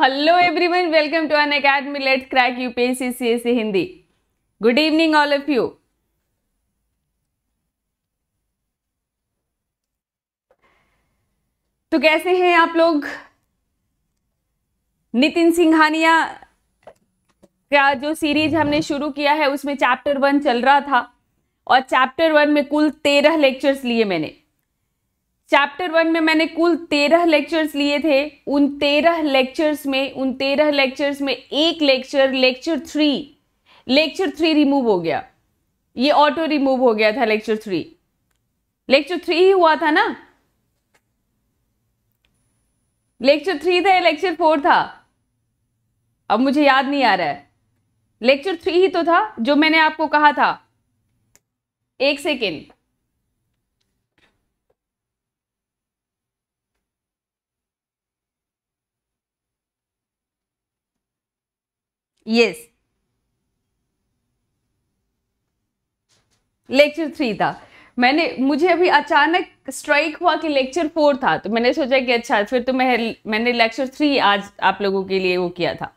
hello everyone welcome to Unacademy let's crack UPSC CSC Hindi good evening all of you तो कैसे हैं आप लोग नितिन सिंघानिया का जो सीरीज हमने शुरू किया है उसमें चैप्टर वन चल रहा था और चैप्टर वन में कुल तेरह लेक्चर्स लिए मैंने चैप्टर वन में मैंने कुल तेरह लेक्चर्स लिए थे उन तेरह लेक्चर्स में उन तेरह लेक्चर्स में एक lecture lecture three lecture three remove हो गया ये ऑटो रिमूव हो गया था लेक्चर थ्री लेक्चर थ्री ही हुआ था ना लेक्चर थ्री था या लेक्चर फोर था अब मुझे याद नहीं आ रहा है लेक्चर थ्री ही तो था जो मैंने आपको कहा था एक सेकेंड यस लेक्चर थ्री था मैंने मुझे अभी अचानक स्ट्राइक हुआ कि लेक्चर फोर था तो मैंने सोचा कि अच्छा फिर तो मैं मैंने लेक्चर थ्री आज आप लोगों के लिए वो किया था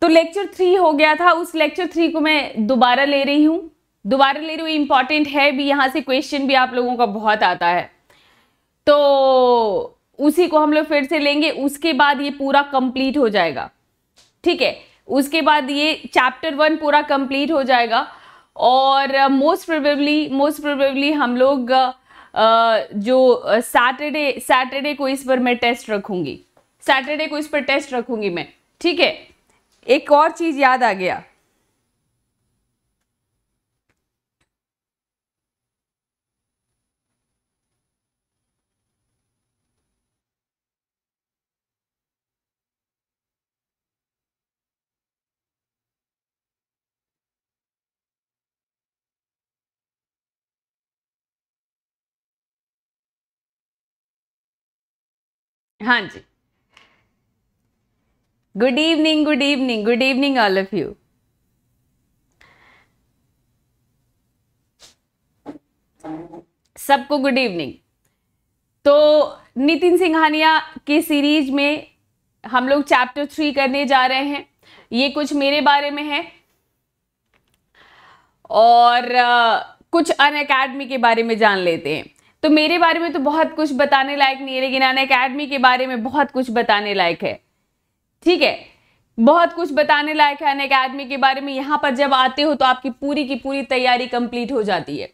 तो लेक्चर थ्री हो गया था उस लेक्चर थ्री को मैं दोबारा ले रही हूँ दोबारा ले रही हूँ इम्पॉर्टेंट है भी यहाँ से क्वेश्चन भी आप लोगों का बहुत आता है तो उसी को हम लोग फिर से लेंगे उसके बाद ये पूरा कंप्लीट हो जाएगा ठीक है उसके बाद ये चैप्टर वन पूरा कंप्लीट हो जाएगा और मोस्ट प्रोबेबली मोस्ट प्रोबेबली हम लोग uh, uh जो सैटरडे uh, सैटरडे को इस पर मैं टेस्ट रखूँगी सैटरडे को इस पर टेस्ट रखूँगी मैं ठीक है एक और चीज़ याद आ गया हाँ जी good evening good evening good evening all of you सबको गुड इवनिंग तो नितिन सिंघानिया की सीरीज में हम लोग चैप्टर थ्री करने जा रहे हैं ये कुछ मेरे बारे में है और आ, कुछ अन अकेडमी के बारे में जान लेते हैं तो मेरे बारे में तो बहुत कुछ बताने लायक नहीं है लेकिन अन अकेडमी के बारे में बहुत कुछ बताने लायक है ठीक है बहुत कुछ बताने लायक है अन अकेडमी के बारे में यहाँ पर जब आते हो तो आपकी पूरी की पूरी तैयारी कंप्लीट हो जाती है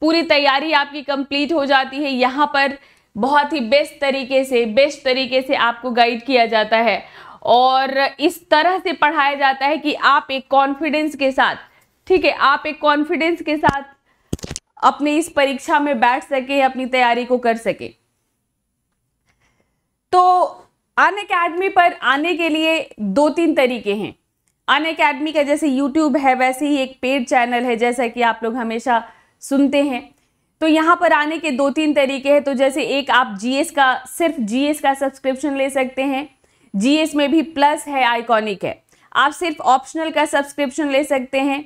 पूरी तैयारी आपकी कंप्लीट हो जाती है यहाँ पर बहुत ही बेस्ट तरीके से बेस्ट तरीके से आपको गाइड किया जाता है और इस तरह से पढ़ाया जाता है कि आप एक कॉन्फिडेंस के साथ ठीक है आप एक कॉन्फिडेंस के साथ अपनी इस परीक्षा में बैठ सके अपनी तैयारी को कर सके तो अन अकेडमी पर आने के लिए दो तीन तरीके हैं अन अकेडमी का जैसे यूट्यूब है वैसे ही एक पेड चैनल है जैसा कि आप लोग हमेशा सुनते हैं तो यहाँ पर आने के दो तीन तरीके हैं तो जैसे एक आप जीएस का सिर्फ जीएस का सब्सक्रिप्शन ले सकते हैं जीएस में भी प्लस है आइकॉनिक है आप सिर्फ ऑप्शनल का सब्सक्रिप्शन ले सकते हैं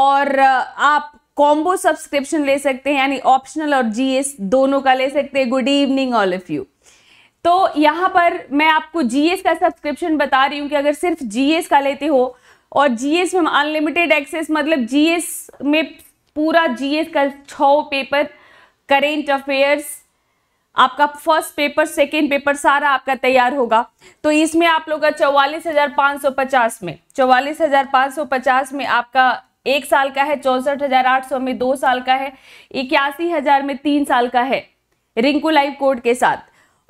और आप कॉम्बो सब्सक्रिप्शन ले सकते हैं यानी ऑप्शनल और जीएस दोनों का ले सकते हैं good evening all of you तो यहाँ पर मैं आपको जीएस का सब्सक्रिप्शन बता रही हूँ कि अगर सिर्फ जीएस का लेते हो और जीएस में अनलिमिटेड एक्सेस मतलब जीएस में पूरा जीएस का छ पेपर करेंट अफेयर्स आपका फर्स्ट पेपर सेकेंड पेपर सारा आपका तैयार होगा तो इसमें आप लोग का चौवालीस हजार पाँच सौ पचास में चौवालीस हजार पाँच सौ पचास में आपका एक साल का है चौसठ हजार आठ सौ में दो साल का है इक्यासी हजार में तीन साल का है रिंकू लाइव कोड के साथ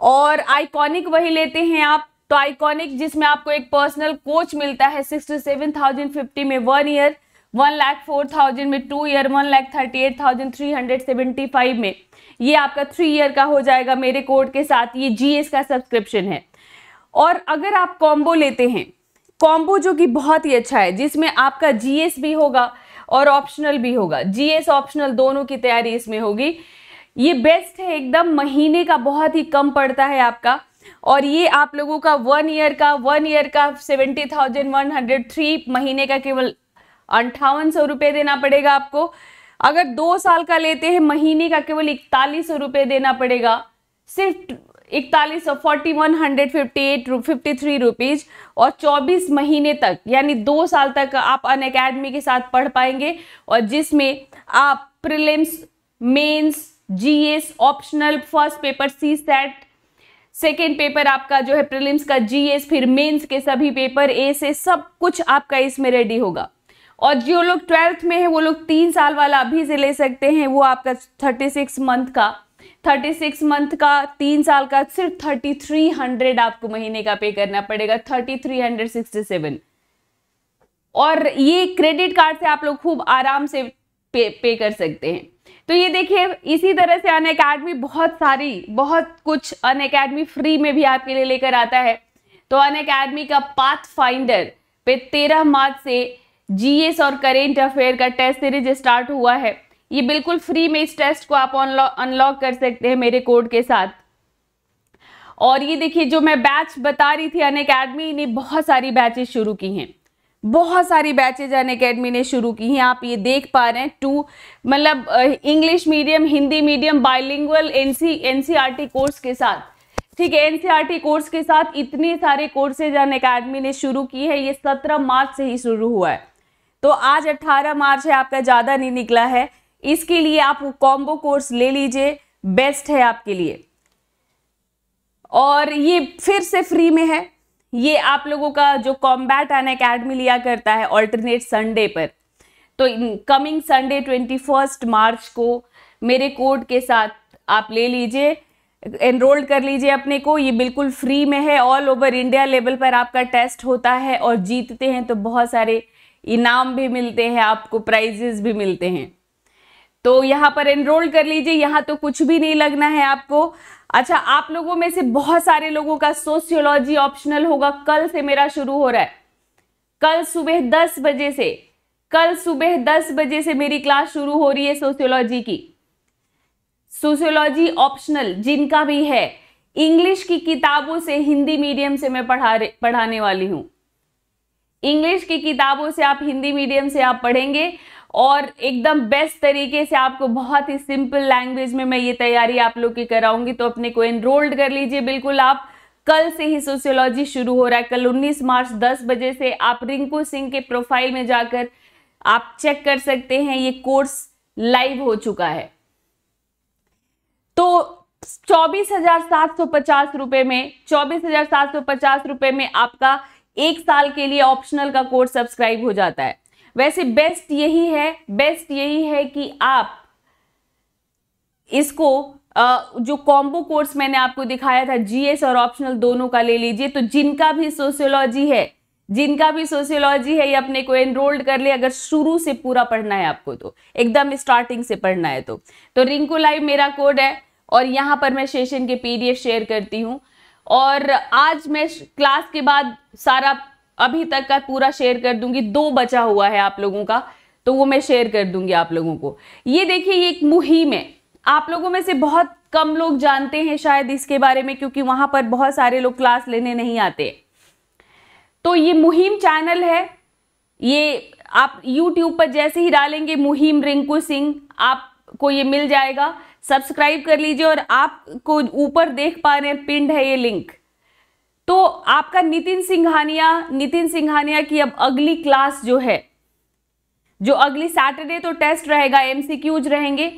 और आइकॉनिक वही लेते हैं आप तो आइकॉनिक जिसमें आपको एक पर्सनल कोच मिलता है सिक्सटी सेवन थाउजेंड फिफ्टी में one year one lakh four thousand में two year one lakh thirty eight thousand three hundred seventy five में ये आपका थ्री ईयर का हो जाएगा मेरे कोड के साथ ये जी का सब्सक्रिप्शन है और अगर आप कॉम्बो लेते हैं कॉम्बो जो कि बहुत ही अच्छा है जिसमें आपका जीएस भी होगा और ऑप्शनल भी होगा जीएस ऑप्शनल दोनों की तैयारी इसमें होगी ये बेस्ट है एकदम महीने का बहुत ही कम पड़ता है आपका और ये आप लोगों का वन ईयर का वन ईयर का seventy thousand one hundred three महीने का केवल अंठावन सौ रुपये देना पड़ेगा आपको अगर दो साल का लेते हैं महीने का केवल इकतालीस सौ रुपये देना पड़ेगा सिर्फ इकतालीस सौ forty one hundred fifty eight fifty three rupees और चौबीस महीने तक यानी दो साल तक आप अन अकेडमी के साथ पढ़ पाएंगे और जिसमें आप prelims mains GS optional first paper CSAT second paper आपका जो है प्रिलिम्स का जीएस फिर मेंस के सभी पेपर ए से सब कुछ आपका इसमें रेडी होगा और जो लोग ट्वेल्थ में है वो लोग तीन साल वाला अभी से ले सकते हैं वो आपका थर्टी सिक्स मंथ का थर्टी सिक्स मंथ का तीन साल का सिर्फ थर्टी थ्री हंड्रेड आपको महीने का पे करना पड़ेगा thirty three hundred sixty seven और ये क्रेडिट कार्ड से आप लोग खूब आराम से पे पे कर सकते हैं तो ये देखिए इसी तरह से अन अकेडमी बहुत सारी बहुत कुछ अन अकेडमी फ्री में भी आपके लिए लेकर आता है तो अन अकेडमी का पाथ फाइंडर पे तेरह मार्च से जीएस और करेंट अफेयर का टेस्ट सीरीज स्टार्ट हुआ है ये बिल्कुल फ्री में इस टेस्ट को आप अनलॉक कर सकते हैं मेरे कोड के साथ और ये देखिए जो मैं बैच बता रही थी अन अकेडमी ने बहुत सारी बैचेज शुरू की हैं बहुत सारी बैचेज अन अकेडमी ने शुरू की हैं आप ये देख पा रहे हैं टू मतलब English medium Hindi medium bilingual NCERT course के साथ ठीक है एनसीईआरटी कोर्स के साथ इतने सारे कोर्सेज अन अकेडमी ने शुरू की है ये सत्रह मार्च से ही शुरू हुआ है तो आज अट्ठारह मार्च है आपका ज़्यादा नहीं निकला है इसके लिए आप वो कॉम्बो कोर्स ले लीजिए बेस्ट है आपके लिए और ये फिर से फ्री में है ये आप लोगों का जो कॉम्बैट एन अकेडमी लिया करता है ऑल्टरनेट संडे पर तो coming Sunday twenty first March को मेरे कोड के साथ आप ले लीजिए एनरोल कर लीजिए अपने को ये बिल्कुल फ्री में है ऑल ओवर इंडिया लेवल पर आपका टेस्ट होता है और जीतते हैं तो बहुत सारे इनाम भी मिलते हैं आपको प्राइजेस भी मिलते हैं तो यहाँ पर एनरोल कर लीजिए यहाँ तो कुछ भी नहीं लगना है आपको अच्छा आप लोगों में से बहुत सारे लोगों का सोशियोलॉजी ऑप्शनल होगा कल से मेरा शुरू हो रहा है कल सुबह दस बजे से कल सुबह दस बजे से मेरी क्लास शुरू हो रही है सोशियोलॉजी की सोशियोलॉजी ऑप्शनल जिनका भी है इंग्लिश की किताबों से हिंदी मीडियम से मैं पढ़ा पढ़ाने वाली हूं इंग्लिश की किताबों से आप हिंदी मीडियम से आप पढ़ेंगे और एकदम बेस्ट तरीके से आपको बहुत ही सिंपल लैंग्वेज में मैं ये तैयारी आप लोग की कराऊंगी तो अपने को एनरोल्ड कर लीजिए बिल्कुल आप कल से ही सोशियोलॉजी शुरू हो रहा है कल 19 मार्च 10 बजे से आप रिंकू सिंह के प्रोफाइल में जाकर आप चेक कर सकते हैं ये कोर्स लाइव हो चुका है तो चौबीस हजार सात सौ पचास रुपए में चौबीस हजार सात सौ पचास रुपए में आपका एक साल के लिए ऑप्शनल का कोर्स सब्सक्राइब हो जाता है वैसे बेस्ट यही है बेस्ट यही है कि आप इसको जो कॉम्बो कोर्स मैंने आपको दिखाया था जीएस और ऑप्शनल दोनों का ले लीजिए तो जिनका भी सोशियोलॉजी है जिनका भी सोशियोलॉजी है ये अपने को एनरोल्ड कर ले अगर शुरू से पूरा पढ़ना है आपको तो एकदम स्टार्टिंग से पढ़ना है तो तो रिंकू लाइव मेरा कोड है और यहाँ पर मैं सेशन के पीडीएफ शेयर करती हूँ और आज मैं क्लास के बाद सारा अभी तक का पूरा शेयर कर दूंगी दो बचा हुआ है आप लोगों का तो वो मैं शेयर कर दूंगी आप लोगों को ये देखिए ये एक मुहिम है आप लोगों में से बहुत कम लोग जानते हैं शायद इसके बारे में क्योंकि वहां पर बहुत सारे लोग क्लास लेने नहीं आते तो ये मुहिम चैनल है ये आप YouTube पर जैसे ही डालेंगे मुहिम रिंकू सिंह आपको ये मिल जाएगा सब्सक्राइब कर लीजिए और आपको ऊपर देख पा रहे हैं पिंड है ये लिंक तो आपका नितिन सिंघानिया नितिन सिंघानिया की अब अगली क्लास जो है जो अगली सैटरडे तो टेस्ट रहेगा एमसीक्यूज रहेंगे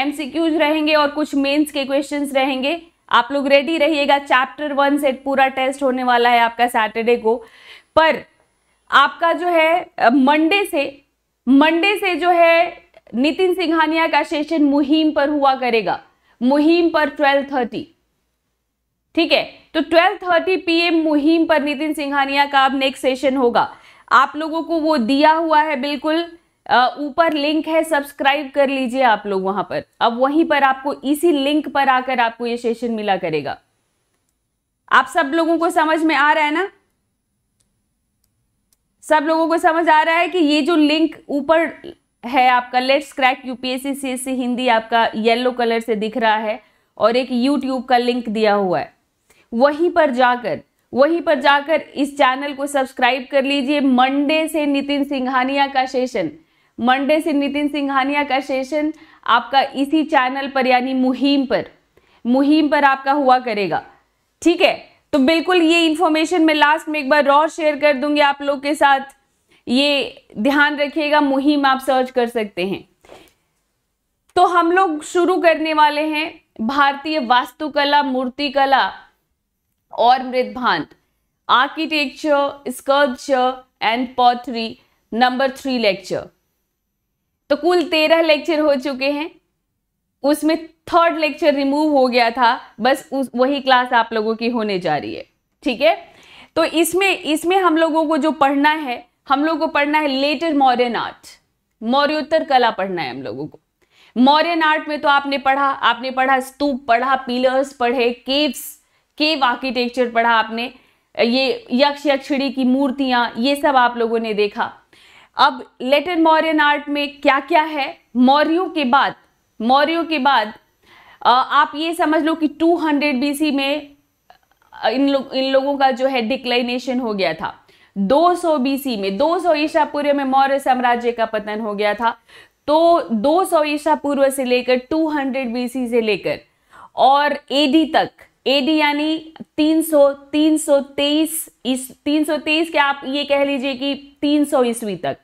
एमसीक्यूज रहेंगे और कुछ मेंस के क्वेश्चंस रहेंगे आप लोग रेडी रहिएगा चैप्टर वन से पूरा टेस्ट होने वाला है आपका सैटरडे को पर आपका जो है मंडे से मंडे से जो है नितिन सिंघानिया का सेशन मुहिम पर हुआ करेगा मुहिम पर ट्वेल्व थर्टी ठीक है तो 12:30 पीएम मुहिम पर नितिन सिंघानिया का अब नेक्स्ट सेशन होगा आप लोगों को वो दिया हुआ है बिल्कुल ऊपर लिंक है सब्सक्राइब कर लीजिए आप लोग वहां पर अब वहीं पर आपको इसी लिंक पर आकर आपको ये सेशन मिला करेगा आप सब लोगों को समझ में आ रहा है ना सब लोगों को समझ आ रहा है कि ये जो लिंक ऊपर है आपका let's crack UPSC C Hindi आपका येलो कलर से दिख रहा है और एक यूट्यूब का लिंक दिया हुआ है वहीं पर जाकर वहीं पर जाकर इस चैनल को सब्सक्राइब कर लीजिए मंडे से नितिन सिंघानिया का सेशन मंडे से नितिन सिंघानिया का सेशन आपका इसी चैनल पर यानी मुहिम पर मुहिम पर आपका हुआ करेगा ठीक है तो बिल्कुल ये इन्फॉर्मेशन मैं लास्ट में एक बार और शेयर कर दूंगी आप लोग के साथ ये ध्यान रखिएगा मुहिम आप सर्च कर सकते हैं तो हम लोग शुरू करने वाले हैं भारतीय वास्तुकला मूर्तिकला और मृदभान architecture sculpture and pottery number three lecture तो कुल तेरह लेक्चर हो चुके हैं उसमें थर्ड लेक्चर रिमूव हो गया था बस उस वही क्लास आप लोगों की होने जा रही है ठीक है तो इसमें इसमें हम लोगों को जो पढ़ना है हम लोगों को पढ़ना है लेटर मॉडर्न आर्ट मौर्योत्तर कला पढ़ना है हम लोगों को मॉडर्न आर्ट में तो आपने पढ़ा आपने पढ़ा स्तूप पढ़ा पिलर्स पढ़े केव्स केव आर्किटेक्चर पढ़ा आपने ये यक्ष यक्षिणी की मूर्तियां ये सब आप लोगों ने देखा अब लेटर मौर्यन आर्ट में क्या क्या है मौर्यों के बाद मौर्यों के बाद आप ये समझ लो कि 200 हंड्रेड में इन लोग इन लोगों का जो है डिक्लाइनेशन हो गया था 200 सौ में 200 सौ ईसा पूर्व में मौर्य साम्राज्य का पतन हो गया था तो 200 सौ ईसा पूर्व से लेकर 200 हंड्रेड से लेकर और एडी तक एडी यानी 300 323 तीन सौ के आप ये कह लीजिए कि 300 ईस्वी तक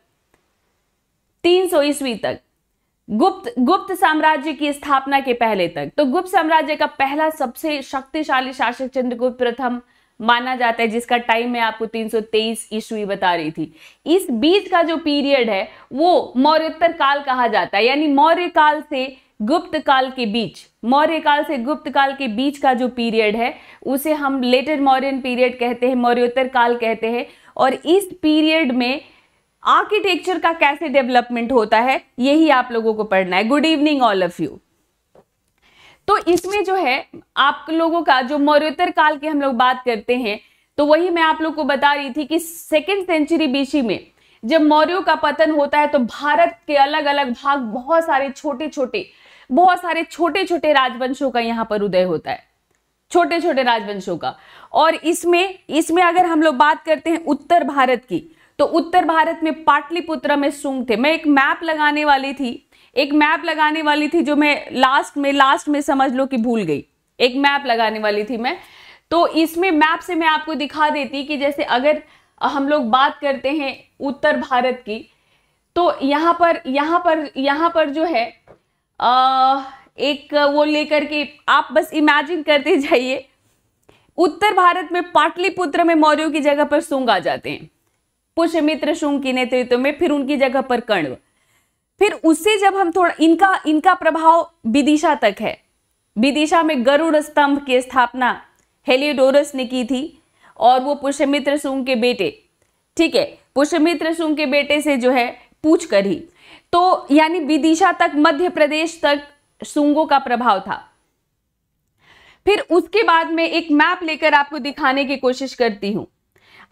300 ईस्वी तक गुप्त गुप्त साम्राज्य की स्थापना के पहले तक तो गुप्त साम्राज्य का पहला सबसे शक्तिशाली शासक चंद्रगुप्त प्रथम माना जाता है जिसका टाइम मैं आपको 323 ईस्वी बता रही थी इस बीच का जो पीरियड है वो मौर्योत्तर काल कहा जाता है यानी मौर्य काल से गुप्त काल के बीच मौर्य काल से गुप्त काल के बीच का जो पीरियड है उसे हम लेटर मौर्यन पीरियड कहते हैं मौर्योत्तर काल कहते हैं और इस पीरियड में आर्किटेक्चर का कैसे डेवलपमेंट होता है यही आप लोगों को पढ़ना है good evening all of you तो इसमें जो है आप लोगों का जो मौर्योत्तर काल की हम लोग बात करते हैं तो वही मैं आप लोग को बता रही थी कि सेकेंड सेंचुरी बीसी में जब मौर्यों का पतन होता है तो भारत के अलग अलग भाग बहुत सारे छोटे छोटे बहुत सारे छोटे छोटे राजवंशों का यहाँ पर उदय होता है छोटे छोटे राजवंशों का और इसमें इसमें अगर हम लोग बात करते हैं उत्तर भारत की तो उत्तर भारत में पाटलिपुत्र में सुंग थे मैं एक मैप लगाने वाली थी एक मैप लगाने वाली थी जो मैं लास्ट में लास्ट में समझ लो कि भूल गई एक मैप लगाने वाली थी मैं तो इसमें मैप से मैं आपको दिखा देती कि जैसे अगर हम लोग बात करते हैं उत्तर भारत की तो यहाँ पर यहाँ पर यहाँ पर जो है एक वो लेकर के आप बस इमेजिन करते जाइए उत्तर भारत में पाटलिपुत्र में मौर्यों की जगह पर सुंग आ जाते हैं पुष्यमित्र शुंग के नेतृत्व में फिर उनकी जगह पर कर्ण फिर उससे जब हम थोड़ा इनका इनका प्रभाव विदिशा तक है विदिशा में गरुड़ स्तंभ की स्थापना हेलियोडोरस ने की थी और वो पुष्यमित्र शुंग के बेटे ठीक है पुष्यमित्र शुंग के बेटे से जो है पूछ कर ही तो यानी विदिशा तक मध्य प्रदेश तक शुंगों का प्रभाव था फिर उसके बाद में एक मैप लेकर आपको दिखाने की कोशिश करती हूं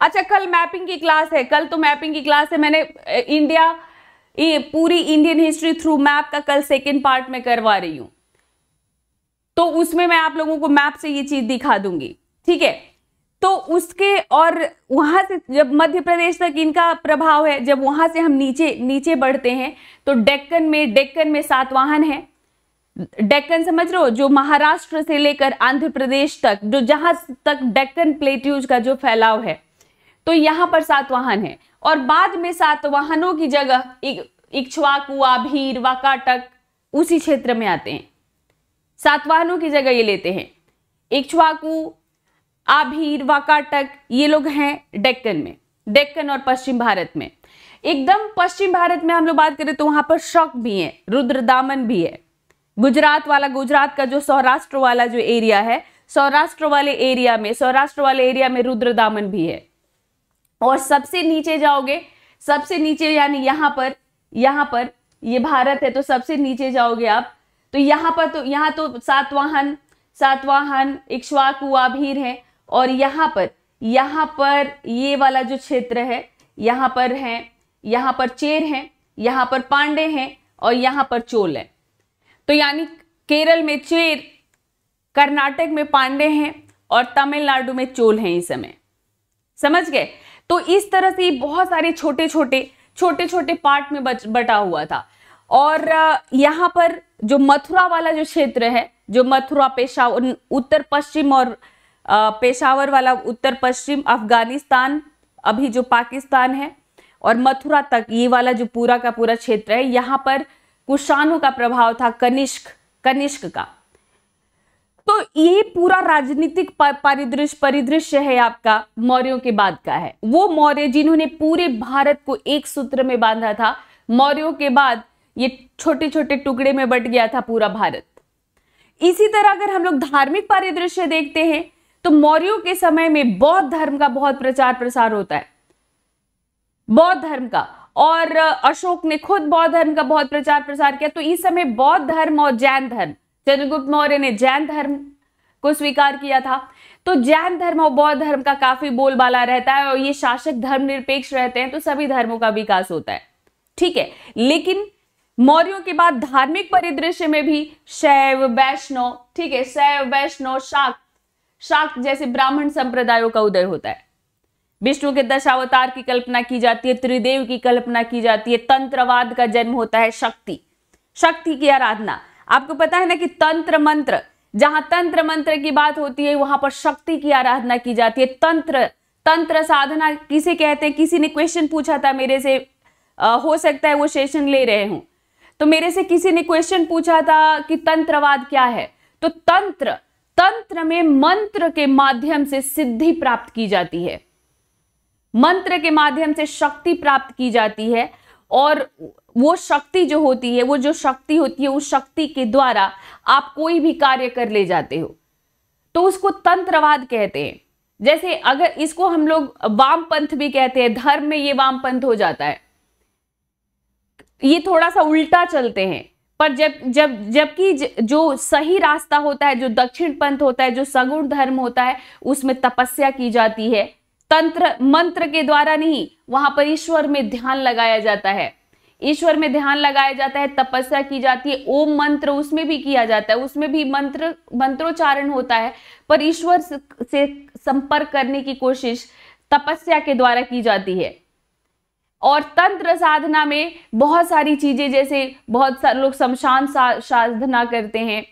अच्छा कल मैपिंग की क्लास है कल तो मैपिंग की क्लास है मैंने इंडिया पूरी इंडियन हिस्ट्री थ्रू मैप का कल सेकेंड पार्ट में करवा रही हूं तो उसमें मैं आप लोगों को मैप से ये चीज दिखा दूंगी ठीक है तो उसके और वहाँ से जब मध्य प्रदेश तक इनका प्रभाव है जब वहाँ से हम नीचे नीचे बढ़ते हैं तो डेक्कन में डेक्कन में सातवाहन है डेक्कन समझ लो जो महाराष्ट्र से लेकर आंध्र प्रदेश तक जो जहाँ तक डेक्कन प्लेट्यूज का जो फैलाव है तो यहाँ पर सातवाहन है और बाद में सातवाहनों की जगह इक्ष्वाकु आभीर वाकाटक उसी क्षेत्र में आते हैं सातवाहनों की जगह ये लेते हैं इक्ष्वाकु आभीर वाकाटक ये लोग हैं डेक्कन में डेक्कन और पश्चिम भारत में एकदम पश्चिम भारत में हम लोग बात करें तो वहां पर शक भी है रुद्रदामन भी है गुजरात वाला गुजरात का जो सौराष्ट्र वाला जो एरिया है सौराष्ट्र वाले एरिया में सौराष्ट्र वाले एरिया में रुद्रदामन भी है और सबसे नीचे जाओगे सबसे नीचे यानी यहाँ पर यहाँ पर ये भारत है तो सबसे नीचे जाओगे आप तो यहाँ पर तो यहाँ तो सातवाहन सातवाहन इक्ष्वाकु आभीर है और यहाँ पर यहाँ पर ये वाला जो क्षेत्र है यहाँ पर है यहाँ पर चेर है यहाँ पर पांडे हैं और यहाँ पर चोल है तो यानी केरल में चेर कर्नाटक में पांडे हैं और तमिलनाडु में चोल हैं इस समय समझ गए तो इस तरह से बहुत सारे छोटे छोटे छोटे छोटे पार्ट में बच, बटा हुआ था और यहाँ पर जो मथुरा वाला जो क्षेत्र है जो मथुरा पेशा उत्तर पश्चिम और पेशावर वाला उत्तर पश्चिम अफगानिस्तान अभी जो पाकिस्तान है और मथुरा तक ये वाला जो पूरा का पूरा क्षेत्र है यहां पर कुशानों का प्रभाव था कनिष्क कनिष्क का तो ये पूरा राजनीतिक परिदृश्य परिदृश्य है आपका मौर्यों के बाद का है वो मौर्य जिन्होंने पूरे भारत को एक सूत्र में बांधा था मौर्यों के बाद ये छोटे छोटे टुकड़े में बट गया था पूरा भारत इसी तरह अगर हम लोग धार्मिक परिदृश्य देखते हैं तो मौर्यों के समय में बौद्ध धर्म का बहुत प्रचार प्रसार होता है बौद्ध धर्म का और अशोक ने खुद बौद्ध धर्म का बहुत प्रचार प्रसार किया तो इस समय बौद्ध धर्म और जैन धर्म चंद्रगुप्त मौर्य ने जैन धर्म को स्वीकार किया था तो जैन धर्म और बौद्ध धर्म का काफी बोलबाला रहता है और ये शासक धर्म निरपेक्ष रहते हैं तो सभी धर्मों का विकास होता है ठीक है लेकिन मौर्यों के बाद धार्मिक परिदृश्य में भी शैव वैष्णव ठीक है शैव वैष्णव शाक्त शाक्त जैसे ब्राह्मण संप्रदायों का उदय होता है विष्णु के दशावतार की कल्पना की जाती है त्रिदेव की कल्पना की जाती है तंत्रवाद का जन्म होता है शक्ति शक्ति की आराधना आपको पता है ना कि तंत्र मंत्र जहां तंत्र मंत्र की बात होती है वहां पर शक्ति की आराधना की जाती है तंत्र तंत्र साधना किसे कहते हैं किसी ने क्वेश्चन पूछा था मेरे से आ, हो सकता है वो सेशन ले रहे हूं तो मेरे से किसी ने क्वेश्चन पूछा था कि तंत्रवाद क्या है तो तंत्र तंत्र में मंत्र के माध्यम से सिद्धि प्राप्त की जाती है मंत्र के माध्यम से शक्ति प्राप्त की जाती है और वो शक्ति जो होती है वो जो शक्ति होती है उस शक्ति के द्वारा आप कोई भी कार्य कर ले जाते हो तो उसको तंत्रवाद कहते हैं जैसे अगर इसको हम लोग वामपंथ भी कहते हैं धर्म में ये वामपंथ हो जाता है ये थोड़ा सा उल्टा चलते हैं पर जब जब जबकि जो सही रास्ता होता है जो दक्षिण पंथ होता है जो सगुण धर्म होता है उसमें तपस्या की जाती है तंत्र मंत्र के द्वारा नहीं वहां पर ईश्वर में ध्यान लगाया जाता है ईश्वर में ध्यान लगाया जाता है तपस्या की जाती है ओम मंत्र उसमें भी किया जाता है उसमें भी मंत्र मंत्रोच्चारण होता है पर ईश्वर से संपर्क करने की कोशिश तपस्या के द्वारा की जाती है और तंत्र साधना में बहुत सारी चीजें जैसे बहुत सारे लोग शमशान साधना करते हैं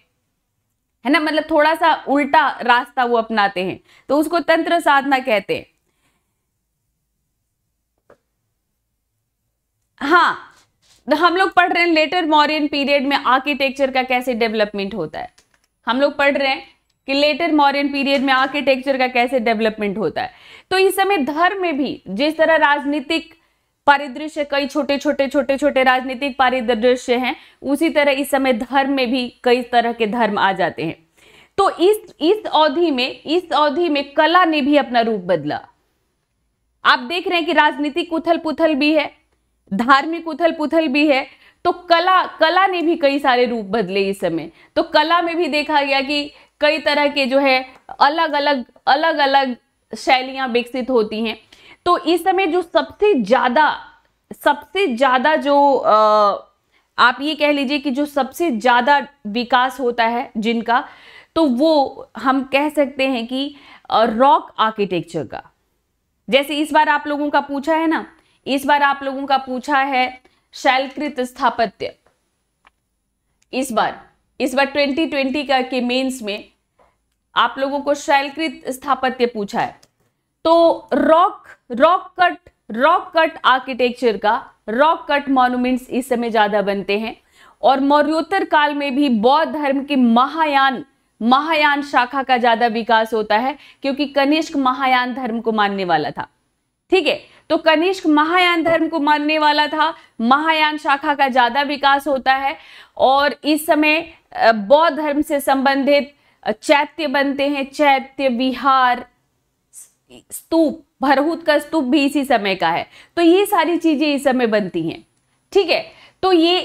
है ना मतलब थोड़ा सा उल्टा रास्ता वो अपनाते हैं तो उसको तंत्र साधना कहते हैं हाँ हम लोग पढ़ रहे हैं लेटर मॉरियन पीरियड में आर्किटेक्चर का कैसे डेवलपमेंट होता है हम लोग पढ़ रहे हैं कि लेटर मॉरियन पीरियड में आर्किटेक्चर का कैसे डेवलपमेंट होता है तो इस समय धर्म में भी जिस तरह राजनीतिक परिदृश्य कई छोटे छोटे छोटे छोटे राजनीतिक परिदृश्य हैं उसी तरह इस समय धर्म में भी कई तरह के धर्म आ जाते हैं तो इस इस अवधि में इस अवधि में कला ने भी अपना रूप बदला आप देख रहे हैं कि राजनीतिक उथल पुथल भी है धार्मिक उथल पुथल भी है तो कला कला ने भी कई सारे रूप बदले इस समय तो कला में भी देखा गया कि कई तरह के जो है अलग अलग अलग अलग शैलियां विकसित होती हैं तो इस समय जो सबसे ज़्यादा सबसे ज़्यादा जो आप ये कह लीजिए कि जो सबसे ज़्यादा विकास होता है जिनका तो वो हम कह सकते हैं कि रॉक आर्किटेक्चर का जैसे इस बार आप लोगों का पूछा है ना इस बार आप लोगों का पूछा है शैलकृत स्थापत्य इस बार इस बार 2020 का के मेंस में आप लोगों को शैलकृत स्थापत्य पूछा है तो rock rock cut rock cut architecture का रॉक कट मॉन्यूमेंट्स इस समय ज़्यादा बनते हैं और मौर्योत्तर काल में भी बौद्ध धर्म के महायान महायान शाखा का ज़्यादा विकास होता है क्योंकि कनिष्क महायान धर्म को मानने वाला था ठीक है तो कनिष्क महायान धर्म को मानने वाला था महायान शाखा का ज़्यादा विकास होता है और इस समय बौद्ध धर्म से संबंधित चैत्य बनते हैं चैत्य विहार स्तूप भरहूत का स्तूप तो भी इसी समय का है तो ये सारी चीजें इस समय बनती हैं ठीक है तो ये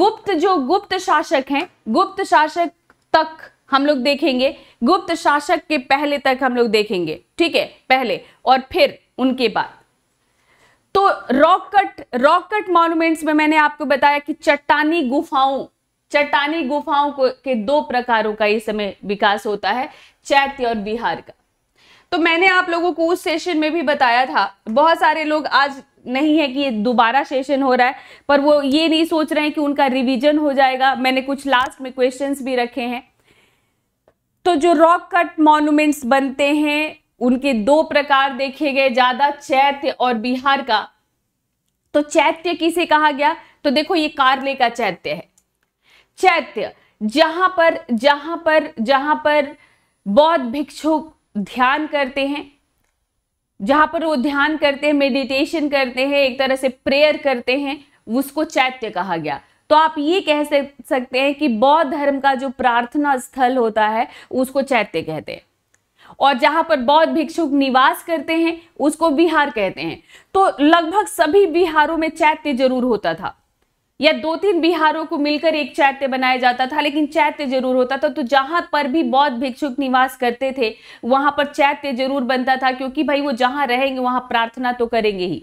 गुप्त जो गुप्त शासक हैं गुप्त शासक तक हम लोग देखेंगे गुप्त शासक के पहले तक हम लोग देखेंगे ठीक है पहले और फिर उनके बाद तो रॉकट रॉकट मॉन्यूमेंट्स में मैंने आपको बताया कि चट्टानी गुफाओं चट्टानी गुफाओं को के दो प्रकारों का इस समय विकास होता है चैत्य और बिहार का तो मैंने आप लोगों को उस सेशन में भी बताया था बहुत सारे लोग आज नहीं है कि ये दोबारा सेशन हो रहा है पर वो ये नहीं सोच रहे हैं कि उनका रिवीजन हो जाएगा मैंने कुछ लास्ट में क्वेश्चंस भी रखे हैं तो जो रॉक कट मॉन्यूमेंट्स बनते हैं उनके दो प्रकार देखे गए ज्यादा चैत्य और बिहार का तो चैत्य किसे कहा गया तो देखो ये कार्ले का चैत्य है चैत्य जहां पर जहां पर जहां पर बौद्ध भिक्षुक ध्यान करते हैं जहां पर वो ध्यान करते हैं मेडिटेशन करते हैं एक तरह से प्रेयर करते हैं उसको चैत्य कहा गया तो आप ये कह सकते हैं कि बौद्ध धर्म का जो प्रार्थना स्थल होता है उसको चैत्य कहते हैं और जहां पर बौद्ध भिक्षुक निवास करते हैं उसको विहार कहते हैं तो लगभग सभी विहारों में चैत्य जरूर होता था या दो तीन बिहारों को मिलकर एक चैत्य बनाया जाता था लेकिन चैत्य जरूर होता था तो जहां पर भी बौद्ध भिक्षुक निवास करते थे वहां पर चैत्य जरूर बनता था क्योंकि भाई वो जहां रहेंगे वहां प्रार्थना तो करेंगे ही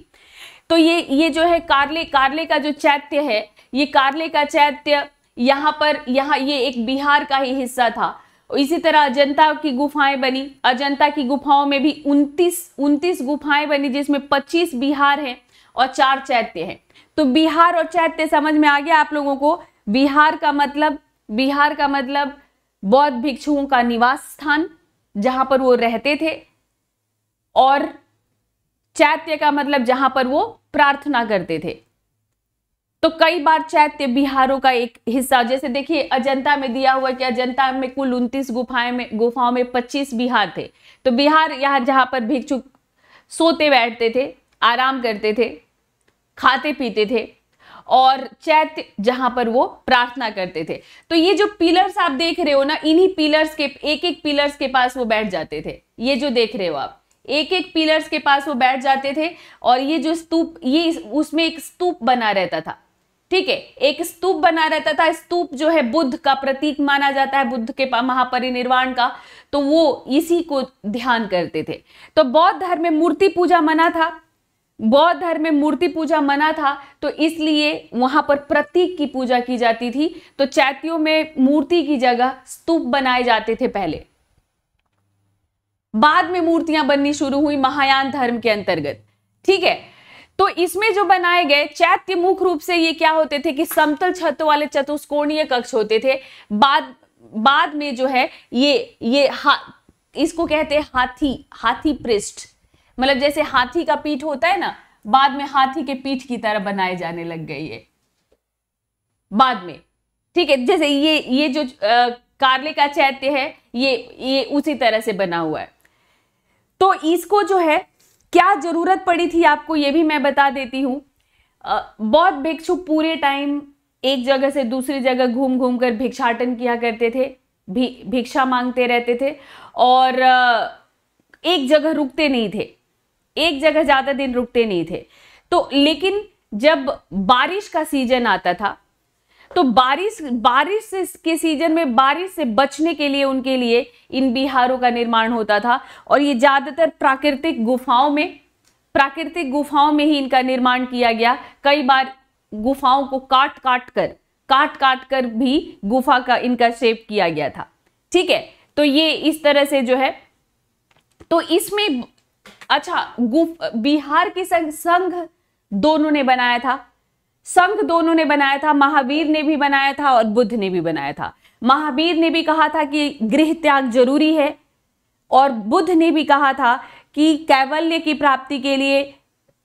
तो ये ये जो है कार्ले कार्ले का जो चैत्य है ये कार्ले का चैत्य यहाँ पर यहाँ ये एक बिहार का ही हिस्सा था इसी तरह अजंता की गुफाएं बनी अजंता की गुफाओं में भी 29 29 गुफाएं बनी जिसमें 25 बिहार हैं और चार चैत्य हैं तो बिहार और चैत्य समझ में आ गया आप लोगों को बिहार का मतलब बिहार का मतलब बौद्ध भिक्षुओं का निवास स्थान जहां पर वो रहते थे और चैत्य का मतलब जहां पर वो प्रार्थना करते थे तो कई बार चैत्य बिहारों का एक हिस्सा जैसे देखिए अजंता में दिया हुआ कि अजंता में कुल उनतीस गुफाएं में गुफाओं में पच्चीस बिहार थे तो बिहार यहां जहां पर भिक्षु सोते बैठते थे आराम करते थे खाते पीते थे और चैत्य जहां पर वो प्रार्थना करते थे तो ये जो पिलर्स आप देख रहे हो ना इन्हीं पिलर्स के एक एक पिलर्स के पास वो बैठ जाते थे ये जो देख रहे हो आप एक एक पिलर्स के पास वो बैठ जाते थे और ये जो स्तूप ये उसमें एक स्तूप बना रहता था ठीक है एक स्तूप बना रहता था स्तूप जो है बुद्ध का प्रतीक माना जाता है बुद्ध के महापरिनिर्वाण का तो वो इसी को ध्यान करते थे तो बौद्ध धर्म में मूर्ति पूजा मना था बौद्ध धर्म में मूर्ति पूजा मना था तो इसलिए वहां पर प्रतीक की पूजा की जाती थी तो चैत्यों में मूर्ति की जगह स्तूप बनाए जाते थे पहले बाद में मूर्तियां बननी शुरू हुई महायान धर्म के अंतर्गत ठीक है तो इसमें जो बनाए गए चैत्य मुख्य रूप से ये क्या होते थे कि समतल छत वाले चतुष्कोणीय कक्ष होते थे बाद बाद में जो है ये ये हा इसको कहते हैं हाथी हाथी पृष्ठ मतलब जैसे हाथी का पीठ होता है ना बाद में हाथी के पीठ की तरह बनाए जाने लग गई है बाद में ठीक है जैसे ये ये जो आ, कार्ले का चैत्य है ये ये उसी तरह से बना हुआ है तो इसको जो है क्या जरूरत पड़ी थी आपको ये भी मैं बता देती हूं बौद्ध भिक्षु पूरे टाइम एक जगह से दूसरी जगह घूम घूम कर भिक्षाटन किया करते थे भिक्षा मांगते रहते थे और एक जगह रुकते नहीं थे एक जगह ज़्यादा दिन रुकते नहीं थे तो लेकिन जब बारिश का सीजन आता था तो बारिश बारिश के सीजन में बारिश से बचने के लिए उनके लिए इन बिहारों का निर्माण होता था और ये ज़्यादातर प्राकृतिक गुफाओं में प्राकृतिक गुफाओं में ही इनका निर्माण किया गया कई बार गुफाओं को काट काट कर काट काट कर भी गुफा का इनका शेप किया गया था ठीक है तो ये इस तरह से जो है तो इसमें अच्छा गुफ बिहार की संघ संघ दोनों ने बनाया था संघ दोनों ने बनाया था महावीर ने भी बनाया था और बुद्ध ने भी बनाया था महावीर ने भी कहा था कि गृह त्याग जरूरी है और बुद्ध ने भी कहा था कि कैवल्य की प्राप्ति के लिए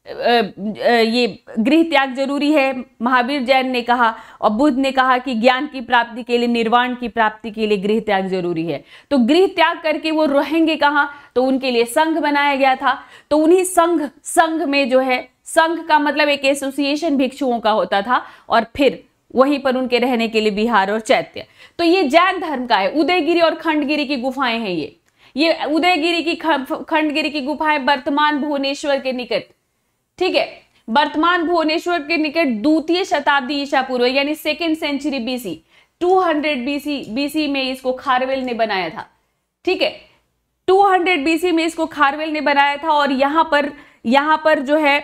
ये गृह त्याग जरूरी है महावीर जैन ने कहा और बुद्ध ने कहा कि ज्ञान की प्राप्ति के लिए निर्वाण की प्राप्ति के लिए गृह त्याग जरूरी है तो गृह त्याग करके वो रहेंगे कहाँ तो उनके लिए संघ बनाया गया था तो उन्हीं संघ संघ में जो है संघ का मतलब एक एसोसिएशन भिक्षुओं का होता था और फिर वहीं पर उनके रहने के लिए बिहार और चैत्य तो ये जैन धर्म का है उदयगिरी और खंडगिरी की गुफाएं हैं ये ये उदयगिरी की खंडगिरी की गुफाएं वर्तमान भुवनेश्वर के निकट ठीक है वर्तमान भुवनेश्वर के निकट द्वितीय शताब्दी ईसा पूर्व यानी second century BC 200 BC BC में इसको खारवेल ने बनाया था ठीक है 200 बीसी में इसको खारवेल ने बनाया था और यहाँ पर यहां पर जो है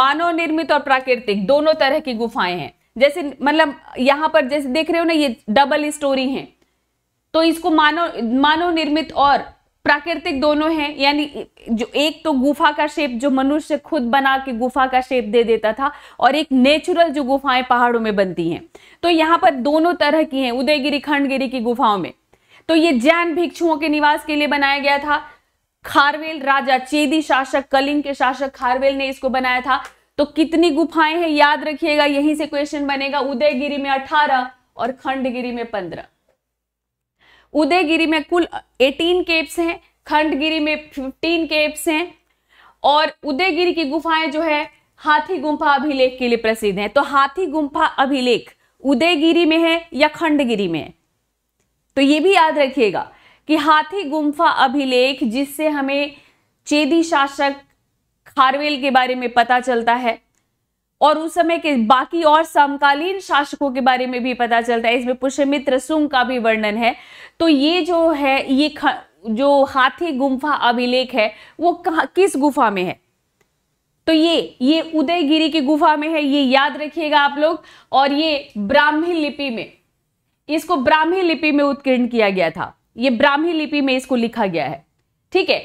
मानव निर्मित और प्राकृतिक दोनों तरह की गुफाएं हैं जैसे मतलब यहां पर जैसे देख रहे हो ना ये डबल स्टोरी है तो इसको मानव मानव निर्मित और प्राकृतिक दोनों हैं यानी जो एक तो गुफा का शेप जो मनुष्य खुद बना के गुफा का शेप दे देता था और एक नेचुरल जो गुफाएं पहाड़ों में बनती हैं तो यहाँ पर दोनों तरह की हैं उदयगिरी खंडगिरी की गुफाओं में तो ये जैन भिक्षुओं के निवास के लिए बनाया गया था खारवेल राजा चेदी शासक कलिंग के शासक खारवेल ने इसको बनाया था तो कितनी गुफाएं हैं याद रखिएगा यहीं से क्वेश्चन बनेगा उदयगिरी में अठारह और खंडगिरी में पंद्रह उदयगिरी में कुल 18 केप्स हैं खंडगिरी में 15 केप्स हैं और उदयगिरी की गुफाएं जो है हाथी गुंफा अभिलेख के लिए प्रसिद्ध है तो हाथी गुंफा अभिलेख उदयगिरी में है या खंडगिरी में है तो ये भी याद रखिएगा कि हाथी गुम्फा अभिलेख जिससे हमें चेदी शासक खारवेल के बारे में पता चलता है और उस समय के बाकी और समकालीन शासकों के बारे में भी पता चलता है इसमें पुष्यमित्र सुंग का भी वर्णन है तो ये जो है ये जो हाथी गुम्फा अभिलेख है वो कहा किस गुफा में है तो ये ये उदयगिरी की गुफा में है ये याद रखिएगा आप लोग और ये ब्राह्मी लिपि में इसको ब्राह्मी लिपि में उत्कीर्ण किया गया था ये ब्राह्मी लिपि में इसको लिखा गया है ठीक है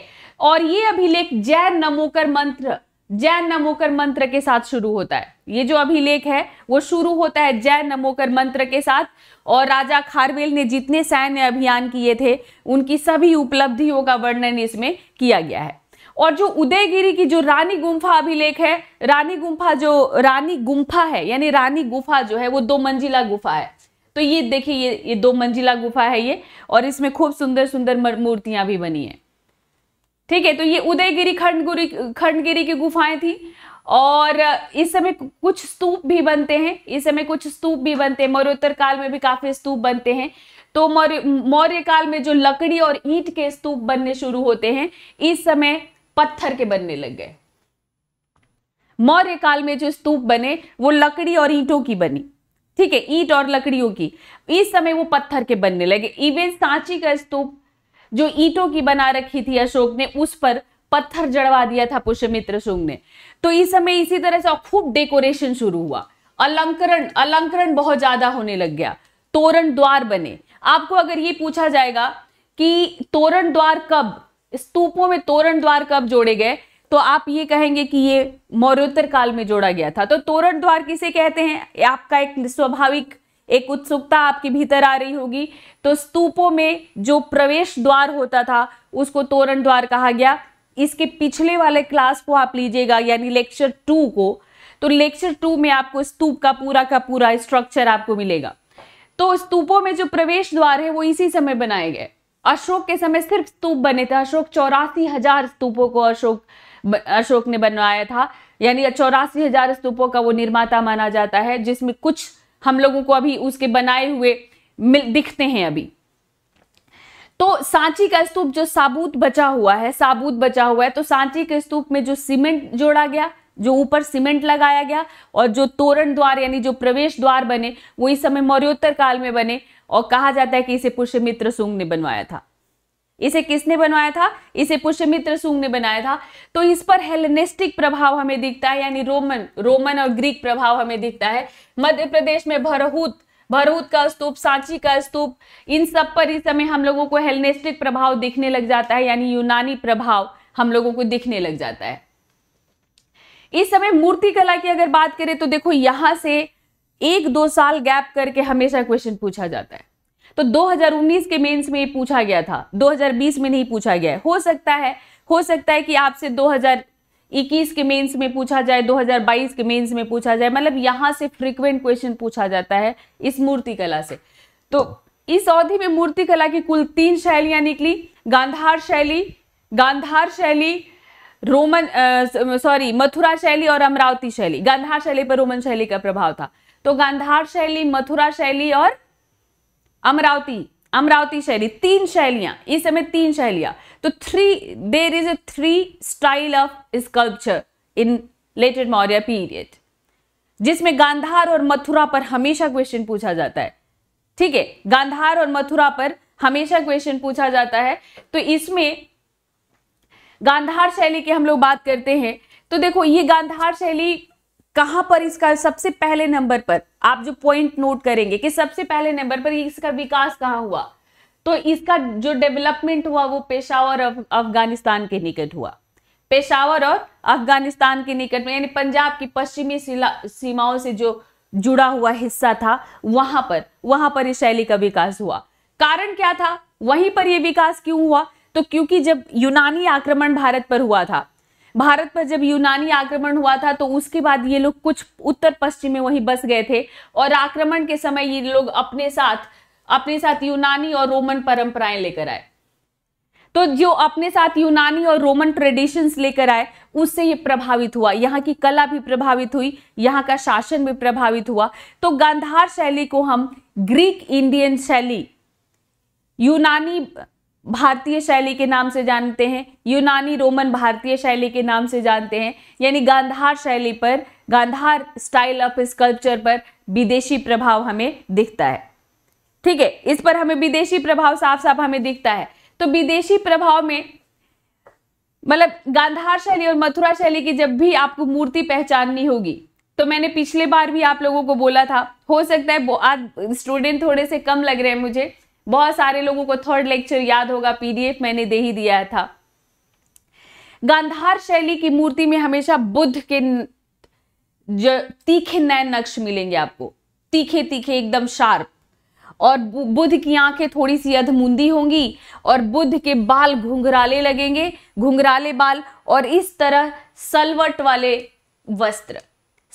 और ये अभिलेख जैन नमोकर मंत्र जैन नमोकर मंत्र के साथ शुरू होता है ये जो अभिलेख है वो शुरू होता है जैन नमोकर मंत्र के साथ और राजा खारवेल ने जितने सैन्य अभियान किए थे उनकी सभी उपलब्धियों का वर्णन इसमें किया गया है और जो उदयगिरी की जो रानी गुम्फा अभिलेख है रानी गुम्फा जो रानी गुम्फा है यानी रानी गुफा जो है वो दो मंजिला गुफा है तो ये देखिए ये ये दो मंजिला गुफा है ये और इसमें खूब सुंदर सुंदर मूर्तियां भी बनी है ठीक है तो ये उदयगिरी खंडगिरी खंडगिरी की गुफाएं थी और इस समय कुछ स्तूप भी बनते हैं इस समय कुछ स्तूप भी बनते हैं मौर्योत्तर काल में भी काफी स्तूप बनते हैं तो मौर्य मौर्य काल में जो लकड़ी और ईंट के स्तूप बनने शुरू होते हैं इस समय पत्थर के बनने लग गए मौर्य काल में जो स्तूप बने वो लकड़ी और ईंटों की बनी ठीक है ईट और लकड़ियों की इस समय वो पत्थर के बनने लगे इवन सांची का स्तूप जो ईटों की बना रखी थी अशोक ने उस पर पत्थर जड़वा दिया था पुष्यमित्र शुंग ने तो इस समय इसी तरह से खूब डेकोरेशन शुरू हुआ अलंकरण अलंकरण बहुत ज्यादा होने लग गया तोरण द्वार बने आपको अगर ये पूछा जाएगा कि तोरण द्वार कब स्तूपों में तोरण द्वार कब जोड़े गए तो आप ये कहेंगे कि ये मौर्योत्तर काल में जोड़ा गया था तो तोरण द्वार किसे कहते हैं आपका एक स्वाभाविक एक उत्सुकता आपके भीतर आ रही होगी तो स्तूपों में जो प्रवेश द्वार होता था उसको तोरण द्वार कहा गया इसके पिछले वाले क्लास को आप लीजिएगा यानी लेक्चर टू को तो लेक्चर टू में आपको स्तूप का पूरा का पूरा स्ट्रक्चर आपको मिलेगा तो स्तूपों में जो प्रवेश द्वार है वो इसी समय बनाए गए अशोक के समय सिर्फ स्तूप बने थे अशोक चौरासी हजार स्तूपों को अशोक अशोक ने बनवाया था यानी चौरासी हजार स्तूपों का वो निर्माता माना जाता है जिसमें कुछ हम लोगों को अभी उसके बनाए हुए दिखते हैं अभी तो सांची का स्तूप जो साबूत बचा हुआ है साबूत बचा हुआ है तो सांची के स्तूप में जो सीमेंट जोड़ा गया जो ऊपर सीमेंट लगाया गया और जो तोरण द्वार यानी जो प्रवेश द्वार बने वो इस समय मौर्योत्तर काल में बने और कहा जाता है कि इसे पुष्यमित्र सुंग ने बनवाया था इसे किसने बनवाया था इसे पुष्यमित्र सुंग ने बनाया था तो इस पर हेलेनिस्टिक प्रभाव हमें दिखता है यानी रोमन रोमन और ग्रीक प्रभाव हमें दिखता है मध्य प्रदेश में भरहूत भरहूत का स्तूप सांची का स्तूप इन सब पर इस समय हम लोगों को हेलेनिस्टिक प्रभाव दिखने लग जाता है यानी यूनानी प्रभाव हम लोगों को दिखने लग जाता है इस समय मूर्ति कला की अगर बात करें तो देखो यहां से एक दो साल गैप करके हमेशा क्वेश्चन पूछा जाता है तो 2019 के मेंस में ये पूछा गया था 2020 में नहीं पूछा गया है हो सकता है हो सकता है कि आपसे 2021 के मेंस में पूछा जाए 2022 के मेंस में पूछा जाए मतलब यहाँ से फ्रिक्वेंट क्वेश्चन पूछा जाता है इस मूर्ति कला से तो इस अवधि में मूर्ति कला की कुल तीन शैलियां निकली गांधार शैली गांधार शैली रोमन सॉरी मथुरा शैली और अमरावती शैली गांधार शैली पर रोमन शैली का प्रभाव था तो गांधार शैली मथुरा शैली और अमरावती अमरावती शैली तीन शैलियां इस समय तीन शैलियां तो three there is a three style of sculpture in later Maurya period जिसमें गांधार और मथुरा पर हमेशा क्वेश्चन पूछा जाता है ठीक है गांधार और मथुरा पर हमेशा क्वेश्चन पूछा जाता है तो इसमें गांधार शैली की हम लोग बात करते हैं तो देखो ये गांधार शैली कहां पर इसका सबसे पहले नंबर पर आप जो पॉइंट नोट करेंगे कि सबसे पहले नंबर पर इसका विकास कहां हुआ तो इसका जो डेवलपमेंट हुआ वो पेशावर अफ, अफगानिस्तान के निकट हुआ पेशावर और अफगानिस्तान के निकट में यानी पंजाब की पश्चिमी सीमाओं से जो जुड़ा हुआ हिस्सा था वहां पर वहां पर इस शैली का विकास हुआ कारण क्या था वहीं पर यह विकास क्यों हुआ तो क्योंकि जब यूनानी आक्रमण भारत पर हुआ था भारत पर जब यूनानी आक्रमण हुआ था तो उसके बाद ये लोग कुछ उत्तर पश्चिम में वहीं बस गए थे और आक्रमण के समय ये लोग अपने साथ अपने साथ यूनानी और रोमन परंपराएं लेकर आए तो जो अपने साथ यूनानी और रोमन ट्रेडिशंस लेकर आए उससे ये प्रभावित हुआ यहाँ की कला भी प्रभावित हुई यहाँ का शासन भी प्रभावित हुआ तो गांधार शैली को हम ग्रीक इंडियन शैली यूनानी भारतीय शैली के नाम से जानते हैं यूनानी रोमन भारतीय शैली के नाम से जानते हैं यानी गांधार शैली पर गांधार स्टाइल ऑफ स्कल्पचर पर विदेशी प्रभाव हमें दिखता है ठीक है इस पर हमें विदेशी प्रभाव साफ साफ हमें दिखता है तो विदेशी प्रभाव में मतलब गांधार शैली और मथुरा शैली की जब भी आपको मूर्ति पहचाननी होगी तो मैंने पिछले बार भी आप लोगों को बोला था हो सकता है आज स्टूडेंट थोड़े से कम लग रहे हैं मुझे बहुत सारे लोगों को थर्ड लेक्चर याद होगा पीडीएफ मैंने दे ही दिया था गांधार शैली की मूर्ति में हमेशा बुद्ध के जो तीखे नए नक्श मिलेंगे आपको तीखे तीखे एकदम शार्प और बुद्ध की आंखें थोड़ी सी अधमुंदी होंगी और बुद्ध के बाल घुंघराले लगेंगे घुंघराले बाल और इस तरह सलवट वाले वस्त्र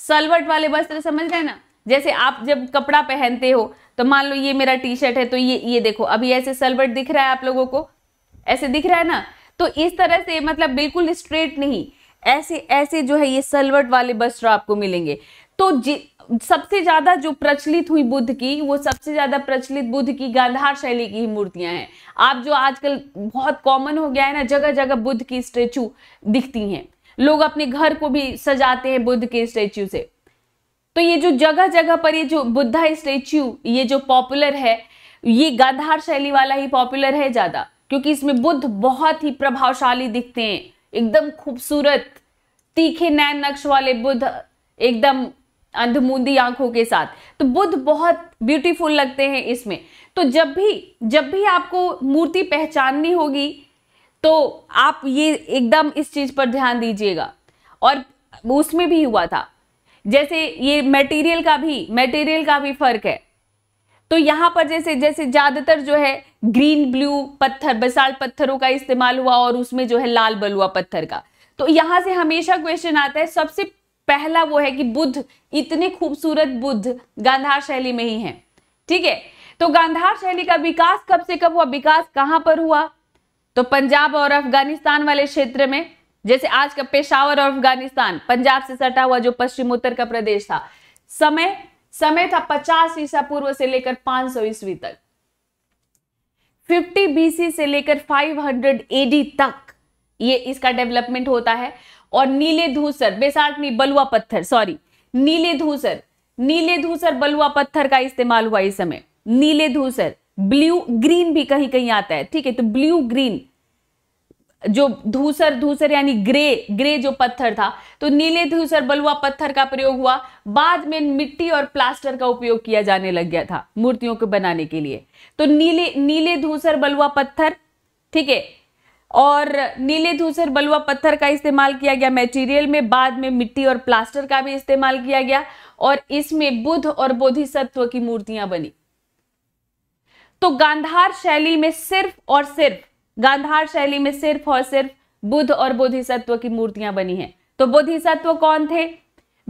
सलवट वाले वस्त्र समझ रहे ना जैसे आप जब कपड़ा पहनते हो तो मान लो ये मेरा टी शर्ट है तो ये ये देखो अभी ऐसे सलवट दिख रहा है आप लोगों को ऐसे दिख रहा है ना तो इस तरह से मतलब बिल्कुल स्ट्रेट नहीं ऐसे ऐसे जो है ये सलवट वाले वस्त्र आपको मिलेंगे तो सबसे ज़्यादा जो प्रचलित हुई बुद्ध की वो सबसे ज़्यादा प्रचलित बुद्ध की गांधार शैली की ही मूर्तियां हैं आप जो आजकल बहुत कॉमन हो गया है ना जगह जगह बुद्ध की स्टेचू दिखती हैं लोग अपने घर को भी सजाते हैं बुद्ध के स्टेचू से तो ये जो जगह जगह पर ये जो बुद्धा स्टेच्यू ये जो पॉपुलर है ये गाधार शैली वाला ही पॉपुलर है ज़्यादा क्योंकि इसमें बुद्ध बहुत ही प्रभावशाली दिखते हैं एकदम खूबसूरत तीखे नैन नक्श वाले बुद्ध एकदम अंधमूंदी आंखों के साथ तो बुद्ध बहुत ब्यूटीफुल लगते हैं इसमें तो जब भी जब भी आपको मूर्ति पहचाननी होगी तो आप ये एकदम इस चीज़ पर ध्यान दीजिएगा और उसमें भी हुआ था जैसे ये मटेरियल का भी मटेरियल का भी फर्क है तो यहां पर जैसे जैसे ज्यादातर जो है ग्रीन ब्लू पत्थर बसाल पत्थरों का इस्तेमाल हुआ और उसमें जो है लाल बलुआ पत्थर का तो यहां से हमेशा क्वेश्चन आता है सबसे पहला वो है कि बुद्ध इतने खूबसूरत बुद्ध गांधार शैली में ही है ठीक है तो गांधार शैली का विकास कब से कब हुआ विकास कहां पर हुआ तो पंजाब और अफगानिस्तान वाले क्षेत्र में जैसे आज का पेशावर और अफगानिस्तान पंजाब से सटा हुआ जो पश्चिम उत्तर का प्रदेश था समय समय था 50 ईसा पूर्व से लेकर 500 ईस्वी तक 50 बीसी से लेकर 500 एडी तक ये इसका डेवलपमेंट होता है और नीले धूसर बेसाल्टनी बलुआ पत्थर सॉरी नीले धूसर नीले धूसर बलुआ पत्थर का इस्तेमाल हुआ इस समय नीले धूसर ब्लू ग्रीन भी कहीं कहीं आता है ठीक है तो ब्लू ग्रीन जो धूसर धूसर यानी ग्रे ग्रे जो पत्थर था तो नीले धूसर बलुआ पत्थर का प्रयोग हुआ बाद में मिट्टी और प्लास्टर का उपयोग किया जाने लग गया था मूर्तियों को बनाने के लिए तो नीले नीले धूसर बलुआ पत्थर ठीक है और नीले धूसर बलुआ पत्थर का इस्तेमाल किया गया मेटीरियल में बाद में मिट्टी और प्लास्टर का भी इस्तेमाल किया गया और इसमें बुद्ध और बोधिसत्व की मूर्तियां बनी तो गांधार शैली में सिर्फ और सिर्फ गांधार शैली में सिर्फ और सिर्फ बुद्ध और बोधिसत्व की मूर्तियां बनी हैं तो बोधिसत्व कौन थे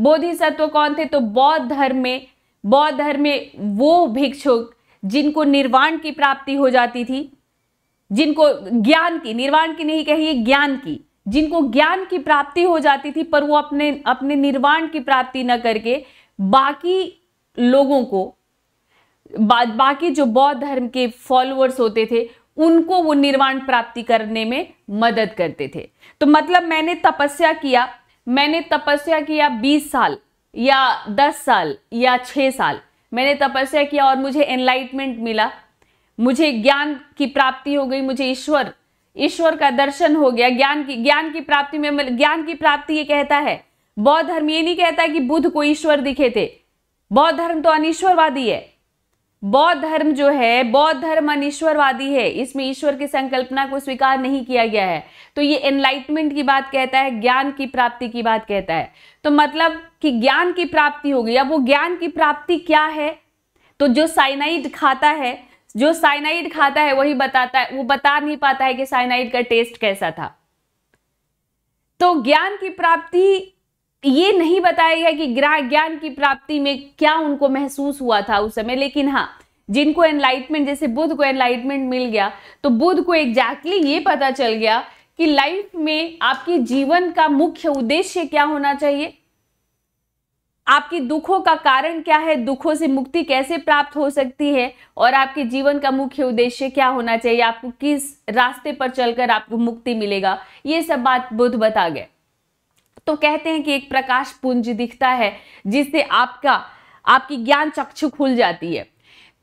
बोधिसत्व कौन थे तो बौद्ध धर्म में बौद्ध धर्म में वो भिक्षुक जिनको निर्वाण की प्राप्ति हो जाती थी जिनको ज्ञान की निर्वाण की नहीं कहिए ज्ञान की जिनको ज्ञान की प्राप्ति हो जाती थी पर वो अपने अपने निर्वाण की प्राप्ति न करके बाकी लोगों को बा, बाकी जो बौद्ध धर्म के फॉलोअर्स होते थे उनको वो निर्वाण प्राप्ति करने में मदद करते थे तो मतलब मैंने तपस्या किया मैंने तपस्या किया 20 साल या 10 साल या 6 साल मैंने तपस्या किया और मुझे एनलाइटमेंट मिला मुझे ज्ञान की प्राप्ति हो गई मुझे ईश्वर ईश्वर का दर्शन हो गया ज्ञान की ज्ञान की प्राप्ति में मतलब, ज्ञान की प्राप्ति ये कहता है बौद्ध धर्म ये नहीं कहता कि बुद्ध को ईश्वर दिखे थे बौद्ध धर्म तो अनिश्वरवादी है बौद्ध धर्म जो है बौद्ध धर्म अनिश्वरवादी है इसमें ईश्वर की संकल्पना को स्वीकार नहीं किया गया है तो ये एनलाइटमेंट की बात कहता है ज्ञान की प्राप्ति की बात कहता है तो मतलब कि ज्ञान की प्राप्ति होगी अब वो ज्ञान की प्राप्ति क्या है तो जो साइनाइड खाता है जो साइनाइड खाता है वही बताता है वो बता नहीं पाता है कि साइनाइड का टेस्ट कैसा था तो ज्ञान की प्राप्ति ये नहीं बताया गया कि ग्रह ज्ञान की प्राप्ति में क्या उनको महसूस हुआ था उस समय लेकिन हाँ जिनको एनलाइटमेंट जैसे बुद्ध को एनलाइटमेंट मिल गया तो बुद्ध को एग्जैक्टली ये पता चल गया कि लाइफ में आपके जीवन का मुख्य उद्देश्य क्या होना चाहिए आपके दुखों का कारण क्या है दुखों से मुक्ति कैसे प्राप्त हो सकती है और आपके जीवन का मुख्य उद्देश्य क्या होना चाहिए आपको किस रास्ते पर चलकर आपको मुक्ति मिलेगा ये सब बात बुद्ध बता गए तो कहते हैं कि एक प्रकाश पुंज दिखता है जिससे आपका आपकी ज्ञान चक्षु खुल जाती है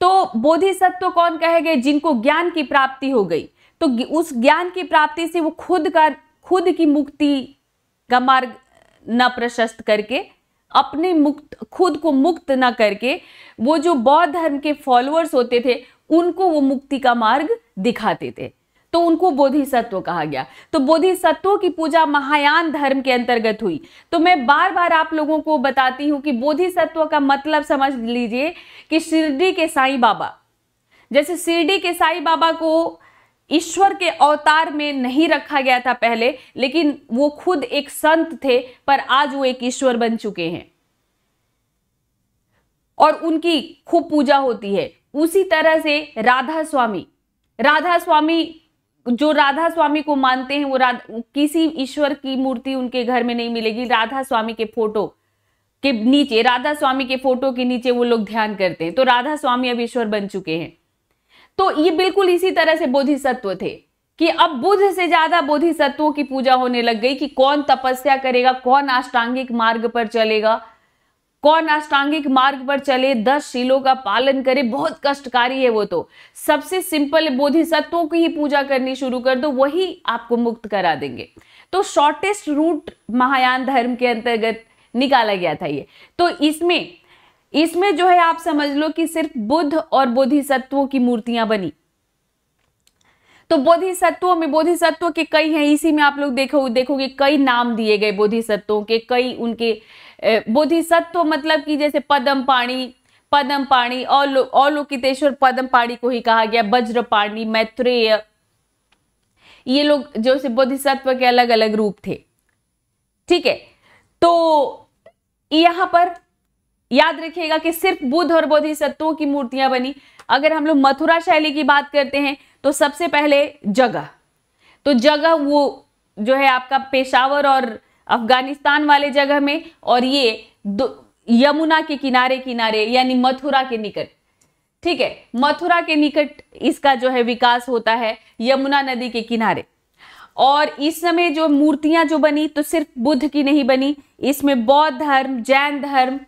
तो बोधि सत्व कौन कहे गए जिनको ज्ञान की प्राप्ति हो गई तो उस ज्ञान की प्राप्ति से वो खुद का खुद की मुक्ति का मार्ग न प्रशस्त करके अपने मुक्त खुद को मुक्त न करके वो जो बौद्ध धर्म के फॉलोअर्स होते थे उनको वो मुक्ति का मार्ग दिखाते थे तो उनको बोधिसत्व कहा गया तो बोधिसत्व की पूजा महायान धर्म के अंतर्गत हुई तो मैं बार बार आप लोगों को बताती हूं कि बोधिसत्व का मतलब समझ लीजिए कि शिरडी के साईं बाबा जैसे शिरडी के साईं बाबा को ईश्वर के अवतार में नहीं रखा गया था पहले लेकिन वो खुद एक संत थे पर आज वो एक ईश्वर बन चुके हैं और उनकी खूब पूजा होती है उसी तरह से राधा स्वामी राधा स्वामी जो राधा स्वामी को मानते हैं वो किसी ईश्वर की मूर्ति उनके घर में नहीं मिलेगी राधा स्वामी के फोटो के नीचे राधा स्वामी के फोटो के नीचे वो लोग ध्यान करते हैं तो राधा स्वामी अब ईश्वर बन चुके हैं तो ये बिल्कुल इसी तरह से बोधिसत्व थे कि अब बुध से ज्यादा बोधिसत्वों की पूजा होने लग गई कि कौन तपस्या करेगा कौन अष्टांगिक मार्ग पर चलेगा कौन अष्टांगिक मार्ग पर चले दस शीलों का पालन करे बहुत कष्टकारी है वो तो सबसे सिंपल बोधिसत्वों की ही पूजा करनी शुरू कर दो वही आपको मुक्त करा देंगे तो शॉर्टेस्ट रूट महायान धर्म के अंतर्गत निकाला गया था ये तो इसमें इसमें जो है आप समझ लो कि सिर्फ बुद्ध और बोधिसत्वों की मूर्तियां बनी तो बोधिसत्वों में बोधिसत्व के कई हैं इसी में आप लोग देखो देखोगे कई नाम दिए गए बोधिसत्वों के कई उनके बोधिसत्व मतलब कि जैसे पदम पाणी पदम पाणी और लो, पदम पाणी को ही कहा गया वज्र पाणी मैत्रेय ये लोग जो से बोधिसत्व के अलग अलग रूप थे ठीक है तो यहां पर याद रखिएगा कि सिर्फ बुद्ध और बोधिसत्वों की मूर्तियां बनी अगर हम लोग मथुरा शैली की बात करते हैं तो सबसे पहले जगह तो जगह वो जो है आपका पेशावर और अफगानिस्तान वाले जगह में और ये यमुना के किनारे किनारे यानी मथुरा के निकट ठीक है मथुरा के निकट इसका जो है विकास होता है यमुना नदी के किनारे और इस समय जो मूर्तियां जो बनी तो सिर्फ बुद्ध की नहीं बनी इसमें बौद्ध धर्म जैन धर्म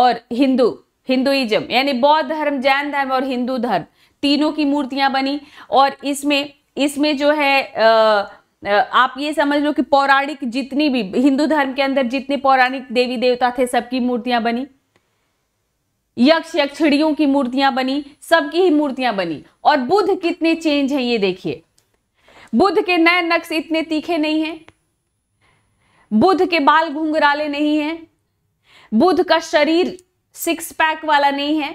और हिंदू हिंदुइज्म यानी बौद्ध धर्म जैन धर्म और हिंदू धर्म तीनों की मूर्तियां बनी और इसमें इसमें जो है आ, आप ये समझ लो कि पौराणिक जितनी भी हिंदू धर्म के अंदर जितने पौराणिक देवी देवता थे सबकी मूर्तियां बनी यक्ष यक्षिड़ियों की मूर्तियां बनी सबकी ही मूर्तियां बनी और बुद्ध कितने चेंज हैं ये देखिए बुद्ध के नए नक्श इतने तीखे नहीं हैं बुद्ध के बाल घुंघराले नहीं हैं बुद्ध का शरीर सिक्स पैक वाला नहीं है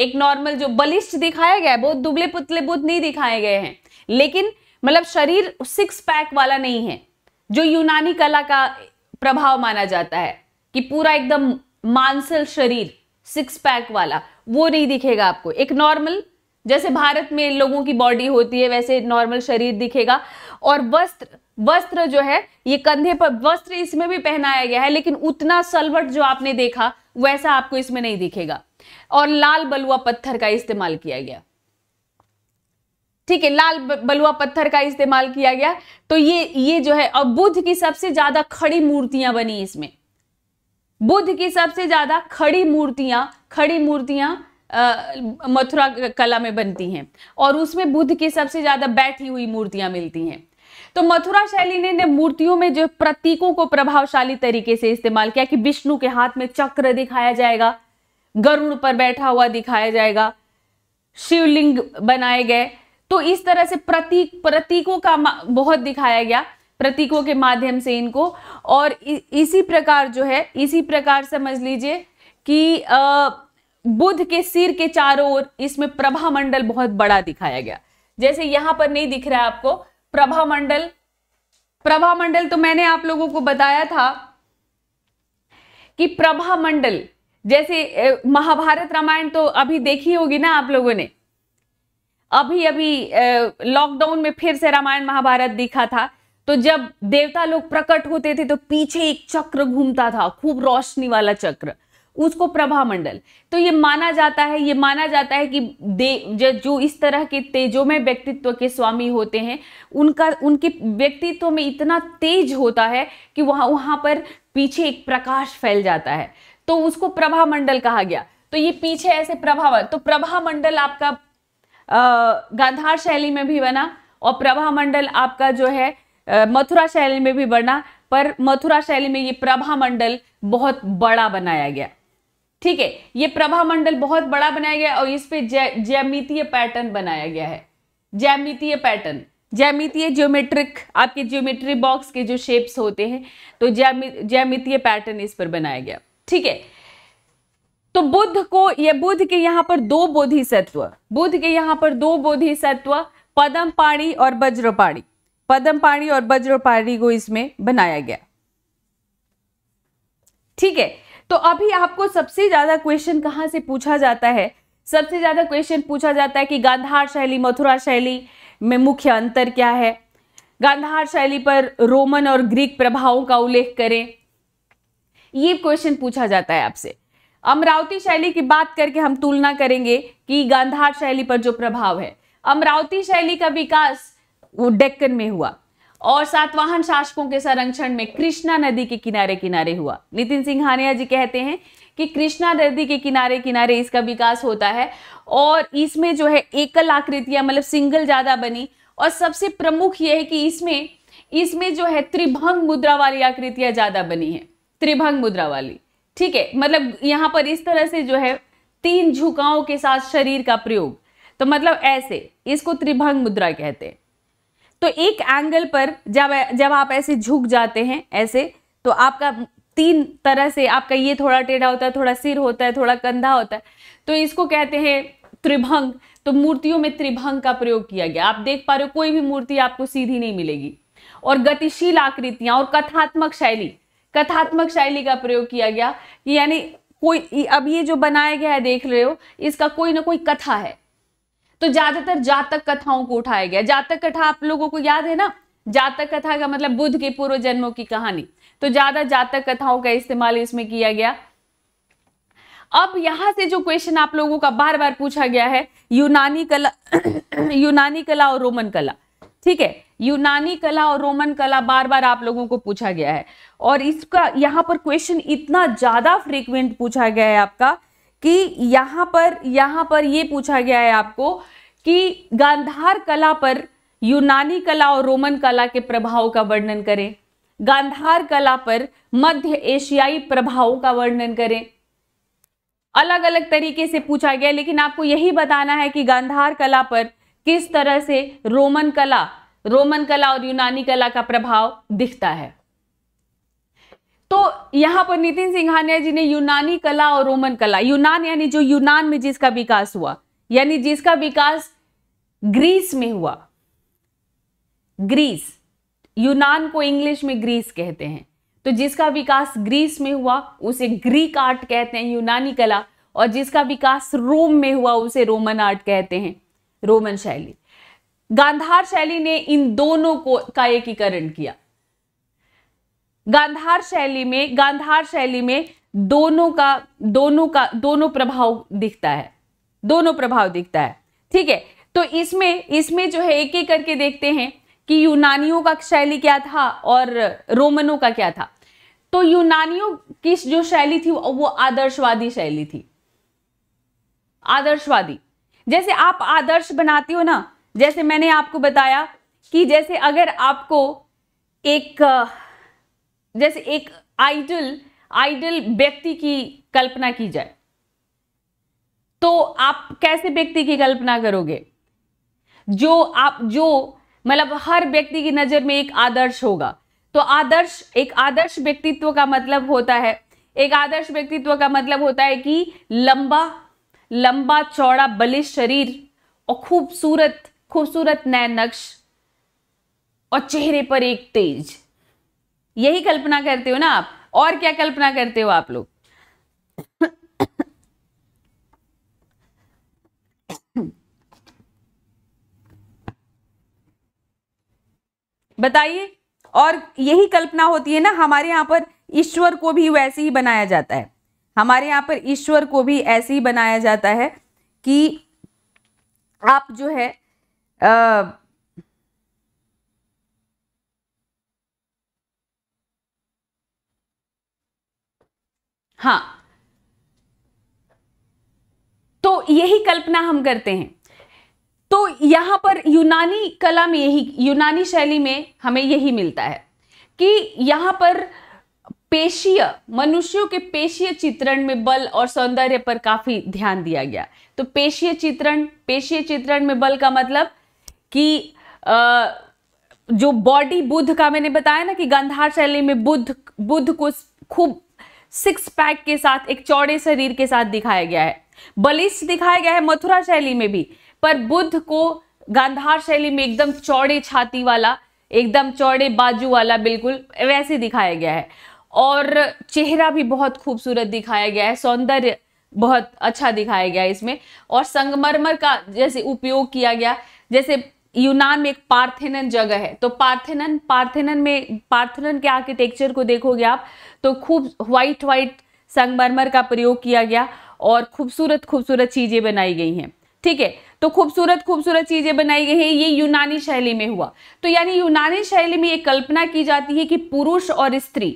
एक नॉर्मल जो बलिष्ठ दिखाया गया है बहुत दुबले पुतले बुद्ध नहीं दिखाए गए हैं लेकिन मतलब शरीर सिक्स पैक वाला नहीं है जो यूनानी कला का प्रभाव माना जाता है कि पूरा एकदम मांसल शरीर सिक्स पैक वाला वो नहीं दिखेगा आपको एक नॉर्मल जैसे भारत में लोगों की बॉडी होती है वैसे नॉर्मल शरीर दिखेगा और वस्त्र वस्त्र जो है ये कंधे पर वस्त्र इसमें भी पहनाया गया है लेकिन उतना सलवट जो आपने देखा वैसा आपको इसमें नहीं दिखेगा और लाल बलुआ पत्थर का इस्तेमाल किया गया ठीक है लाल बलुआ पत्थर का इस्तेमाल किया गया तो ये ये जो है और बुद्ध की सबसे ज्यादा खड़ी मूर्तियां बनी इसमें बुद्ध की सबसे ज्यादा खड़ी मूर्तियां खड़ी मूर्तियां मथुरा कला में बनती हैं और उसमें बुद्ध की सबसे ज्यादा बैठी हुई मूर्तियां मिलती हैं तो मथुरा शैली ने, ने मूर्तियों में जो प्रतीकों को प्रभावशाली तरीके से इस्तेमाल किया कि विष्णु के हाथ में चक्र दिखाया जाएगा गरुड़ पर बैठा हुआ दिखाया जाएगा शिवलिंग बनाए गए तो इस तरह से प्रतीक प्रतीकों का बहुत दिखाया गया प्रतीकों के माध्यम से इनको और इ, इसी प्रकार जो है इसी प्रकार समझ लीजिए कि बुध के सिर के चारों ओर इसमें प्रभा मंडल बहुत बड़ा दिखाया गया जैसे यहां पर नहीं दिख रहा है आपको प्रभा मंडल प्रभा मंडल तो मैंने आप लोगों को बताया था कि प्रभा मंडल जैसे महाभारत रामायण तो अभी देखी होगी ना आप लोगों ने अभी अभी लॉकडाउन में फिर से रामायण महाभारत दिखा था तो जब देवता लोग प्रकट होते थे तो पीछे एक चक्र घूमता था खूब रोशनी वाला चक्र उसको प्रभा मंडल तो ये माना जाता है ये माना जाता है कि दे जो इस तरह के तेजोमय व्यक्तित्व के स्वामी होते हैं उनका उनके व्यक्तित्व में इतना तेज होता है कि वहां वहां पर पीछे एक प्रकाश फैल जाता है तो उसको प्रभा मंडल कहा गया तो ये पीछे ऐसे प्रभाव तो प्रभा मंडल आपका गांधार शैली में भी बना और प्रभा मंडल आपका जो है मथुरा शैली में भी बना पर मथुरा शैली में ये प्रभा मंडल बहुत बड़ा बनाया गया ठीक है ये प्रभा मंडल बहुत बड़ा बनाया गया और इस पे ज्यामितीय जै, पैटर्न बनाया गया है ज्यामितीय पैटर्न ज्यामितीय ज्योमेट्रिक आपके ज्योमेट्री बॉक्स के जो शेप्स होते हैं तो ज्यामितीय पैटर्न इस पर बनाया गया ठीक है तो बुद्ध को ये बुद्ध के यहां पर दो बोधि सत्व बुद्ध के यहां पर दो बोधि सत्व पदम पाणी और वज्रपाणी पदम पाणी और वज्रपाणी को इसमें बनाया गया ठीक है तो अभी आपको सबसे ज्यादा क्वेश्चन कहां से पूछा जाता है सबसे ज्यादा क्वेश्चन पूछा जाता है कि गांधार शैली मथुरा शैली में मुख्य अंतर क्या है गांधार शैली पर रोमन और ग्रीक प्रभावों का उल्लेख करें ये क्वेश्चन पूछा जाता है आपसे अमरावती शैली की बात करके हम तुलना करेंगे कि गांधार शैली पर जो प्रभाव है अमरावती शैली का विकास वो डेक्कन में हुआ और सातवाहन शासकों के संरक्षण में कृष्णा नदी के किनारे किनारे हुआ नितिन सिंघानिया जी कहते हैं कि कृष्णा नदी के किनारे किनारे इसका विकास होता है और इसमें जो है एकल आकृतियां मतलब सिंगल ज्यादा बनी और सबसे प्रमुख यह है कि इसमें इसमें जो है त्रिभंग मुद्रा वाली आकृतियां ज्यादा बनी है त्रिभंग मुद्रा वाली ठीक है मतलब यहां पर इस तरह से जो है तीन झुकाओं के साथ शरीर का प्रयोग तो मतलब ऐसे इसको त्रिभंग मुद्रा कहते हैं तो एक एंगल पर जब जब आप ऐसे झुक जाते हैं ऐसे तो आपका तीन तरह से आपका ये थोड़ा टेढ़ा होता है थोड़ा सिर होता है थोड़ा कंधा होता है तो इसको कहते हैं त्रिभंग तो मूर्तियों में त्रिभंग का प्रयोग किया गया आप देख पा रहे हो कोई भी मूर्ति आपको सीधी नहीं मिलेगी और गतिशील आकृतियां और कथात्मक शैली कथात्मक शैली का प्रयोग किया गया कि यानी कोई अब ये जो बनाया गया है देख रहे हो इसका कोई ना कोई कथा है तो ज्यादातर जातक कथाओं को उठाया गया जातक कथा आप लोगों को याद है ना जातक कथा का मतलब बुद्ध के पूर्व जन्मों की कहानी तो ज्यादा जातक कथाओं का इस्तेमाल इसमें किया गया अब यहां से जो क्वेश्चन आप लोगों का बार बार पूछा गया है यूनानी कला यूनानी कला और रोमन कला ठीक है यूनानी कला और रोमन कला बार बार आप लोगों को पूछा गया है और इसका यहाँ पर क्वेश्चन इतना ज़्यादा फ्रीक्वेंट पूछा गया है आपका कि यहाँ पर यहाँ पर ये पूछा गया है आपको कि गांधार कला पर यूनानी कला और रोमन कला के प्रभाव का वर्णन करें गांधार कला पर मध्य एशियाई प्रभाव का वर्णन करें अलग अलग तरीके से पूछा गया लेकिन आपको यही बताना है कि गांधार कला पर किस तरह से रोमन कला रोमन कला और यूनानी कला का प्रभाव दिखता है तो यहां पर नितिन सिंघानिया जी ने यूनानी कला और रोमन कला यूनान यानी जो यूनान में जिसका विकास हुआ यानी जिसका विकास ग्रीस में हुआ ग्रीस यूनान को इंग्लिश में ग्रीस कहते हैं तो जिसका विकास ग्रीस में हुआ उसे ग्रीक आर्ट कहते हैं यूनानी कला और जिसका विकास रोम में हुआ उसे रोमन आर्ट कहते हैं रोमन शैली गांधार शैली ने इन दोनों को का एकीकरण किया गांधार शैली में गांधार शैली में दोनों का दोनों का दोनों प्रभाव दिखता है दोनों प्रभाव दिखता है ठीक है तो इसमें इसमें जो है एक एक करके देखते हैं कि यूनानियों का शैली क्या था और रोमनों का क्या था तो यूनानियों की जो शैली थी वो आदर्शवादी शैली थी आदर्शवादी जैसे आप आदर्श बनाती हो ना जैसे मैंने आपको बताया कि जैसे अगर आपको एक जैसे एक आइडल आइडल व्यक्ति की कल्पना की जाए तो आप कैसे व्यक्ति की कल्पना करोगे जो आप जो मतलब हर व्यक्ति की नज़र में एक आदर्श होगा तो आदर्श एक आदर्श व्यक्तित्व का मतलब होता है एक आदर्श व्यक्तित्व का मतलब होता है कि लंबा लंबा चौड़ा बलिश शरीर और खूबसूरत खूबसूरत नए नक्श और चेहरे पर एक तेज यही कल्पना करते हो ना आप और क्या कल्पना करते हो आप लोग बताइए और यही कल्पना होती है ना हमारे यहां पर ईश्वर को भी वैसे ही बनाया जाता है हमारे यहाँ पर ईश्वर को भी ऐसे ही बनाया जाता है कि आप जो है आ, हाँ तो यही कल्पना हम करते हैं तो यहां पर यूनानी कला में यही यूनानी शैली में हमें यही मिलता है कि यहां पर पेशीय मनुष्यों के पेशीय चित्रण में बल और सौंदर्य पर काफी ध्यान दिया गया तो पेशीय चित्रण पेशीय चित्रण में बल का मतलब कि जो बॉडी बुद्ध का मैंने बताया ना कि गंधार शैली में बुद्ध बुद्ध को खूब सिक्स पैक के साथ एक चौड़े शरीर के साथ दिखाया गया है बलिष्ठ दिखाया गया है मथुरा शैली में भी पर बुद्ध को गांधार शैली में एकदम चौड़े छाती वाला एकदम चौड़े बाजू वाला बिल्कुल वैसे दिखाया गया है और चेहरा भी बहुत खूबसूरत दिखाया गया है सौंदर्य बहुत अच्छा दिखाया गया है इसमें और संगमरमर का जैसे उपयोग किया गया जैसे यूनान में एक पार्थेनन जगह है तो पार्थेनन पार्थेनन में पार्थेनन के आर्किटेक्चर को देखोगे आप तो खूब व्हाइट व्हाइट संगमरमर का प्रयोग किया गया और खूबसूरत खूबसूरत चीज़ें बनाई गई हैं ठीक है तो खूबसूरत खूबसूरत चीज़ें बनाई गई हैं ये यूनानी शैली में हुआ तो यानी यूनानी शैली में ये कल्पना की जाती है कि पुरुष और स्त्री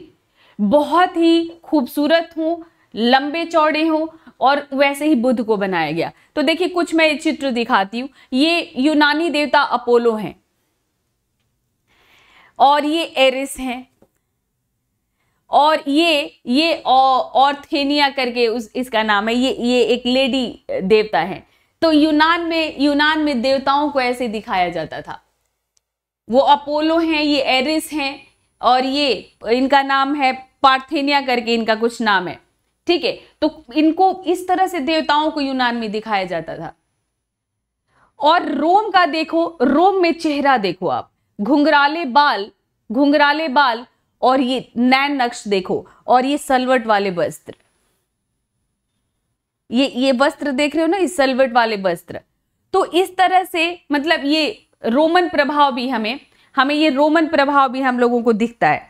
बहुत ही खूबसूरत हूँ लंबे चौड़े हों और वैसे ही बुद्ध को बनाया गया तो देखिए कुछ मैं चित्र दिखाती हूँ ये यूनानी देवता अपोलो हैं और ये एरिस हैं और ये ये ऑर्थेनिया करके उस इसका नाम है ये ये एक लेडी देवता है तो यूनान में यूनान में देवताओं को ऐसे दिखाया जाता था वो अपोलो हैं ये एरिस हैं और ये इनका नाम है पार्थेनिया करके इनका कुछ नाम है ठीक है तो इनको इस तरह से देवताओं को यूनान में दिखाया जाता था और रोम का देखो रोम में चेहरा देखो आप घुंघराले बाल घुंघराले बाल और ये नैन नक्श देखो और ये सलवट वाले वस्त्र ये ये वस्त्र देख रहे हो ना इस सलवट वाले वस्त्र तो इस तरह से मतलब ये रोमन प्रभाव भी हमें हमें ये रोमन प्रभाव भी हम लोगों को दिखता है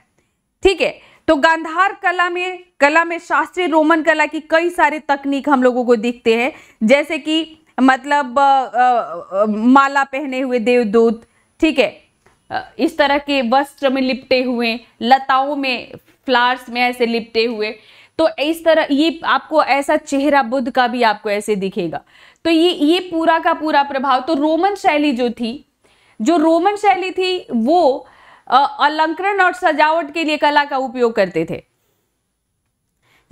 ठीक है तो गांधार कला में कला में शास्त्रीय रोमन कला की कई सारे तकनीक हम लोगों को दिखते हैं जैसे कि मतलब आ, आ, आ, माला पहने हुए देवदूत ठीक है इस तरह के वस्त्र में लिपटे हुए लताओं में फ्लावर्स में ऐसे लिपटे हुए तो इस तरह ये आपको ऐसा चेहरा बुद्ध का भी आपको ऐसे दिखेगा तो ये ये पूरा का पूरा प्रभाव तो रोमन शैली जो थी जो रोमन शैली थी वो अलंकरण और सजावट के लिए कला का उपयोग करते थे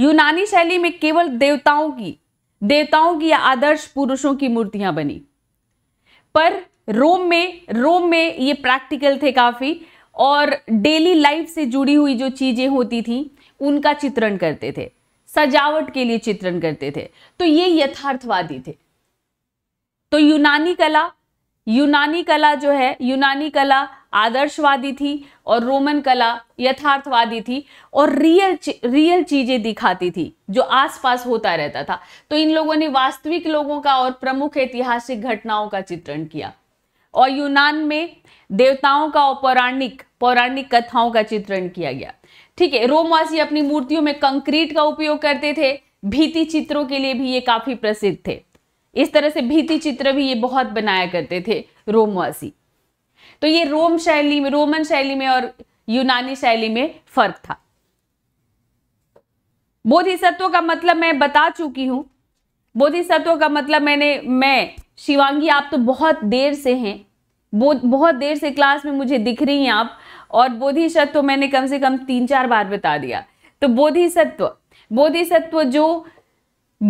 यूनानी शैली में केवल देवताओं की देवताओं की या आदर्श पुरुषों की मूर्तियां बनी पर रोम में रोम में ये प्रैक्टिकल थे काफ़ी और डेली लाइफ से जुड़ी हुई जो चीज़ें होती थी उनका चित्रण करते थे सजावट के लिए चित्रण करते थे तो ये यथार्थवादी थे तो यूनानी कला यूनानी कला जो है यूनानी कला आदर्शवादी थी और रोमन कला यथार्थवादी थी और रियल रियल चीज़ें दिखाती थी जो आसपास होता रहता था तो इन लोगों ने वास्तविक लोगों का और प्रमुख ऐतिहासिक घटनाओं का चित्रण किया और यूनान में देवताओं का और पौराणिक पौराणिक कथाओं का चित्रण किया गया ठीक है रोमवासी अपनी मूर्तियों में कंक्रीट का उपयोग करते थे भीति चित्रों के लिए भी ये काफ़ी प्रसिद्ध थे इस तरह से भीति चित्र भी ये बहुत बनाया करते थे रोमवासी तो ये रोम शैली में रोमन शैली में और यूनानी शैली में फर्क था बोधिसत्व का मतलब मैं बता चुकी हूं बोधिसत्व का मतलब मैंने मैं शिवांगी आप तो बहुत देर से हैं बहुत देर से क्लास में मुझे दिख रही हैं आप और बोधिसत्व मैंने कम से कम तीन चार बार बता दिया तो बोधिसत्व बोधिसत्व जो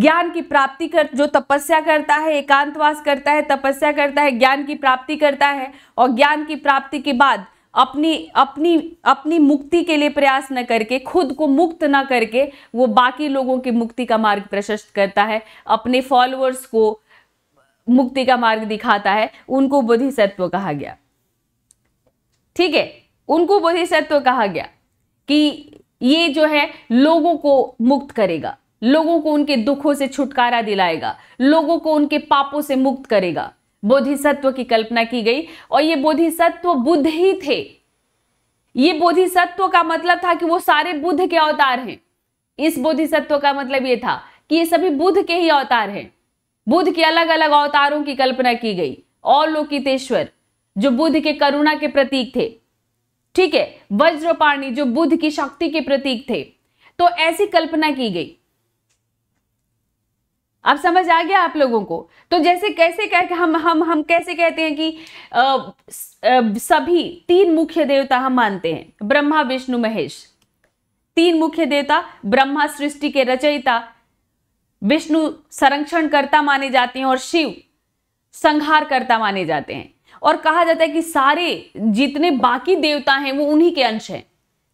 ज्ञान की प्राप्ति कर जो तपस्या करता है एकांतवास करता है तपस्या करता है ज्ञान की प्राप्ति करता है और ज्ञान की प्राप्ति के बाद अपनी अपनी अपनी मुक्ति के लिए प्रयास न करके खुद को मुक्त न करके वो बाकी लोगों की मुक्ति का मार्ग प्रशस्त करता है अपने फॉलोअर्स को मुक्ति का मार्ग दिखाता है उनको बोधिसत्व कहा गया ठीक है उनको बोधिसत्व कहा गया कि ये जो है लोगों को मुक्त करेगा लोगों को उनके दुखों से छुटकारा दिलाएगा लोगों को उनके पापों से मुक्त करेगा बोधिसत्व की कल्पना की गई और ये बोधिसत्व बुद्ध ही थे ये बोधिसत्व का मतलब था कि वो सारे बुद्ध के अवतार हैं इस बोधिसत्व का मतलब ये था कि ये सभी बुद्ध के ही अवतार हैं बुद्ध के अलग अलग अवतारों की कल्पना की गई और लोकितेश्वर जो बुद्ध के करुणा के प्रतीक थे ठीक है वज्रपाणी जो बुद्ध की शक्ति के प्रतीक थे तो ऐसी कल्पना की गई अब समझ आ गया आप लोगों को तो जैसे कैसे कह के हम हम हम कैसे कहते हैं कि आ, आ, सभी तीन मुख्य देवता हम मानते हैं ब्रह्मा विष्णु महेश तीन मुख्य देवता ब्रह्मा सृष्टि के रचयिता विष्णु संरक्षणकर्ता माने जाते हैं और शिव संहारकर्ता माने जाते हैं और कहा जाता है कि सारे जितने बाकी देवता हैं वो उन्हीं के अंश हैं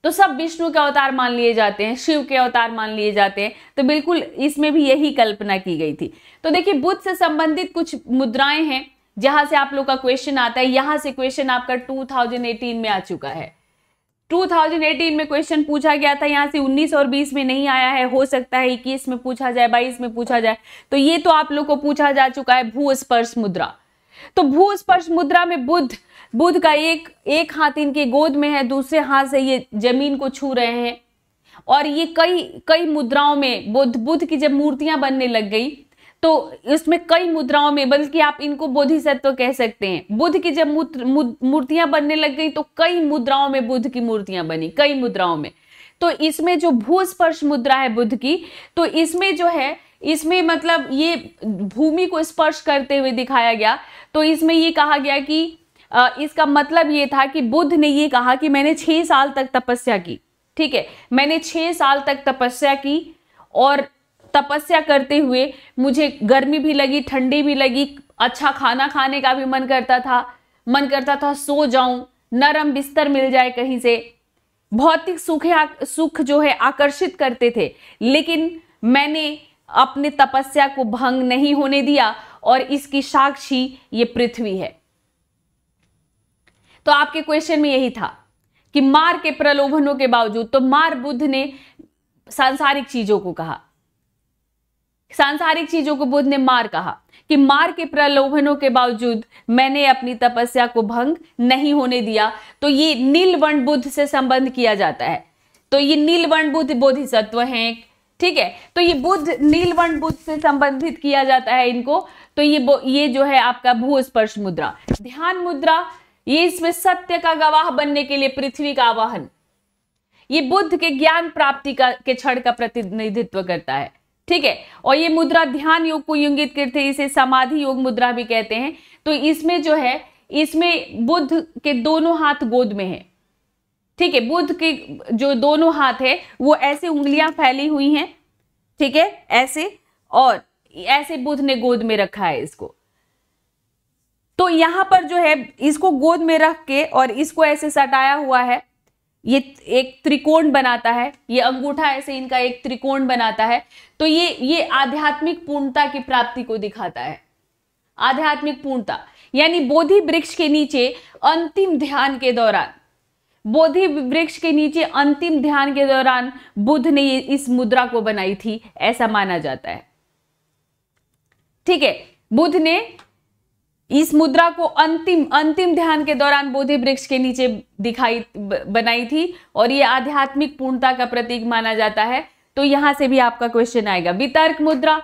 तो सब विष्णु के अवतार मान लिए जाते हैं शिव के अवतार मान लिए जाते हैं तो बिल्कुल इसमें भी यही कल्पना की गई थी तो देखिए बुद्ध से संबंधित कुछ मुद्राएं हैं जहां से आप लोग का क्वेश्चन आता है यहां से क्वेश्चन आपका 2018 में आ चुका है 2018 में क्वेश्चन पूछा गया था यहाँ से 19 और 20 में नहीं आया है हो सकता है इक्कीस में पूछा जाए बाईस में पूछा जाए तो ये तो आप लोग को पूछा जा चुका है भू स्पर्श मुद्रा तो भू स्पर्श मुद्रा में बुद्ध बुद्ध का एक एक हाथ इनके गोद में है दूसरे हाथ से ये जमीन को छू रहे हैं और ये कई कई मुद्राओं में बुद्ध बुद्ध की जब मूर्तियां बनने लग गई तो इसमें कई मुद्राओं में बल्कि आप इनको तो कह सकते हैं बुद्ध की जब मूर्तियां बनने लग गई तो कई मुद्राओं में बुद्ध की मूर्तियां बनी कई मुद्राओं में तो इसमें जो भूस्पर्श मुद्रा है बुद्ध की तो इसमें जो है इसमें मतलब ये भूमि को स्पर्श करते हुए दिखाया गया तो इसमें ये कहा गया कि इसका मतलब ये था कि बुद्ध ने ये कहा कि मैंने छः साल तक तपस्या की ठीक है मैंने छह साल तक तपस्या की और तपस्या करते हुए मुझे गर्मी भी लगी ठंडी भी लगी अच्छा खाना खाने का भी मन करता था मन करता था सो जाऊं नरम बिस्तर मिल जाए कहीं से भौतिक सुख सुख जो है आकर्षित करते थे लेकिन मैंने अपने तपस्या को भंग नहीं होने दिया और इसकी साक्षी ये पृथ्वी है तो आपके क्वेश्चन में यही था कि मार के प्रलोभनों के बावजूद तो मार बुद्ध ने सांसारिक चीजों को कहा सांसारिक चीजों को बुद्ध ने मार कहा कि मार के प्रलोभनों के बावजूद मैंने अपनी तपस्या को भंग नहीं होने दिया तो ये नीलवर्ण बुद्ध से संबंध किया जाता है तो ये नीलवर्ण बुद्ध बोधिसत्व हैं ठीक है तो ये बुद्ध नीलवर्ण बुद्ध से संबंधित किया जाता है इनको तो ये ये जो है आपका भू स्पर्श मुद्रा ध्यान मुद्रा ये इसमें सत्य का गवाह बनने के लिए पृथ्वी का आवाहन ये बुद्ध के ज्ञान प्राप्ति का के क्षण का प्रतिनिधित्व करता है ठीक है और ये मुद्रा ध्यान योग को इंगित करते इसे समाधि योग मुद्रा भी कहते हैं तो इसमें जो है इसमें बुद्ध के दोनों हाथ गोद में है ठीक है बुद्ध के जो दोनों हाथ है वो ऐसे उंगलियां फैली हुई हैं ठीक है ऐसे और ऐसे बुद्ध ने गोद में रखा है इसको तो यहां पर जो है इसको गोद में रख के और इसको ऐसे सटाया हुआ है ये एक त्रिकोण बनाता है ये अंगूठा ऐसे इनका एक त्रिकोण बनाता है तो ये ये आध्यात्मिक पूर्णता की प्राप्ति को दिखाता है आध्यात्मिक पूर्णता यानी बोधि वृक्ष के नीचे अंतिम ध्यान के दौरान बोधि वृक्ष के नीचे अंतिम ध्यान के दौरान बुद्ध ने ये इस मुद्रा को बनाई थी ऐसा माना जाता है ठीक है बुद्ध ने इस मुद्रा को अंतिम अंतिम ध्यान के दौरान बोधि वृक्ष के नीचे दिखाई बनाई थी और ये आध्यात्मिक पूर्णता का प्रतीक माना जाता है तो यहां से भी आपका क्वेश्चन आएगा वितर्क मुद्रा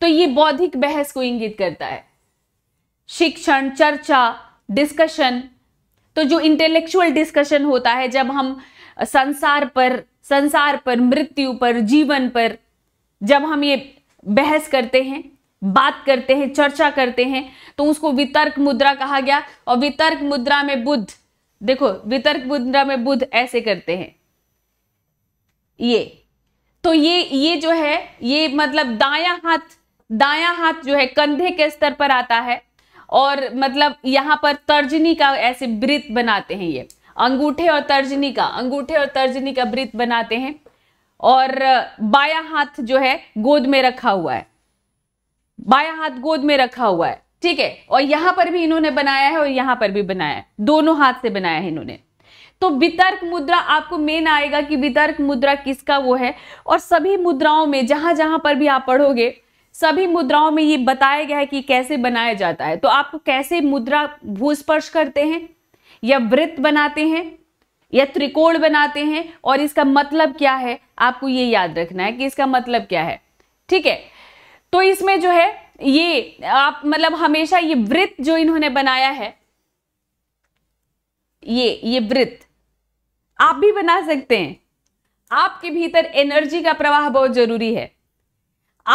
तो ये बौद्धिक बहस को इंगित करता है शिक्षण चर्चा डिस्कशन तो जो इंटेलेक्चुअल डिस्कशन होता है जब हम संसार पर संसार पर मृत्यु पर जीवन पर जब हम ये बहस करते हैं बात करते हैं चर्चा करते हैं तो उसको वितर्क मुद्रा कहा गया और वितर्क मुद्रा में बुद्ध देखो वितर्क मुद्रा में बुद्ध ऐसे करते हैं ये तो ये ये जो है ये मतलब दाया हाथ दाया हाथ जो है कंधे के स्तर पर आता है और मतलब यहां पर तर्जनी का ऐसे वृत बनाते हैं ये अंगूठे और तर्जनी का अंगूठे और तर्जनी का वृत बनाते हैं और बाया हाथ जो है गोद में रखा हुआ है बाया हाथ गोद में रखा हुआ है ठीक है और यहां पर भी इन्होंने बनाया है और यहां पर भी बनाया है दोनों हाथ से बनाया है इन्होंने तो वितर्क मुद्रा आपको मेन आएगा कि वितर्क मुद्रा किसका वो है और सभी मुद्राओं में जहां जहां पर भी आप पढ़ोगे सभी मुद्राओं में ये बताया गया है कि कैसे बनाया जाता है तो आपको कैसे मुद्रा भूस्पर्श करते हैं या वृत्त बनाते हैं या त्रिकोण बनाते हैं और इसका मतलब क्या है आपको ये याद रखना है कि इसका मतलब क्या है ठीक है तो इसमें जो है ये आप मतलब हमेशा ये वृत्त जो इन्होंने बनाया है ये ये वृत्त आप भी बना सकते हैं आपके भीतर एनर्जी का प्रवाह बहुत जरूरी है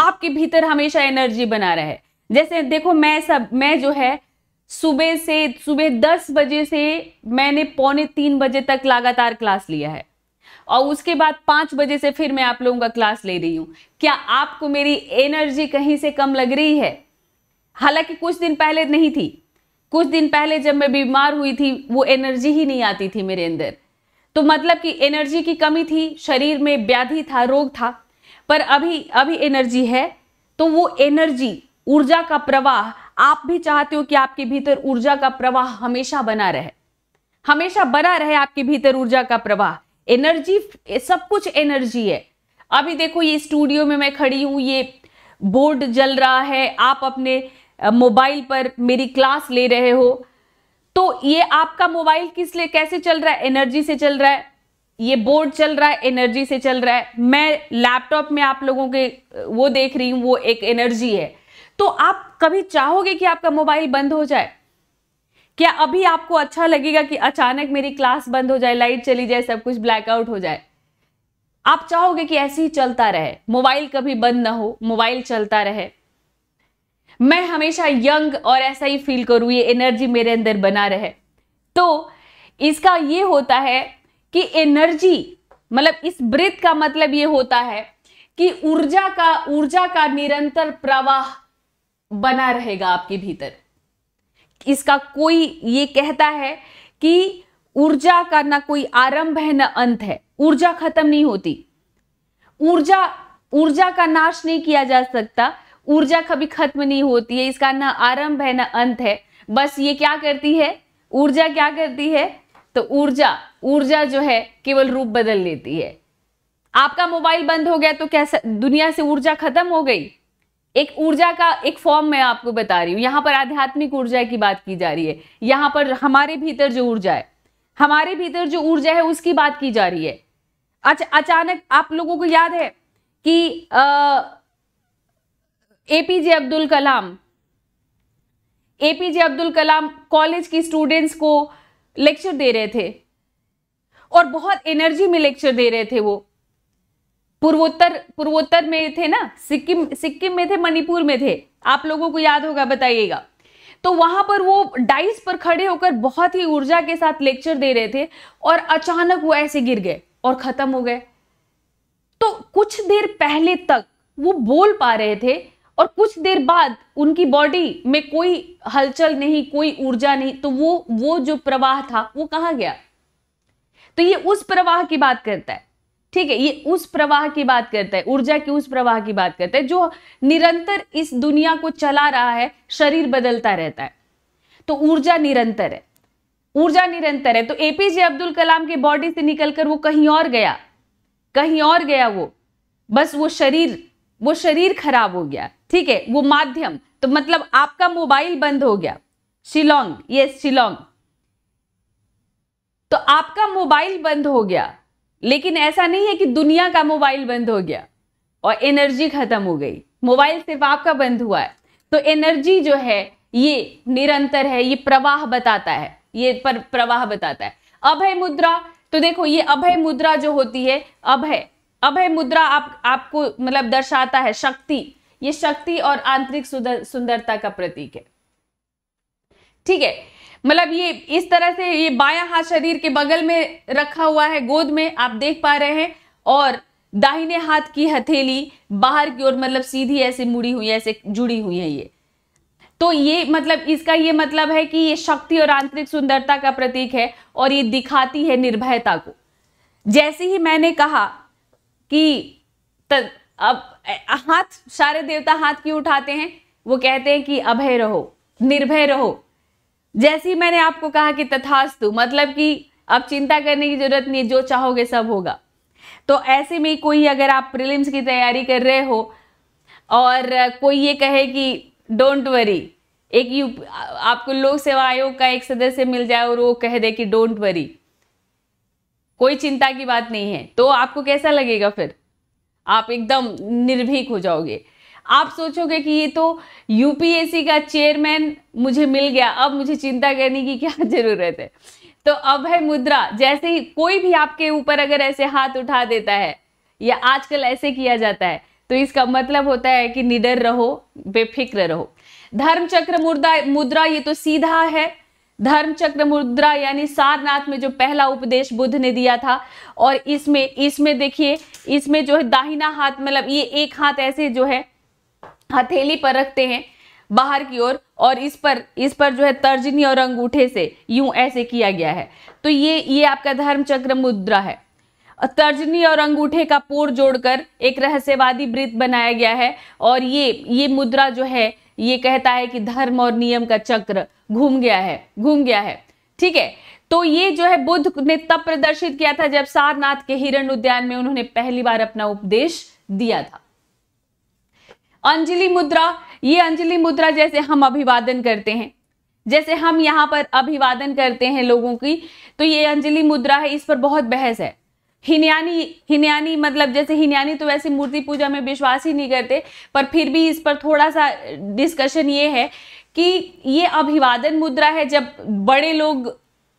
आपके भीतर हमेशा एनर्जी बना रहे जैसे देखो मैं सब मैं जो है सुबह से सुबह दस बजे से मैंने पौने तीन बजे तक लगातार क्लास लिया है और उसके बाद पांच बजे से फिर मैं आप लोगों का क्लास ले रही हूं क्या आपको मेरी एनर्जी कहीं से कम लग रही है हालांकि कुछ दिन पहले नहीं थी कुछ दिन पहले जब मैं बीमार हुई थी वो एनर्जी ही नहीं आती थी मेरे अंदर तो मतलब कि एनर्जी की कमी थी शरीर में व्याधि था रोग था पर अभी अभी एनर्जी है तो वो एनर्जी ऊर्जा का प्रवाह आप भी चाहते हो कि आपके भीतर ऊर्जा का प्रवाह हमेशा बना रहे हमेशा बना रहे आपके भीतर ऊर्जा का प्रवाह एनर्जी सब कुछ एनर्जी है अभी देखो ये स्टूडियो में मैं खड़ी हूँ ये बोर्ड जल रहा है आप अपने मोबाइल पर मेरी क्लास ले रहे हो तो ये आपका मोबाइल किस लिए कैसे चल रहा है एनर्जी से चल रहा है ये बोर्ड चल रहा है एनर्जी से चल रहा है मैं लैपटॉप में आप लोगों के वो देख रही हूँ वो एक एनर्जी है तो आप कभी चाहोगे कि आपका मोबाइल बंद हो जाए क्या अभी आपको अच्छा लगेगा कि अचानक मेरी क्लास बंद हो जाए लाइट चली जाए सब कुछ ब्लैकआउट हो जाए आप चाहोगे कि ऐसे ही चलता रहे मोबाइल कभी बंद ना हो मोबाइल चलता रहे मैं हमेशा यंग और ऐसा ही फील करूँ ये एनर्जी मेरे अंदर बना रहे तो इसका ये होता है कि एनर्जी मतलब इस ब्रेथ का मतलब ये होता है कि ऊर्जा का ऊर्जा का निरंतर प्रवाह बना रहेगा आपके भीतर इसका कोई ये कहता है कि ऊर्जा का ना कोई आरंभ है ना अंत है ऊर्जा खत्म नहीं होती ऊर्जा ऊर्जा का नाश नहीं किया जा सकता ऊर्जा कभी खत्म नहीं होती है इसका ना आरंभ है ना अंत है बस ये क्या करती है ऊर्जा क्या करती है तो ऊर्जा ऊर्जा जो है केवल रूप बदल लेती है आपका मोबाइल बंद हो गया तो कैसा दुनिया से ऊर्जा खत्म हो गई एक ऊर्जा का एक फॉर्म मैं आपको बता रही हूँ यहाँ पर आध्यात्मिक ऊर्जा की बात की जा रही है यहाँ पर हमारे भीतर जो ऊर्जा है हमारे भीतर जो ऊर्जा है उसकी बात की जा रही है अच्छा अचानक आप लोगों को याद है कि A P J Abdul Kalam APJ Abdul Kalam college की स्टूडेंट्स को लेक्चर दे रहे थे और बहुत एनर्जी में लेक्चर दे रहे थे वो पूर्वोत्तर पूर्वोत्तर में थे ना सिक्किम सिक्किम में थे मणिपुर में थे आप लोगों को याद होगा बताइएगा तो वहां पर वो डाइस पर खड़े होकर बहुत ही ऊर्जा के साथ लेक्चर दे रहे थे और अचानक वो ऐसे गिर गए और खत्म हो गए तो कुछ देर पहले तक वो बोल पा रहे थे और कुछ देर बाद उनकी बॉडी में कोई हलचल नहीं कोई ऊर्जा नहीं तो वो वो जो प्रवाह था वो कहां गया तो ये उस प्रवाह की बात करता है ठीक है ये उस प्रवाह की बात करता है ऊर्जा के उस प्रवाह की बात करता है जो निरंतर इस दुनिया को चला रहा है शरीर बदलता रहता है तो ऊर्जा निरंतर है ऊर्जा निरंतर है तो एपीजे अब्दुल कलाम के बॉडी से निकलकर वो कहीं और गया कहीं और गया वो बस वो शरीर वो शरीर खराब हो गया ठीक है वो माध्यम तो मतलब आपका मोबाइल बंद हो गया शिलोंग यस शिलोंग तो आपका मोबाइल बंद हो गया लेकिन ऐसा नहीं है कि दुनिया का मोबाइल बंद हो गया और एनर्जी खत्म हो गई मोबाइल सिर्फ आपका बंद हुआ है तो एनर्जी जो है ये निरंतर है ये प्रवाह बताता है ये पर प्रवाह बताता है अभय मुद्रा तो देखो ये अभय मुद्रा जो होती है अभय अभय मुद्रा आप आपको मतलब दर्शाता है शक्ति ये शक्ति और आंतरिक सुंदरता का प्रतीक है ठीक है मतलब ये इस तरह से ये बायां हाथ शरीर के बगल में रखा हुआ है गोद में आप देख पा रहे हैं और दाहिने हाथ की हथेली बाहर की ओर मतलब सीधी ऐसे मुड़ी हुई है ऐसे जुड़ी हुई है ये तो ये मतलब इसका ये मतलब है कि ये शक्ति और आंतरिक सुंदरता का प्रतीक है और ये दिखाती है निर्भयता को जैसे ही मैंने कहा कि तद, अब हाथ सारे देवता हाथ क्यों उठाते हैं वो कहते हैं कि अभय रहो निर्भय रहो जैसे ही मैंने आपको कहा कि तथास्तु मतलब कि अब चिंता करने की जरूरत नहीं है जो चाहोगे सब होगा तो ऐसे में कोई अगर आप प्रिलिम्स की तैयारी कर रहे हो और कोई ये कहे कि डोंट वरी एक यू आपको लोक सेवा आयोग का एक सदस्य मिल जाए और वो कह दे कि डोंट वरी कोई चिंता की बात नहीं है तो आपको कैसा लगेगा फिर आप एकदम निर्भीक हो जाओगे आप सोचोगे कि ये तो यूपीएससी का चेयरमैन मुझे मिल गया अब मुझे चिंता करने की क्या जरूरत है तो अब है मुद्रा जैसे ही कोई भी आपके ऊपर अगर ऐसे हाथ उठा देता है या आजकल ऐसे किया जाता है तो इसका मतलब होता है कि निडर रहो बेफिक्र रहो धर्म चक्र मुद्रा मुद्रा ये तो सीधा है धर्म चक्र मुद्रा यानी सारनाथ में जो पहला उपदेश बुद्ध ने दिया था और इसमें इसमें देखिए इसमें जो है दाहिना हाथ मतलब ये एक हाथ ऐसे जो है हथेली पर रखते हैं बाहर की ओर और, और इस पर इस पर जो है तर्जनी और अंगूठे से यूं ऐसे किया गया है तो ये ये आपका धर्म चक्र मुद्रा है तर्जनी और अंगूठे का पोर जोड़कर एक रहस्यवादी वृत्त बनाया गया है और ये ये मुद्रा जो है ये कहता है कि धर्म और नियम का चक्र घूम गया है घूम गया है ठीक है तो ये जो है बुद्ध ने तब प्रदर्शित किया था जब सारनाथ के हिरण उद्यान में उन्होंने पहली बार अपना उपदेश दिया था अंजलि मुद्रा ये अंजलि मुद्रा जैसे हम अभिवादन करते हैं जैसे हम यहाँ पर अभिवादन करते हैं लोगों की तो ये अंजलि मुद्रा है इस पर बहुत बहस है हिन्यानी हिन्यानी मतलब जैसे हिन्यानी तो वैसे मूर्ति पूजा में विश्वास ही नहीं करते पर फिर भी इस पर थोड़ा सा डिस्कशन ये है कि ये अभिवादन मुद्रा है जब बड़े लोग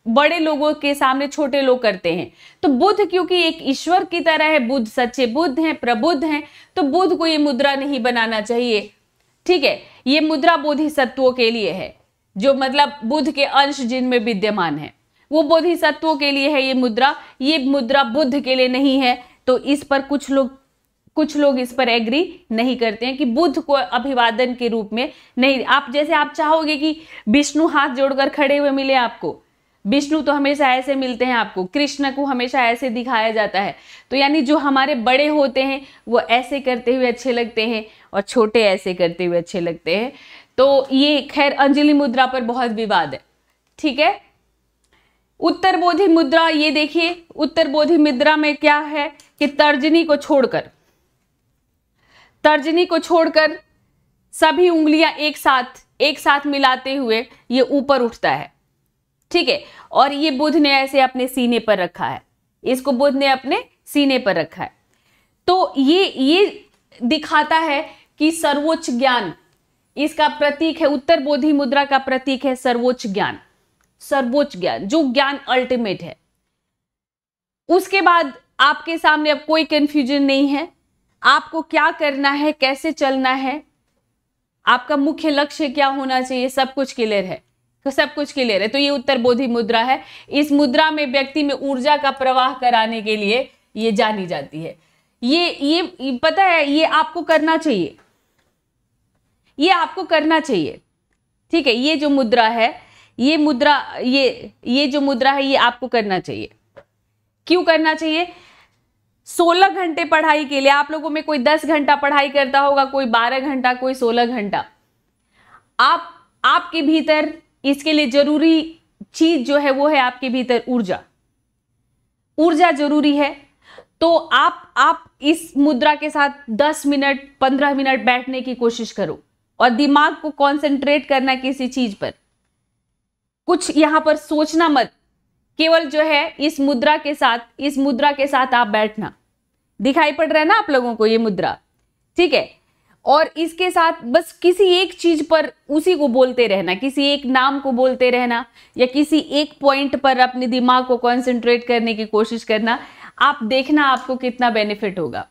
बड़े लोगों के सामने छोटे लोग करते हैं तो बुद्ध क्योंकि एक ईश्वर की तरह है बुद्ध सच्चे बुद्ध हैं प्रबुद्ध हैं तो बुद्ध को ये मुद्रा नहीं बनाना चाहिए ठीक है ये मुद्रा बोधिसत्वों के लिए है जो मतलब बुद्ध के अंश जिनमें विद्यमान है वो बोधिसत्वों के लिए है ये मुद्रा ये मुद्रा बुद्ध के लिए नहीं है तो इस पर कुछ लोग कुछ लोग इस पर एग्री नहीं करते हैं कि बुद्ध को अभिवादन के रूप में नहीं आप जैसे आप चाहोगे कि विष्णु हाथ जोड़कर खड़े हुए मिले आपको विष्णु तो हमेशा ऐसे मिलते हैं आपको कृष्ण को हमेशा ऐसे दिखाया जाता है तो यानी जो हमारे बड़े होते हैं वो ऐसे करते हुए अच्छे लगते हैं और छोटे ऐसे करते हुए अच्छे लगते हैं तो ये खैर अंजलि मुद्रा पर बहुत विवाद है ठीक है उत्तर बोधि मुद्रा ये देखिए उत्तर बोधि मुद्रा में क्या है कि तर्जनी को छोड़कर तर्जनी को छोड़कर सभी उंगलियां एक साथ एक साथ मिलाते हुए ये ऊपर उठता है ठीक है और ये बुध ने ऐसे अपने सीने पर रखा है इसको बुध ने अपने सीने पर रखा है तो ये ये दिखाता है कि सर्वोच्च ज्ञान इसका प्रतीक है उत्तर बोधि मुद्रा का प्रतीक है सर्वोच्च ज्ञान सर्वोच्च ज्ञान जो ज्ञान अल्टीमेट है उसके बाद आपके सामने अब कोई कंफ्यूजन नहीं है आपको क्या करना है कैसे चलना है आपका मुख्य लक्ष्य क्या होना चाहिए सब कुछ क्लियर है तो सब कुछ क्लियर है तो ये उत्तर बोधि मुद्रा है इस मुद्रा में व्यक्ति में ऊर्जा का प्रवाह कराने के लिए ये जानी जाती है ये ये पता है ये आपको करना चाहिए ये आपको करना चाहिए ठीक है ये जो मुद्रा है ये मुद्रा ये ये जो मुद्रा है ये आपको करना चाहिए क्यों करना चाहिए सोलह घंटे पढ़ाई के लिए आप लोगों में कोई दस घंटा पढ़ाई करता होगा कोई बारह घंटा कोई सोलह घंटा आप आपके भीतर इसके लिए जरूरी चीज जो है वो है आपके भीतर ऊर्जा ऊर्जा जरूरी है तो आप आप इस मुद्रा के साथ 10 मिनट 15 मिनट बैठने की कोशिश करो और दिमाग को कंसंट्रेट करना किसी चीज पर कुछ यहां पर सोचना मत केवल जो है इस मुद्रा के साथ इस मुद्रा के साथ आप बैठना दिखाई पड़ रहा है ना आप लोगों को ये मुद्रा ठीक है और इसके साथ बस किसी एक चीज पर उसी को बोलते रहना किसी एक नाम को बोलते रहना या किसी एक पॉइंट पर अपने दिमाग को कंसंट्रेट करने की कोशिश करना आप देखना आपको कितना बेनिफिट होगा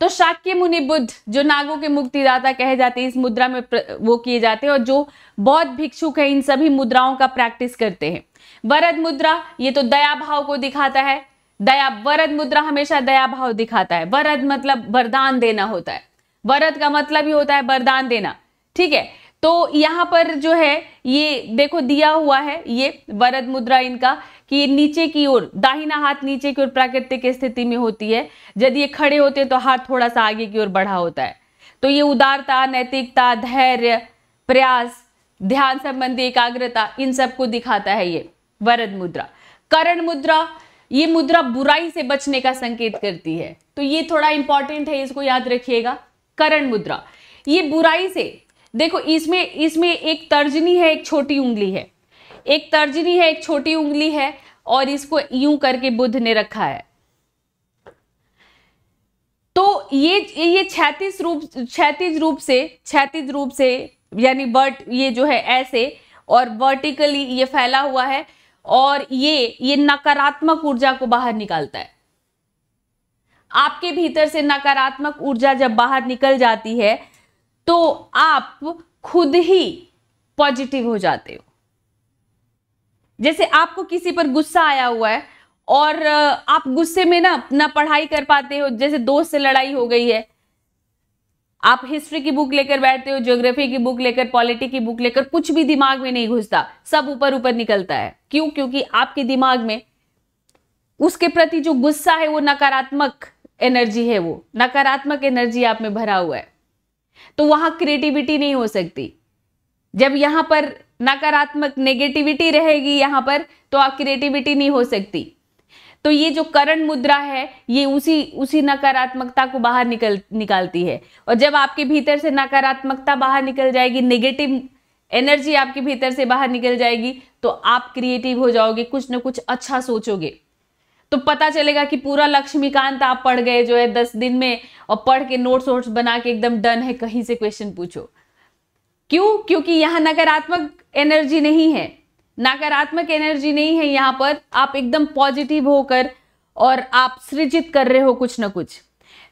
तो शाक्य मुनि बुद्ध जो नागों के मुक्तिदाता कहे जाते हैं इस मुद्रा में वो किए जाते हैं और जो बौद्ध भिक्षुक है इन सभी मुद्राओं का प्रैक्टिस करते हैं वरद मुद्रा ये तो दया भाव को दिखाता है दया वरद मुद्रा हमेशा दया भाव दिखाता है वरद मतलब वरदान देना होता है वरद का मतलब ही होता है वरदान देना ठीक है तो यहां पर जो है ये देखो दिया हुआ है ये वरद मुद्रा इनका कि ये नीचे की ओर दाहिना हाथ नीचे की ओर प्राकृतिक स्थिति में होती है यदि ये खड़े होते हैं तो हाथ थोड़ा सा आगे की ओर बढ़ा होता है तो ये उदारता नैतिकता धैर्य प्रयास ध्यान संबंधी एकाग्रता इन सबको दिखाता है ये वरद मुद्रा करण मुद्रा ये मुद्रा बुराई से बचने का संकेत करती है तो ये थोड़ा इंपॉर्टेंट है इसको याद रखिएगा करण मुद्रा ये बुराई से देखो इसमें इसमें एक तर्जनी है एक छोटी उंगली है एक तर्जनी है एक छोटी उंगली है और इसको यूं करके बुद्ध ने रखा है तो ये ये छैतीस रूप छैतीस रूप से छैतीस रूप से यानी वर्ट ये जो है ऐसे और वर्टिकली ये फैला हुआ है और ये ये नकारात्मक ऊर्जा को बाहर निकालता है आपके भीतर से नकारात्मक ऊर्जा जब बाहर निकल जाती है तो आप खुद ही पॉजिटिव हो जाते हो जैसे आपको किसी पर गुस्सा आया हुआ है और आप गुस्से में ना ना पढ़ाई कर पाते हो जैसे दोस्त से लड़ाई हो गई है आप हिस्ट्री की बुक लेकर बैठते हो ज्योग्राफी की बुक लेकर पॉलिटी की बुक लेकर कुछ भी दिमाग में नहीं घुसता सब ऊपर ऊपर निकलता है क्यों क्योंकि आपके दिमाग में उसके प्रति जो गुस्सा है वो नकारात्मक एनर्जी है वो नकारात्मक एनर्जी आप में भरा हुआ है तो वहां क्रिएटिविटी नहीं हो सकती जब यहां पर नकारात्मक नेगेटिविटी रहेगी यहां पर तो आप क्रिएटिविटी नहीं हो सकती तो ये जो करण मुद्रा है ये उसी उसी नकारात्मकता को बाहर निकल निकालती है और जब आपके भीतर से नकारात्मकता बाहर निकल जाएगी नेगेटिव एनर्जी आपके भीतर से बाहर निकल जाएगी तो आप क्रिएटिव हो जाओगे कुछ ना कुछ अच्छा सोचोगे तो पता चलेगा कि पूरा लक्ष्मीकांत आप पढ़ गए जो है दस दिन में और पढ़ के नोट्स वोट्स बना के एकदम डन है कहीं से क्वेश्चन पूछो क्यों क्योंकि यहां नकारात्मक एनर्जी नहीं है नकारात्मक एनर्जी नहीं है यहाँ पर आप एकदम पॉजिटिव होकर और आप सृजित कर रहे हो कुछ ना कुछ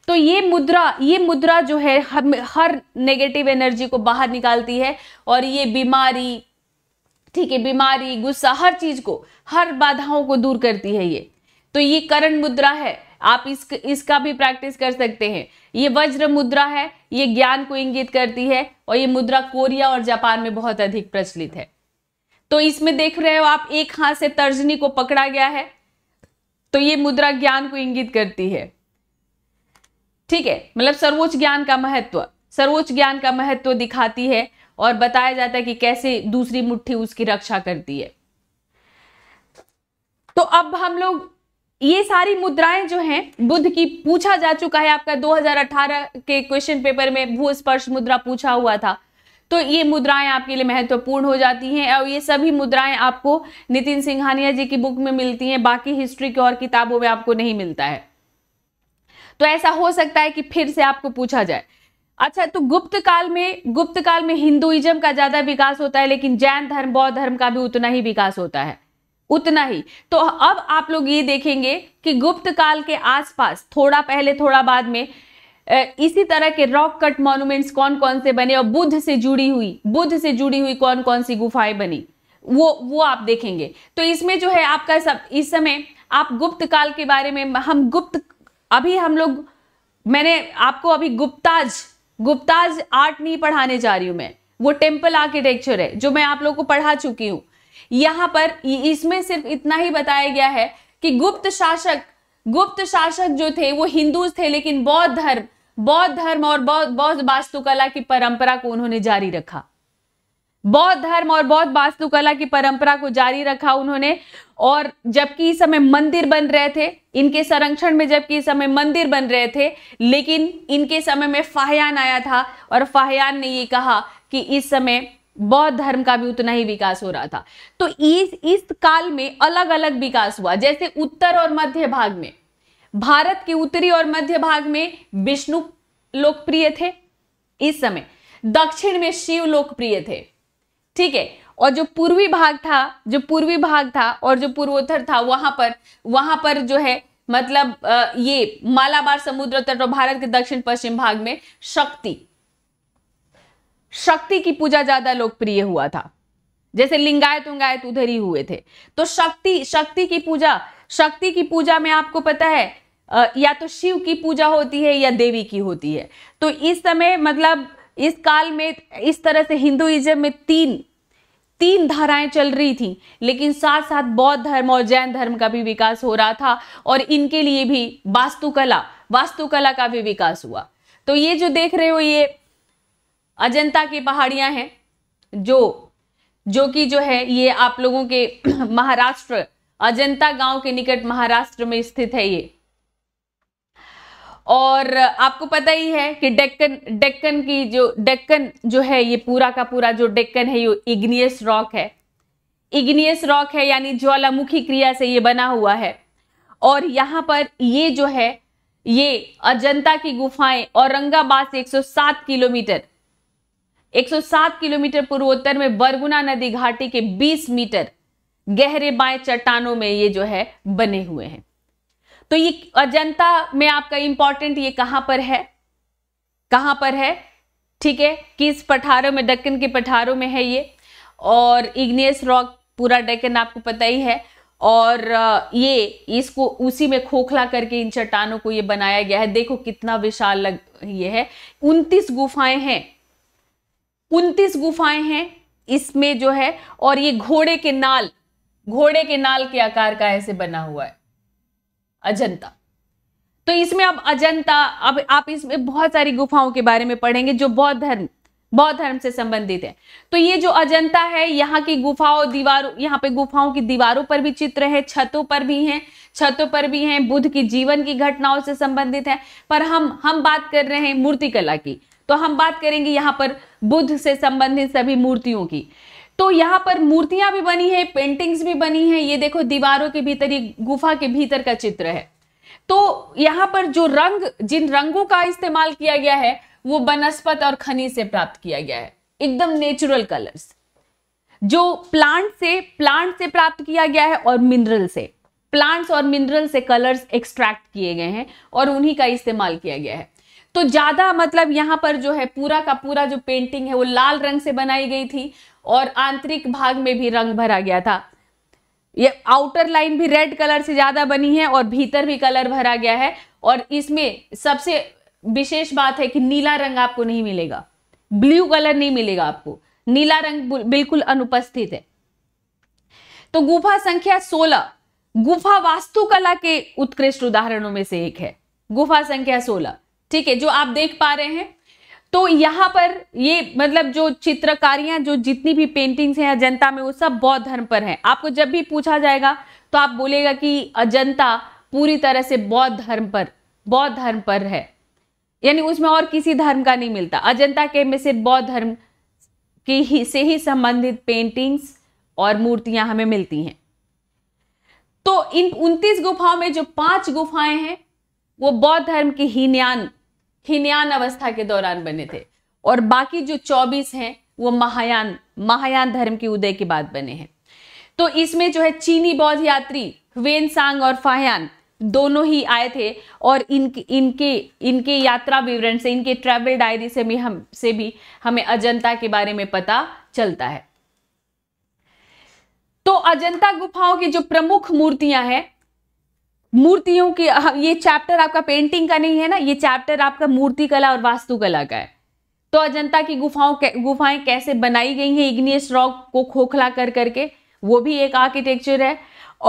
तो ये मुद्रा ये मुद्रा जो है हम हर नेगेटिव एनर्जी को बाहर निकालती है और ये बीमारी ठीक है बीमारी गुस्सा हर चीज को हर बाधाओं को दूर करती है ये तो ये करण मुद्रा है आप इस इसका भी प्रैक्टिस कर सकते हैं ये वज्र मुद्रा है ये ज्ञान को इंगित करती है और ये मुद्रा कोरिया और जापान में बहुत अधिक प्रचलित है तो इसमें देख रहे हो आप एक हाथ से तर्जनी को पकड़ा गया है तो ये मुद्रा ज्ञान को इंगित करती है ठीक है मतलब सर्वोच्च ज्ञान का महत्व सर्वोच्च ज्ञान का महत्व दिखाती है और बताया जाता है कि कैसे दूसरी मुट्ठी उसकी रक्षा करती है तो अब हम लोग ये सारी मुद्राएं जो हैं बुद्ध की पूछा जा चुका है आपका 2018 के क्वेश्चन पेपर में भू स्पर्श मुद्रा पूछा हुआ था तो ये मुद्राएं आपके लिए महत्वपूर्ण हो जाती हैं और ये सभी मुद्राएं आपको नितिन सिंघानिया जी की बुक में मिलती हैं बाकी हिस्ट्री की और किताबों में आपको नहीं मिलता है तो ऐसा हो सकता है कि फिर से आपको पूछा जाए अच्छा तो गुप्त काल में गुप्त काल में हिंदुइज्म का ज्यादा विकास होता है लेकिन जैन धर्म बौद्ध धर्म का भी उतना ही विकास होता है उतना ही तो अब आप लोग ये देखेंगे कि गुप्त काल के आसपास थोड़ा पहले थोड़ा बाद में इसी तरह के रॉक कट मॉन्यूमेंट्स कौन कौन से बने और बुद्ध से जुड़ी हुई बुद्ध से जुड़ी हुई कौन कौन सी गुफाएं बनी वो वो आप देखेंगे तो इसमें जो है आपका सब इस समय आप गुप्त काल के बारे में हम गुप्त अभी हम लोग मैंने आपको अभी गुप्ताज गुप्ताज आर्ट नहीं पढ़ाने जा रही हूँ मैं वो टेम्पल आर्किटेक्चर है जो मैं आप लोग को पढ़ा चुकी हूँ यहाँ पर इसमें सिर्फ इतना ही बताया गया है कि गुप्त शासक गुप्त शासक जो थे वो हिंदूज थे लेकिन बौद्ध धर्म बौद्ध धर्म और बौद्ध बौद्ध वास्तुकला की परंपरा को उन्होंने जारी रखा बौद्ध धर्म और बौद्ध वास्तुकला की परंपरा को जारी रखा उन्होंने और जबकि इस समय मंदिर बन रहे थे इनके संरक्षण में जबकि इस समय मंदिर बन रहे थे लेकिन इनके समय में फाहयान आया था और फाहयान ने ये कहा कि इस समय बौद्ध धर्म का भी उतना ही विकास हो रहा था तो इस इस काल में अलग अलग विकास हुआ जैसे उत्तर और मध्य भाग में भारत के उत्तरी और मध्य भाग में विष्णु लोकप्रिय थे इस समय दक्षिण में शिव लोकप्रिय थे ठीक है और जो पूर्वी भाग था जो पूर्वी भाग था और जो पूर्वोत्तर था वहां पर वहां पर जो है मतलब ये मालाबार समुद्र तट और भारत के दक्षिण पश्चिम भाग में शक्ति शक्ति की पूजा ज्यादा लोकप्रिय हुआ था जैसे लिंगायत उंगायत उधर ही हुए थे तो शक्ति शक्ति की पूजा शक्ति की पूजा में आपको पता है या तो शिव की पूजा होती है या देवी की होती है तो इस समय मतलब इस काल में इस तरह से हिंदुइज्म में तीन तीन धाराएं चल रही थी लेकिन साथ साथ बौद्ध धर्म और जैन धर्म का भी विकास हो रहा था और इनके लिए भी वास्तुकला वास्तुकला का भी विकास हुआ तो ये जो देख रहे हो ये अजंता की पहाड़ियां हैं जो जो कि जो है ये आप लोगों के महाराष्ट्र अजंता गांव के निकट महाराष्ट्र में स्थित है ये और आपको पता ही है कि डेक्कन डेक्कन की जो डेक्कन जो है ये पूरा का पूरा जो डेक्कन है ये इग्नियस रॉक है इग्नियस रॉक है यानी ज्वालामुखी क्रिया से ये बना हुआ है और यहां पर ये जो है ये अजंता की गुफाएं औरंगाबाद से 107 किलोमीटर 107 किलोमीटर पूर्वोत्तर में बरगुना नदी घाटी के 20 मीटर गहरे बाएं चट्टानों में ये जो है बने हुए हैं तो ये अजंता में आपका इंपॉर्टेंट ये कहां पर है कहां पर है ठीक है किस पठारों में डक्कन के पठारों में है ये और इग्नियस रॉक पूरा डेकन आपको पता ही है और ये इसको उसी में खोखला करके इन चट्टानों को ये बनाया गया है देखो कितना विशाल लग ये है उनतीस गुफाएं हैं उनतीस गुफाएं हैं इसमें जो है और ये घोड़े के नाल घोड़े के नाल के आकार का ऐसे बना हुआ है अजंता तो इसमें अब अजंता अब आप इसमें बहुत सारी गुफाओं के बारे में पढ़ेंगे जो बौद्ध धर्म बौद्ध धर्म से संबंधित है तो ये जो अजंता है यहाँ की गुफाओं दीवारों यहाँ पे गुफाओं की दीवारों पर भी चित्र है छतों पर भी हैं छतों पर भी हैं बुद्ध की जीवन की घटनाओं से संबंधित है पर हम हम बात कर रहे हैं मूर्तिकला की तो हम बात करेंगे यहाँ पर बुद्ध से संबंधित सभी मूर्तियों की तो यहाँ पर मूर्तियां भी बनी है पेंटिंग्स भी बनी है ये देखो दीवारों के भीतर ये गुफा के भीतर का चित्र है तो यहाँ पर जो रंग जिन रंगों का इस्तेमाल किया गया है वो बनस्पत और खनिज से प्राप्त किया गया है एकदम नेचुरल कलर्स जो प्लांट से प्लांट से प्राप्त किया गया है और मिनरल से प्लांट्स और मिनरल से कलर्स एक्सट्रैक्ट किए गए हैं और उन्हीं का इस्तेमाल किया गया है तो ज्यादा मतलब यहां पर जो है पूरा का पूरा जो पेंटिंग है वो लाल रंग से बनाई गई थी और आंतरिक भाग में भी रंग भरा गया था ये आउटर लाइन भी रेड कलर से ज़्यादा बनी है और भीतर भी कलर भरा गया है और इसमें सबसे विशेष बात है कि नीला रंग आपको नहीं मिलेगा ब्लू कलर नहीं मिलेगा आपको नीला रंग बिल्कुल अनुपस्थित है तो गुफा संख्या 16 गुफा वास्तुकला के उत्कृष्ट उदाहरणों में से एक है गुफा संख्या 16 ठीक है जो आप देख पा रहे हैं तो यहाँ पर ये मतलब जो चित्रकारियां जो जितनी भी पेंटिंग्स हैं अजंता में वो सब बौद्ध धर्म पर है आपको जब भी पूछा जाएगा तो आप बोलेगा कि अजंता पूरी तरह से बौद्ध धर्म पर बौद्ध धर्म पर है यानी उसमें और किसी धर्म का नहीं मिलता अजंता के में से बौद्ध धर्म की ही से ही संबंधित पेंटिंग्स और मूर्तियां हमें मिलती हैं तो इन उनतीस गुफाओं में जो पांच गुफाएं हैं वो बौद्ध धर्म की हीनयान हिनयान अवस्था के दौरान बने थे और बाकी जो 24 हैं वो महायान महायान धर्म के उदय के बाद बने हैं तो इसमें जो है चीनी बौद्ध यात्री वेन सांग और फाहयान दोनों ही आए थे और इनके इनके इनके यात्रा विवरण से इनके ट्रैवल डायरी से भी हम से भी हमें अजंता के बारे में पता चलता है तो अजंता गुफाओं की जो प्रमुख मूर्तियां हैं मूर्तियों की ये चैप्टर आपका पेंटिंग का नहीं है ना ये चैप्टर आपका मूर्ति कला और वास्तुकला का है तो अजंता की गुफाओं गुफाएं कैसे बनाई गई हैं इग्नियस रॉक को खोखला कर करके वो भी एक आर्किटेक्चर है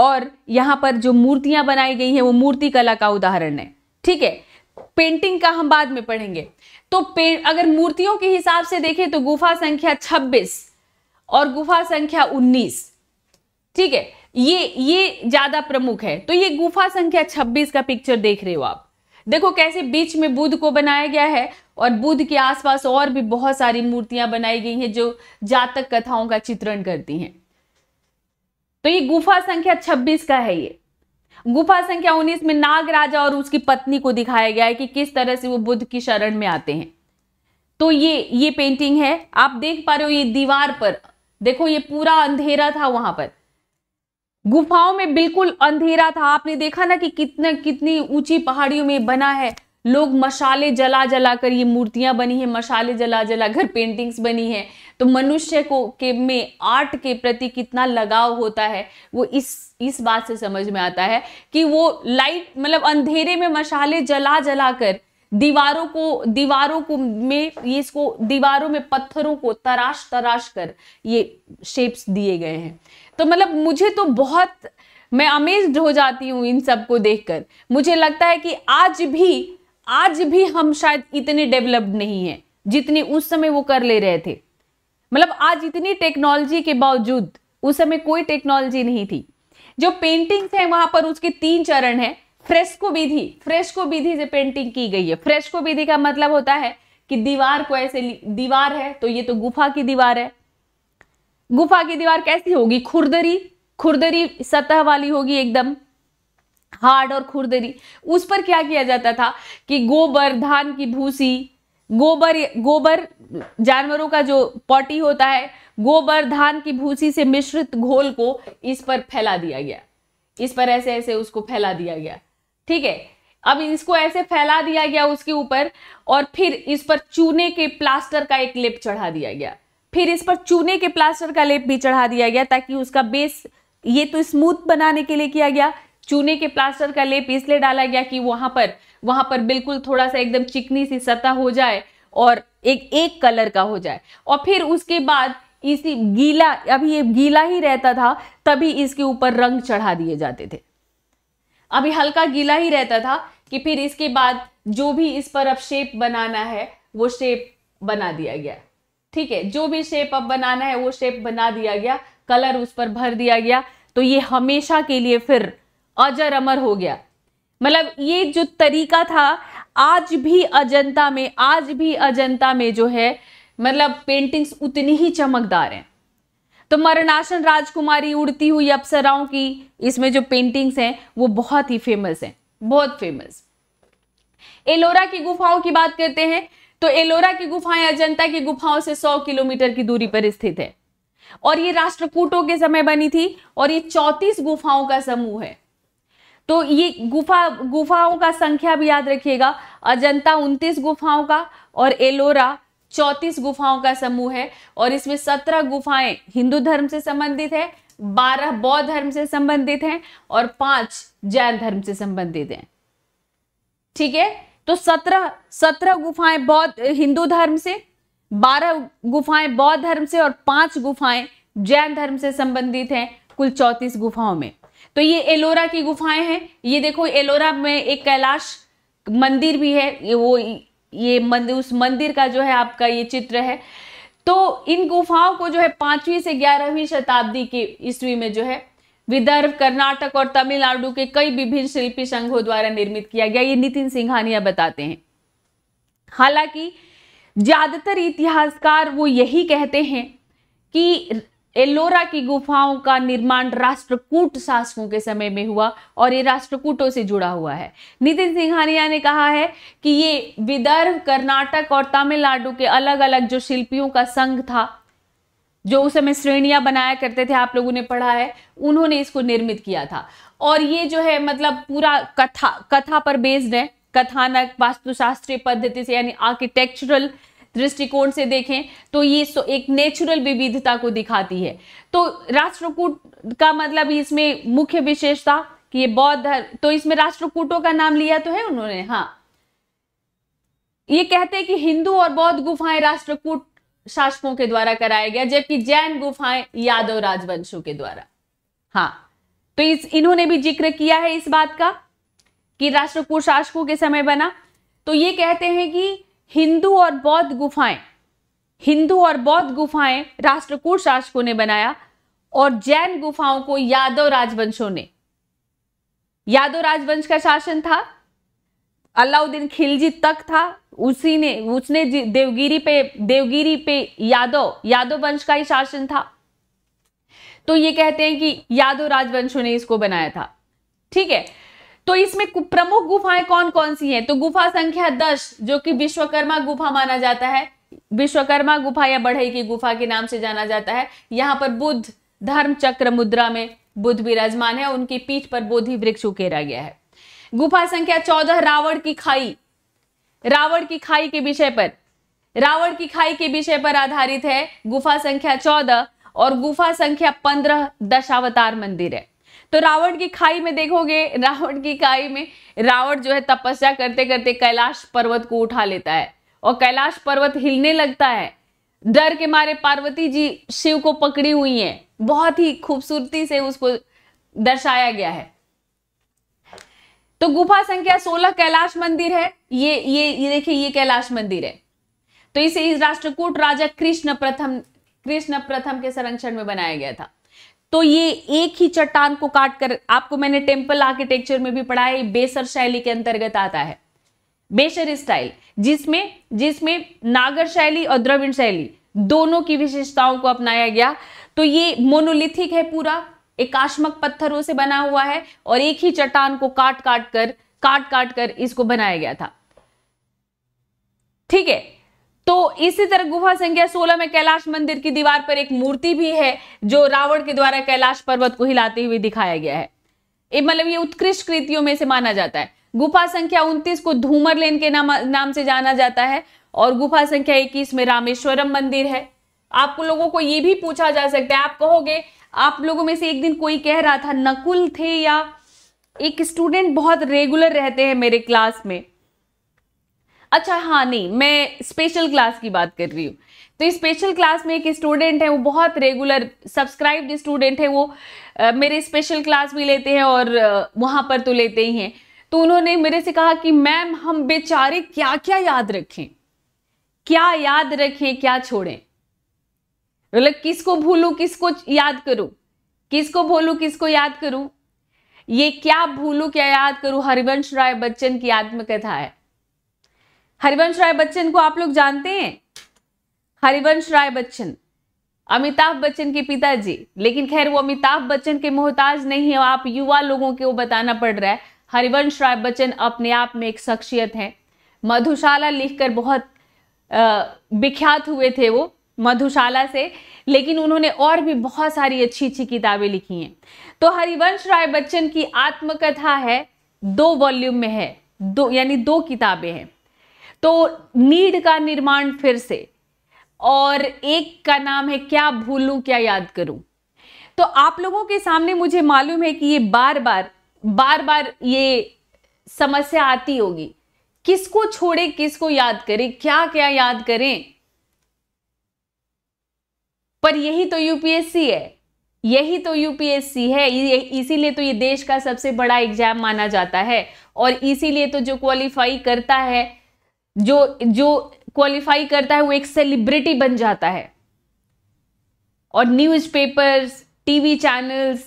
और यहाँ पर जो मूर्तियां बनाई गई हैं वो मूर्ति कला का उदाहरण है ठीक है पेंटिंग का हम बाद में पढ़ेंगे तो अगर मूर्तियों के हिसाब से देखें तो गुफा संख्या 26 और गुफा संख्या 19 ठीक है ये ये ज्यादा प्रमुख है तो ये गुफा संख्या 26 का पिक्चर देख रहे हो आप देखो कैसे बीच में बुद्ध को बनाया गया है और बुद्ध के आसपास और भी बहुत सारी मूर्तियां बनाई गई हैं जो जातक कथाओं का चित्रण करती हैं तो ये गुफा संख्या 26 का है ये गुफा संख्या 19 में नाग राजा और उसकी पत्नी को दिखाया गया है कि किस तरह से वो बुद्ध की शरण में आते हैं तो ये ये पेंटिंग है आप देख पा रहे हो ये दीवार पर देखो ये पूरा अंधेरा था वहां पर गुफाओं में बिल्कुल अंधेरा था आपने देखा ना कि कितना कितनी ऊंची पहाड़ियों में बना है लोग मशाले जला जला कर ये मूर्तियां बनी है मशाले जला जला कर पेंटिंग्स बनी है तो मनुष्य को के में आर्ट के प्रति कितना लगाव होता है वो इस इस बात से समझ में आता है कि वो लाइट मतलब अंधेरे में मशाले जला जला कर दीवारों को दीवारों को में ये इसको दीवारों में पत्थरों को तराश तराश कर ये शेप्स दिए गए हैं तो मतलब मुझे तो बहुत मैं अमेज्ड हो जाती हूँ इन सब को देखकर मुझे लगता है कि आज भी आज भी हम शायद इतने डेवलप्ड नहीं हैं जितने उस समय वो कर ले रहे थे मतलब आज इतनी टेक्नोलॉजी के बावजूद उस समय कोई टेक्नोलॉजी नहीं थी जो पेंटिंग्स हैं वहां पर उसके तीन चरण है फ्रेस्को विधि फ्रेस्को विधि से पेंटिंग की गई है फ्रेस्को विधि का मतलब होता है कि दीवार को ऐसे दीवार है तो ये तो गुफा की दीवार है गुफा की दीवार कैसी होगी खुरदरी खुरदरी सतह वाली होगी एकदम हार्ड और खुरदरी उस पर क्या किया जाता था कि गोबर धान की भूसी गोबर गोबर जानवरों का जो पॉटी होता है गोबर धान की भूसी से मिश्रित घोल को इस पर फैला दिया गया इस पर ऐसे ऐसे उसको फैला दिया गया ठीक है अब इसको ऐसे फैला दिया गया उसके ऊपर और फिर इस पर चूने के प्लास्टर का एक लिप चढ़ा दिया गया फिर इस पर चूने के प्लास्टर का लेप भी चढ़ा दिया गया ताकि उसका बेस ये तो स्मूथ बनाने के लिए किया गया चूने के प्लास्टर का लेप इसलिए डाला गया कि वहां पर वहां पर बिल्कुल थोड़ा सा एकदम चिकनी सी सतह हो जाए और एक एक कलर का हो जाए और फिर उसके बाद इसी गीला अभी ये गीला ही रहता था तभी इसके ऊपर रंग चढ़ा दिए जाते थे अभी हल्का गीला ही रहता था कि फिर इसके बाद जो भी इस पर अब शेप बनाना है वो शेप बना दिया गया ठीक है जो भी शेप अब बनाना है वो शेप बना दिया गया कलर उस पर भर दिया गया तो ये हमेशा के लिए फिर अजर अमर हो गया मतलब ये जो तरीका था आज भी अजंता में आज भी अजंता में जो है मतलब पेंटिंग्स उतनी ही चमकदार हैं तो मरणासन राजकुमारी उड़ती हुई अप्सराओं की इसमें जो पेंटिंग्स हैं वो बहुत ही फेमस हैं बहुत फेमस एलोरा की गुफाओं की बात करते हैं तो एलोरा की गुफाएं अजंता की गुफाओं से 100 किलोमीटर की दूरी पर स्थित है और ये राष्ट्रकूटों के समय बनी थी और ये चौतीस गुफाओं का समूह है तो ये गुफा गुफाओं का संख्या भी याद रखिएगा अजंता उनतीस गुफाओं का और एलोरा चौतीस गुफाओं का समूह है और इसमें सत्रह गुफाएं हिंदू धर्म से संबंधित है बारह बौद्ध धर्म से संबंधित हैं और पांच जैन धर्म से संबंधित हैं ठीक है तो सत्रह सत्रह गुफाएं बौद्ध हिंदू धर्म से बारह गुफाएं बौद्ध धर्म से और पांच गुफाएं जैन धर्म से संबंधित हैं कुल चौतीस गुफाओं में तो ये एलोरा की गुफाएं हैं ये देखो एलोरा में एक कैलाश मंदिर भी है ये वो ये मंदिर उस मंदिर का जो है आपका ये चित्र है तो इन गुफाओं को जो है पांचवी से ग्यारहवीं शताब्दी के ईस्वी में जो है विदर्भ कर्नाटक और तमिलनाडु के कई विभिन्न शिल्पी संघों द्वारा निर्मित किया गया ये नितिन सिंघानिया बताते हैं हालांकि ज्यादातर इतिहासकार वो यही कहते हैं कि एलोरा की गुफाओं का निर्माण राष्ट्रकूट शासकों के समय में हुआ और ये राष्ट्रकूटों से जुड़ा हुआ है नितिन सिंघानिया ने कहा है कि ये विदर्भ कर्नाटक और तमिलनाडु के अलग अलग जो शिल्पियों का संघ था जो उस समय श्रेणियां बनाया करते थे आप लोगों ने पढ़ा है उन्होंने इसको निर्मित किया था और ये जो है मतलब पूरा कथा कथा पर बेस्ड है कथानक वास्तुशास्त्रीय पद्धति से यानी आर्किटेक्चुरल दृष्टिकोण से देखें तो ये एक नेचुरल विविधता को दिखाती है तो राष्ट्रकूट का मतलब इसमें मुख्य विशेषता कि ये बौद्ध धर्म तो इसमें राष्ट्रकूटों का नाम लिया तो है उन्होंने हाँ ये कहते हैं कि हिंदू और बौद्ध गुफाएं राष्ट्रकूट शासकों के द्वारा कराया गया जबकि जैन गुफाएं यादव राजवंशों के द्वारा हाँ तो इस इन्होंने भी जिक्र किया है इस बात का कि राष्ट्रकूट शासकों के समय बना तो ये कहते हैं कि हिंदू और बौद्ध गुफाएं हिंदू और बौद्ध गुफाएं राष्ट्रकूट शासकों ने बनाया और जैन गुफाओं को यादव राजवंशों ने यादव राजवंश का शासन था अलाउद्दीन खिलजी तक था उसी ने उसने देवगिरी पे देवगिरी पे यादव यादव वंश का ही शासन था तो ये कहते हैं कि यादव राजवंशों ने इसको बनाया था ठीक है तो इसमें प्रमुख गुफाएं कौन कौन सी हैं तो गुफा संख्या दस जो कि विश्वकर्मा गुफा माना जाता है विश्वकर्मा गुफा या बढ़ई की गुफा के नाम से जाना जाता है यहां पर बुद्ध धर्म चक्र मुद्रा में बुद्ध विराजमान है उनकी पीठ पर बोधि वृक्ष उकेरा गया है गुफा संख्या चौदह रावण की खाई रावण की खाई के विषय पर रावण की खाई के विषय पर आधारित है गुफा संख्या चौदह और गुफा संख्या पंद्रह दशावतार मंदिर है तो रावण की खाई में देखोगे रावण की खाई में रावण जो है तपस्या करते करते कैलाश पर्वत को उठा लेता है और कैलाश पर्वत हिलने लगता है डर के मारे पार्वती जी शिव को पकड़ी हुई है बहुत ही खूबसूरती से उसको दर्शाया गया है तो गुफा संख्या सोलह कैलाश मंदिर है ये ये ये देखिए ये कैलाश मंदिर है तो इसे इस राष्ट्रकूट राजा कृष्ण प्रथम कृष्ण प्रथम के संरक्षण में बनाया गया था तो ये एक ही चट्टान को काटकर आपको मैंने टेम्पल आर्किटेक्चर में भी पढ़ा है बेसर शैली के अंतर्गत आता है बेसर स्टाइल जिसमें जिसमें नागर शैली और द्रविड़ शैली दोनों की विशेषताओं को अपनाया गया तो ये मोनोलिथिक है पूरा एकाश्मक पत्थरों से बना हुआ है और एक ही चट्टान को काट काट कर काट काट कर इसको बनाया गया था ठीक है तो इसी तरह गुफा संख्या 16 में कैलाश मंदिर की दीवार पर एक मूर्ति भी है जो रावण के द्वारा कैलाश पर्वत को हिलाते हुए दिखाया गया है मतलब ये उत्कृष्ट कृतियों में से माना जाता है गुफा संख्या 29 को धूमर लेन के नाम नाम से जाना जाता है और गुफा संख्या 21 में रामेश्वरम मंदिर है आपको लोगों को ये भी पूछा जा सकता है आप कहोगे आप लोगों में से एक दिन कोई कह रहा था नकुल थे या एक स्टूडेंट बहुत रेगुलर रहते हैं मेरे क्लास में अच्छा हाँ नहीं मैं स्पेशल क्लास की बात कर रही हूँ तो स्पेशल क्लास में एक स्टूडेंट है वो बहुत रेगुलर सब्सक्राइब्ड स्टूडेंट है वो आ, मेरे स्पेशल क्लास भी लेते हैं और आ, वहाँ पर तो लेते ही हैं तो उन्होंने मेरे से कहा कि मैम हम बेचारे क्या क्या याद रखें क्या याद रखें क्या छोड़ें मतलब किसको भूलू किसको याद करूं किसको भूलू किसको याद करूं ये क्या भूलू क्या याद करूं हरिवंश राय बच्चन की आत्मकथा है हरिवंश राय बच्चन को आप लोग जानते हैं हरिवंश राय बच्चन अमिताभ बच्चन के पिताजी लेकिन खैर वो अमिताभ बच्चन के मोहताज नहीं है आप युवा लोगों को बताना पड़ रहा है हरिवंश राय बच्चन अपने आप में एक शख्सियत है मधुशाला लिखकर बहुत विख्यात हुए थे वो मधुशाला से लेकिन उन्होंने और भी बहुत सारी अच्छी अच्छी किताबें लिखी हैं तो हरिवंश राय बच्चन की आत्मकथा है दो वॉल्यूम में है दो यानी दो किताबें हैं तो नीड का निर्माण फिर से और एक का नाम है क्या भूलू क्या याद करूं तो आप लोगों के सामने मुझे मालूम है कि ये बार बार बार बार ये समस्या आती होगी किसको छोड़े किसको याद करें क्या क्या याद करें पर यही तो यूपीएससी है यही तो यूपीएससी है इसीलिए तो ये देश का सबसे बड़ा एग्जाम माना जाता है और इसीलिए तो जो क्वालिफाई करता है जो जो क्वालिफाई करता है वो एक सेलिब्रिटी बन जाता है और न्यूज़पेपर्स टीवी चैनल्स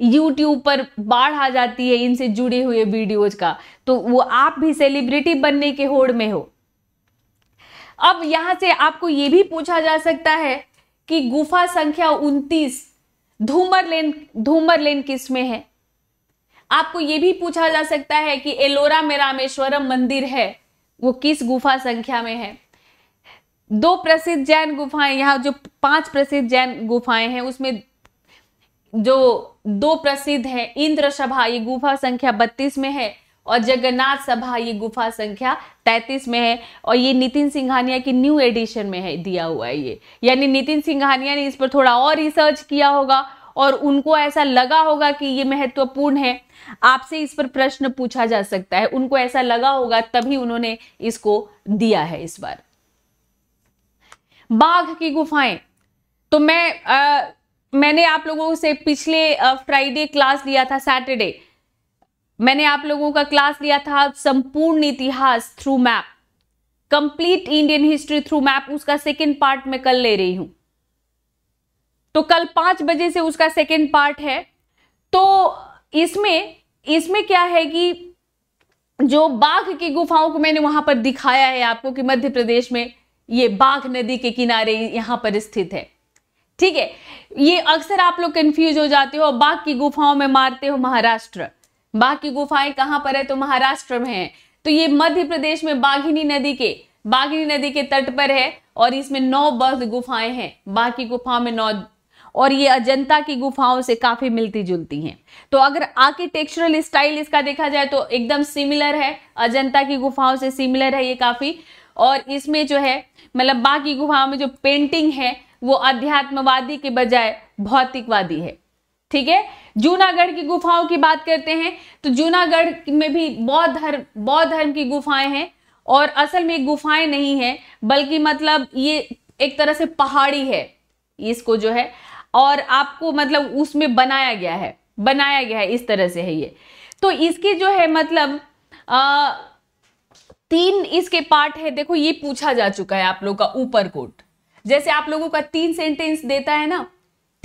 यूट्यूब पर बाढ़ आ जाती है इनसे जुड़े हुए वीडियोज का तो वो आप भी सेलिब्रिटी बनने के होड़ में हो अब यहां से आपको ये भी पूछा जा सकता है कि गुफा संख्या उनतीस धूमर लेन धूमर लेन किस में है आपको यह भी पूछा जा सकता है कि एलोरा में रामेश्वरम मंदिर है वो किस गुफा संख्या में है दो प्रसिद्ध जैन गुफाएं यहाँ जो पांच प्रसिद्ध जैन गुफाएं हैं उसमें जो दो प्रसिद्ध है इंद्र सभा ये गुफा संख्या बत्तीस में है और जगन्नाथ सभा ये गुफा संख्या 33 में है और ये नितिन सिंघानिया की न्यू एडिशन में है दिया हुआ है ये यानी नितिन सिंघानिया ने इस पर थोड़ा और रिसर्च किया होगा और उनको ऐसा लगा होगा कि ये महत्वपूर्ण है आपसे इस पर प्रश्न पूछा जा सकता है उनको ऐसा लगा होगा तभी उन्होंने इसको दिया है इस बार बाघ की गुफाएं तो मैं आ, मैंने आप लोगों से पिछले फ्राइडे क्लास लिया था सैटरडे मैंने आप लोगों का क्लास लिया था संपूर्ण इतिहास through map complete Indian history through map उसका सेकेंड पार्ट मैं कल ले रही हूं तो कल पांच बजे से उसका सेकेंड पार्ट है तो इसमें इसमें क्या है कि जो बाघ की गुफाओं को मैंने वहां पर दिखाया है आपको कि मध्य प्रदेश में ये बाघ नदी के किनारे यहां पर स्थित है ठीक है ये अक्सर आप लोग कंफ्यूज हो जाते हो बाघ की गुफाओं में मारते हो महाराष्ट्र बाकी गुफाएं कहाँ पर है तो महाराष्ट्र में है तो ये मध्य प्रदेश में बाघिनी नदी के बाघिनी नदी के तट पर है और इसमें नौ बद्ध गुफाएं हैं बाकी गुफाओं में नौ और ये अजंता की गुफाओं से काफी मिलती जुलती हैं तो अगर आर्किटेक्चरल स्टाइल इसका देखा जाए तो एकदम सिमिलर है अजंता की गुफाओं से सिमिलर है ये काफी और इसमें जो है मतलब बाकी गुफाओं में जो पेंटिंग है वो अध्यात्मवादी के बजाय भौतिकवादी है ठीक है जूनागढ़ की गुफाओं की बात करते हैं तो जूनागढ़ में भी बौद्ध धर्म बौद्ध धर्म की गुफाएं हैं और असल में गुफाएं नहीं है बल्कि मतलब ये एक तरह से पहाड़ी है इसको जो है और आपको मतलब उसमें बनाया गया है बनाया गया है इस तरह से है ये तो इसकी जो है मतलब आ, तीन इसके पार्ट है देखो ये पूछा जा चुका है आप लोग का ऊपर कोट जैसे आप लोगों का तीन सेंटेंस देता है ना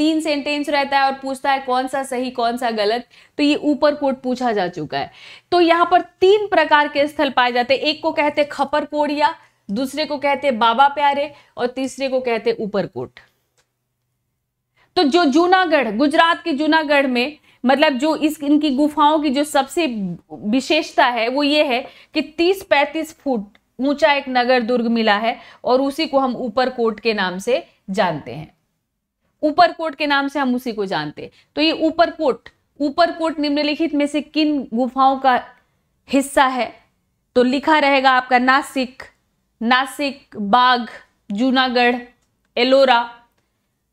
तीन सेंटेंस रहता है और पूछता है कौन सा सही कौन सा गलत तो ये ऊपर कोड पूछा जा चुका है तो यहाँ पर तीन प्रकार के स्थल पाए जाते हैं एक को कहते खपर कोड़िया दूसरे को कहते बाबा प्यारे और तीसरे को कहते ऊपर कोट तो जो जूनागढ़ गुजरात के जूनागढ़ में मतलब जो इस इनकी गुफाओं की जो सबसे विशेषता है वो ये है कि 30-35 फुट ऊंचा एक नगर दुर्ग मिला है और उसी को हम ऊपर कोट के नाम से जानते हैं ऊपर कोट के नाम से हम उसी को जानते हैं तो ये ऊपर कोट ऊपर कोट निम्नलिखित में से किन गुफाओं का हिस्सा है तो लिखा रहेगा आपका नासिक नासिक बाघ जूनागढ़ एलोरा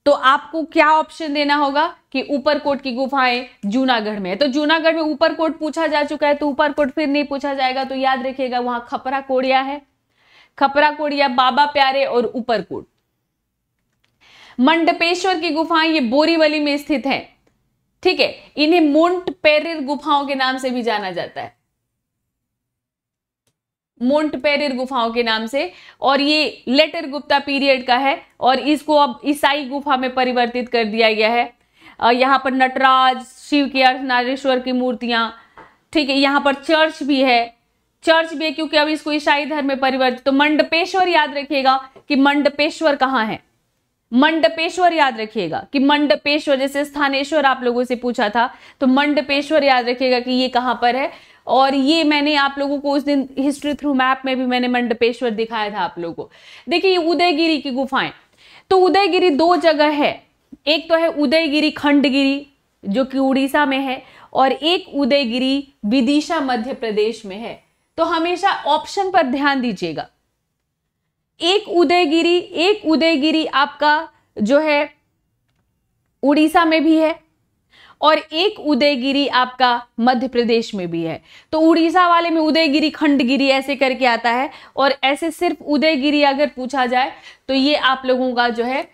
तो आपको क्या ऑप्शन देना होगा कि ऊपर कोट की गुफाएं जूनागढ़ में है तो जूनागढ़ में ऊपर कोट पूछा जा चुका है तो ऊपर कोट फिर नहीं पूछा जाएगा तो याद रखिएगा वहां खपरा कोड़िया है खपरा कोड़िया बाबा प्यारे और ऊपर कोट मंडपेश्वर की गुफाएं ये बोरीवली में स्थित है ठीक है इन्हें मोन्ट पेरिर गुफाओं के नाम से भी जाना जाता है मोन्ट पेरिर गुफाओं के नाम से और ये लेटर गुप्ता पीरियड का है और इसको अब ईसाई गुफा में परिवर्तित कर दिया गया है यहां पर नटराज शिव की नारेश्वर की मूर्तियां ठीक है यहां पर चर्च भी है चर्च भी है क्योंकि अब इसको ईसाई धर्म में परिवर्तित तो मंडपेश्वर याद रखिएगा कि मंडपेश्वर कहाँ है मंडपेश्वर याद रखिएगा कि मंडपेश्वर जैसे स्थानेश्वर आप लोगों से पूछा था तो मंडपेश्वर याद रखिएगा कि ये कहाँ पर है और ये मैंने आप लोगों को उस दिन हिस्ट्री थ्रू मैप में भी मैंने मंडपेश्वर दिखाया था आप लोगों को देखिए उदयगिरी की गुफाएं तो उदयगिरी दो जगह है एक तो है उदयगिरी खंडगिरी जो कि उड़ीसा में है और एक उदयगिरी विदिशा मध्य प्रदेश में है तो हमेशा ऑप्शन पर ध्यान दीजिएगा एक उदयगिरी एक उदयगिरी आपका जो है उड़ीसा में भी है और एक उदयगिरी आपका मध्य प्रदेश में भी है तो उड़ीसा वाले में उदयगिरी खंडगिरी ऐसे करके आता है और ऐसे सिर्फ उदयगिरी अगर पूछा जाए तो ये आप लोगों का जो है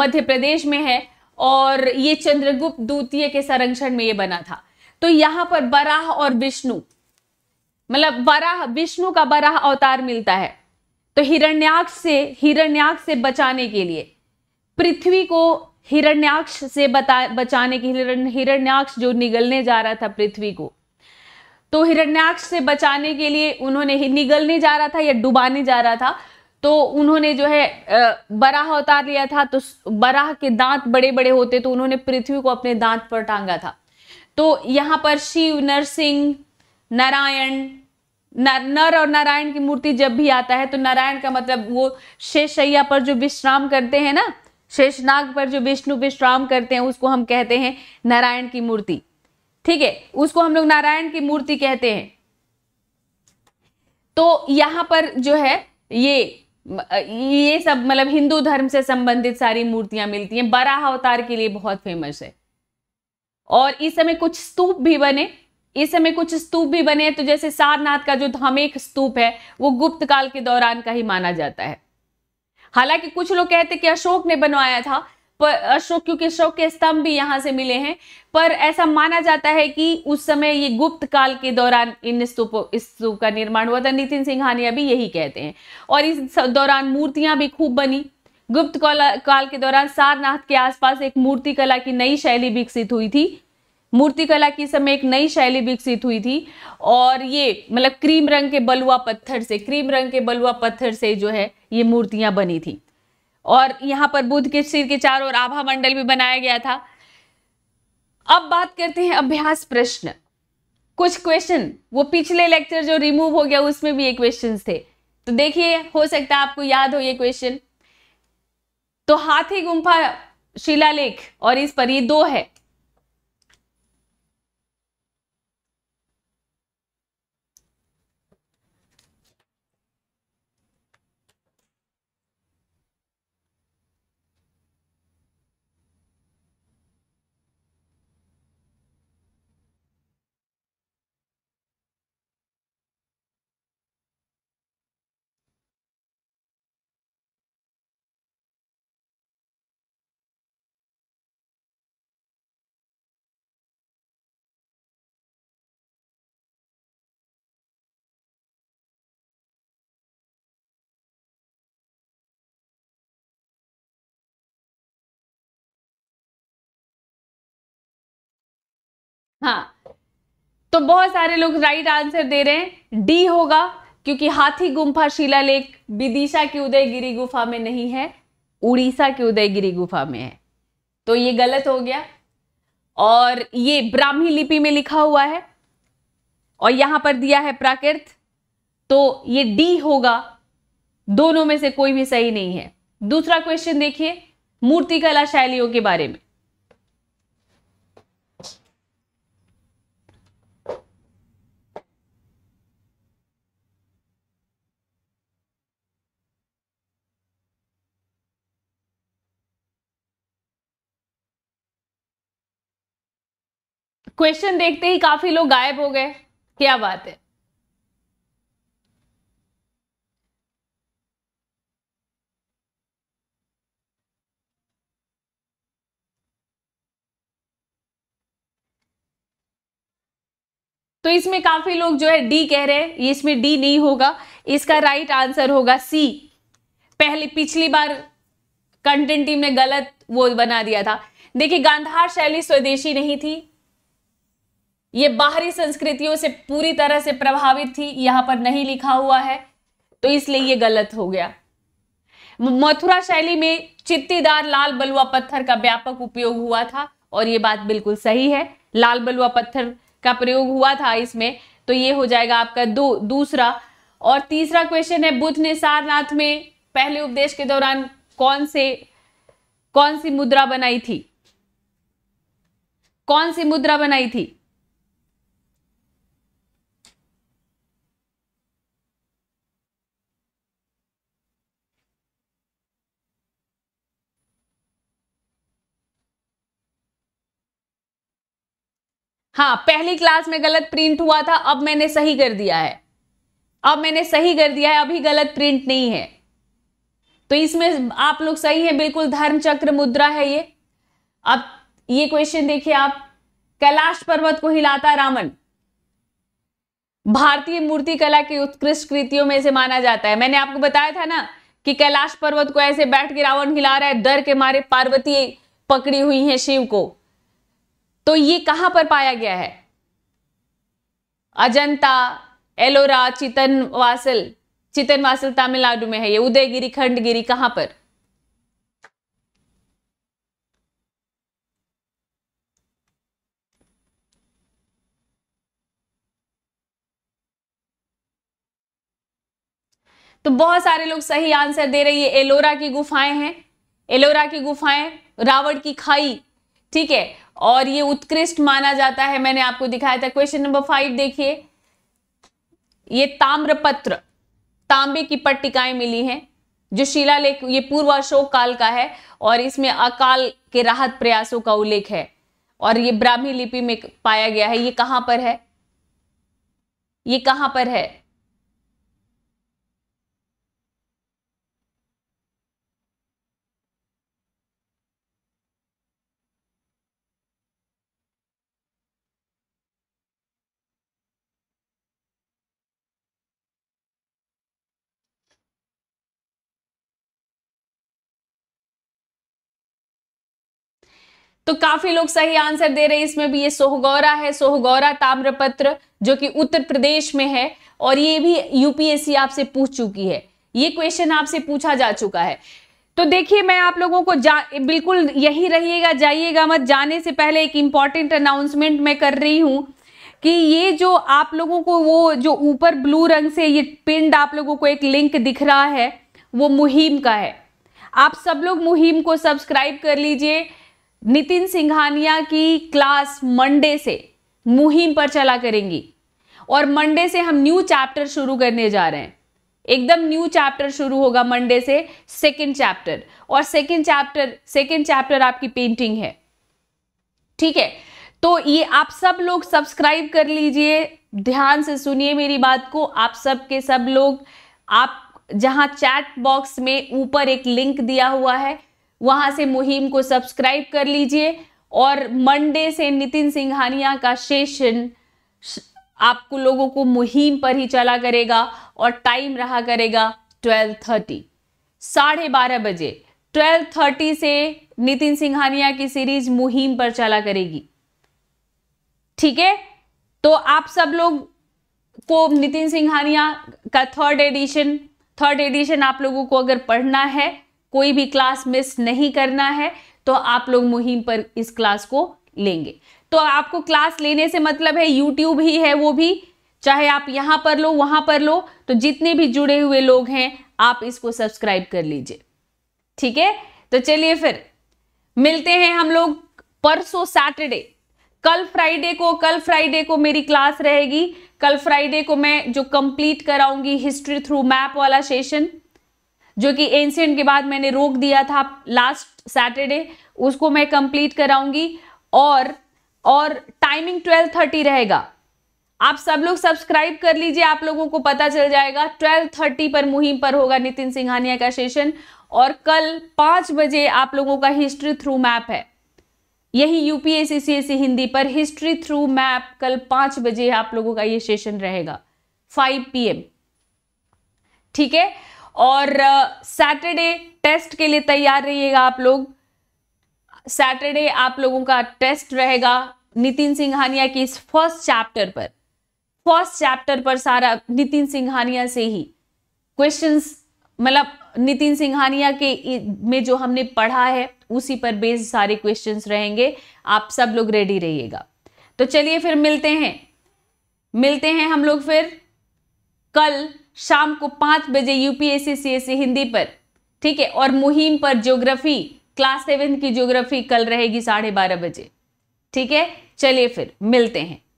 मध्य प्रदेश में है और ये चंद्रगुप्त द्वितीय के संरक्षण में ये बना था तो यहां पर बराह और विष्णु मतलब बराह विष्णु का बराह अवतार मिलता है तो हिरण्याक्ष से हिरण्याक्ष से बचाने के लिए पृथ्वी को हिरण्याक्ष से बता बचाने के हिरण्याक्ष जो निगलने जा रहा था पृथ्वी को तो हिरण्याक्ष से बचाने के लिए उन्होंने निगलने जा रहा था या डुबाने जा रहा था तो उन्होंने जो है बराह उतार लिया था तो बराह के दांत बड़े बड़े होते तो उन्होंने पृथ्वी को अपने दांत पर टांगा था तो यहाँ पर शिव नरसिंह नारायण नर और नारायण की मूर्ति जब भी आता है तो नारायण का मतलब वो शेषैया पर जो विश्राम करते हैं ना शेषनाग पर जो विष्णु विश्राम करते हैं उसको हम कहते हैं नारायण की मूर्ति ठीक है उसको हम लोग नारायण की मूर्ति कहते हैं तो यहां पर जो है ये ये सब मतलब हिंदू धर्म से संबंधित सारी मूर्तियां मिलती हैं बराह अवतार के लिए बहुत फेमस है और इस समय कुछ स्तूप भी बने इस समय कुछ स्तूप भी बने हैं तो जैसे सारनाथ का जो एक स्तूप है वो गुप्त काल के दौरान का ही माना जाता है हालांकि कुछ लोग कहते कि अशोक ने बनवाया था पर अशोक क्योंकि अशोक के स्तंभ भी यहां से मिले हैं पर ऐसा माना जाता है कि उस समय ये गुप्त काल के दौरान इन स्तूपों स्तूप का निर्माण हुआ था नितिन सिंघानिया भी यही कहते हैं और इस दौरान मूर्तियां भी खूब बनी गुप्त काल के दौरान सारनाथ के आसपास एक मूर्ति कला की नई शैली विकसित हुई थी मूर्तिकला की समय एक नई शैली विकसित हुई थी और ये मतलब क्रीम रंग के बलुआ पत्थर से क्रीम रंग के बलुआ पत्थर से जो है ये मूर्तियां बनी थी और यहां पर बुद्ध के सिर के चार और आभा मंडल भी बनाया गया था अब बात करते हैं अभ्यास प्रश्न कुछ क्वेश्चन वो पिछले लेक्चर जो रिमूव हो गया उसमें भी ये क्वेश्चन थे तो देखिए हो सकता है आपको याद हो ये क्वेश्चन तो हाथी गुम्फा शिलालेख और इस पर ये दो है तो बहुत सारे लोग राइट आंसर दे रहे हैं डी होगा क्योंकि हाथी गुम्फा शिला लेख विदिशा की उदयगिरी गुफा में नहीं है उड़ीसा की उदयगिरी गुफा में है तो ये गलत हो गया और ये ब्राह्मी लिपि में लिखा हुआ है और यहां पर दिया है प्राकृत तो ये डी होगा दोनों में से कोई भी सही नहीं है दूसरा क्वेश्चन देखिए मूर्तिकला शैलियों के बारे में क्वेश्चन देखते ही काफी लोग गायब हो गए क्या बात है तो इसमें काफी लोग जो है डी कह रहे हैं इसमें डी नहीं होगा इसका राइट आंसर होगा सी पहले पिछली बार कंटेंट टीम ने गलत वो बना दिया था देखिए गांधार शैली स्वदेशी नहीं थी ये बाहरी संस्कृतियों से पूरी तरह से प्रभावित थी यहां पर नहीं लिखा हुआ है तो इसलिए ये गलत हो गया मथुरा शैली में चित्तीदार लाल बलुआ पत्थर का व्यापक उपयोग हुआ था और ये बात बिल्कुल सही है लाल बलुआ पत्थर का प्रयोग हुआ था इसमें तो ये हो जाएगा आपका दो दूसरा और तीसरा क्वेश्चन है बुद्ध ने सारनाथ में पहले उपदेश के दौरान कौन से कौन सी मुद्रा बनाई थी कौन सी मुद्रा बनाई थी हाँ पहली क्लास में गलत प्रिंट हुआ था अब मैंने सही कर दिया है अब मैंने सही कर दिया है अभी गलत प्रिंट नहीं है तो इसमें आप लोग सही है बिल्कुल धर्म चक्र मुद्रा है ये अब ये क्वेश्चन देखिए आप कैलाश पर्वत को हिलाता रावण भारतीय मूर्ति कला की उत्कृष्ट कृतियों में से माना जाता है मैंने आपको बताया था ना कि कैलाश पर्वत को ऐसे बैठ के रावण हिला रहा है डर के मारे पार्वती पकड़ी हुई है शिव को तो ये कहां पर पाया गया है अजंता एलोरा चितन वासल चितन वासल तमिलनाडु में है ये उदयगिरी खंडगिरी कहां पर तो बहुत सारे लोग सही आंसर दे रहे हैं ये एलोरा की गुफाएं हैं एलोरा की गुफाएं रावण की खाई ठीक है और ये उत्कृष्ट माना जाता है मैंने आपको दिखाया था क्वेश्चन नंबर फाइव देखिए ये ताम्रपत्र तांबे की पट्टिकाएं मिली हैं जो शिलालेख ये पूर्व अशोक काल का है और इसमें अकाल के राहत प्रयासों का उल्लेख है और ये ब्राह्मी लिपि में पाया गया है ये कहां पर है ये कहां पर है तो काफी लोग सही आंसर दे रहे हैं इसमें भी ये सोहगौरा है सोहगौरा ताम्रपत्र जो कि उत्तर प्रदेश में है और ये भी यूपीएससी आपसे पूछ चुकी है ये क्वेश्चन आपसे पूछा जा चुका है तो देखिए मैं आप लोगों को जा बिल्कुल यही रहिएगा जाइएगा मत जाने से पहले एक इंपॉर्टेंट अनाउंसमेंट मैं कर रही हूं कि ये जो आप लोगों को वो जो ऊपर ब्लू रंग से ये पिंड आप लोगों को एक लिंक दिख रहा है वो मुहिम का है आप सब लोग मुहिम को सब्सक्राइब कर लीजिए नितिन सिंघानिया की क्लास मंडे से मुहिम पर चला करेंगी और मंडे से हम न्यू चैप्टर शुरू करने जा रहे हैं एकदम न्यू चैप्टर शुरू होगा मंडे से सेकंड चैप्टर और सेकंड चैप्टर सेकंड चैप्टर आपकी पेंटिंग है ठीक है तो ये आप सब लोग सब्सक्राइब कर लीजिए ध्यान से सुनिए मेरी बात को आप सब के सब लोग आप जहां चैट बॉक्स में ऊपर एक लिंक दिया हुआ है वहां से मुहिम को सब्सक्राइब कर लीजिए और मंडे से नितिन सिंघानिया का सेशन आपको लोगों को मुहिम पर ही चला करेगा और टाइम रहा करेगा ट्वेल्व थर्टी साढ़े बारह बजे ट्वेल्व थर्टी से नितिन सिंघानिया की सीरीज मुहिम पर चला करेगी ठीक है तो आप सब लोग को नितिन सिंघानिया का थर्ड एडिशन थर्ड एडिशन आप लोगों को अगर पढ़ना है कोई भी क्लास मिस नहीं करना है तो आप लोग मुहिम पर इस क्लास को लेंगे तो आपको क्लास लेने से मतलब है यूट्यूब ही है वो भी चाहे आप यहां पर लो वहां पर लो तो जितने भी जुड़े हुए लोग हैं आप इसको सब्सक्राइब कर लीजिए ठीक है तो चलिए फिर मिलते हैं हम लोग परसों सैटरडे कल फ्राइडे को कल फ्राइडे को मेरी क्लास रहेगी कल फ्राइडे को मैं जो कंप्लीट कराऊंगी हिस्ट्री थ्रू मैप वाला सेशन जो कि एंशियंट के बाद मैंने रोक दिया था लास्ट सैटरडे उसको मैं कंप्लीट कराऊंगी और और टाइमिंग ट्वेल्व थर्टी रहेगा आप सब लोग सब्सक्राइब कर लीजिए आप लोगों को पता चल जाएगा ट्वेल्व थर्टी पर मुहिम पर होगा नितिन सिंघानिया का सेशन और कल पाँच बजे आप लोगों का हिस्ट्री थ्रू मैप है यही यूपीएससी e हिंदी पर हिस्ट्री थ्रू मैप कल पाँच बजे आप लोगों का ये सेशन रहेगा फाइव पीएम ठीक है और सैटरडे टेस्ट के लिए तैयार रहिएगा आप लोग सैटरडे आप लोगों का टेस्ट रहेगा नितिन सिंघानिया के इस फर्स्ट चैप्टर पर फर्स्ट चैप्टर पर सारा नितिन सिंघानिया से ही क्वेश्चंस मतलब नितिन सिंघानिया के में जो हमने पढ़ा है उसी पर बेस्ड सारे क्वेश्चंस रहेंगे आप सब लोग रेडी रहिएगा तो चलिए फिर मिलते हैं मिलते हैं हम लोग फिर कल शाम को पाँच बजे यूपीएससी सीएससी हिंदी पर ठीक है और मुहिम पर ज्योग्राफी क्लास सेवन की ज्योग्राफी कल रहेगी साढ़े बारह बजे ठीक है चलिए फिर मिलते हैं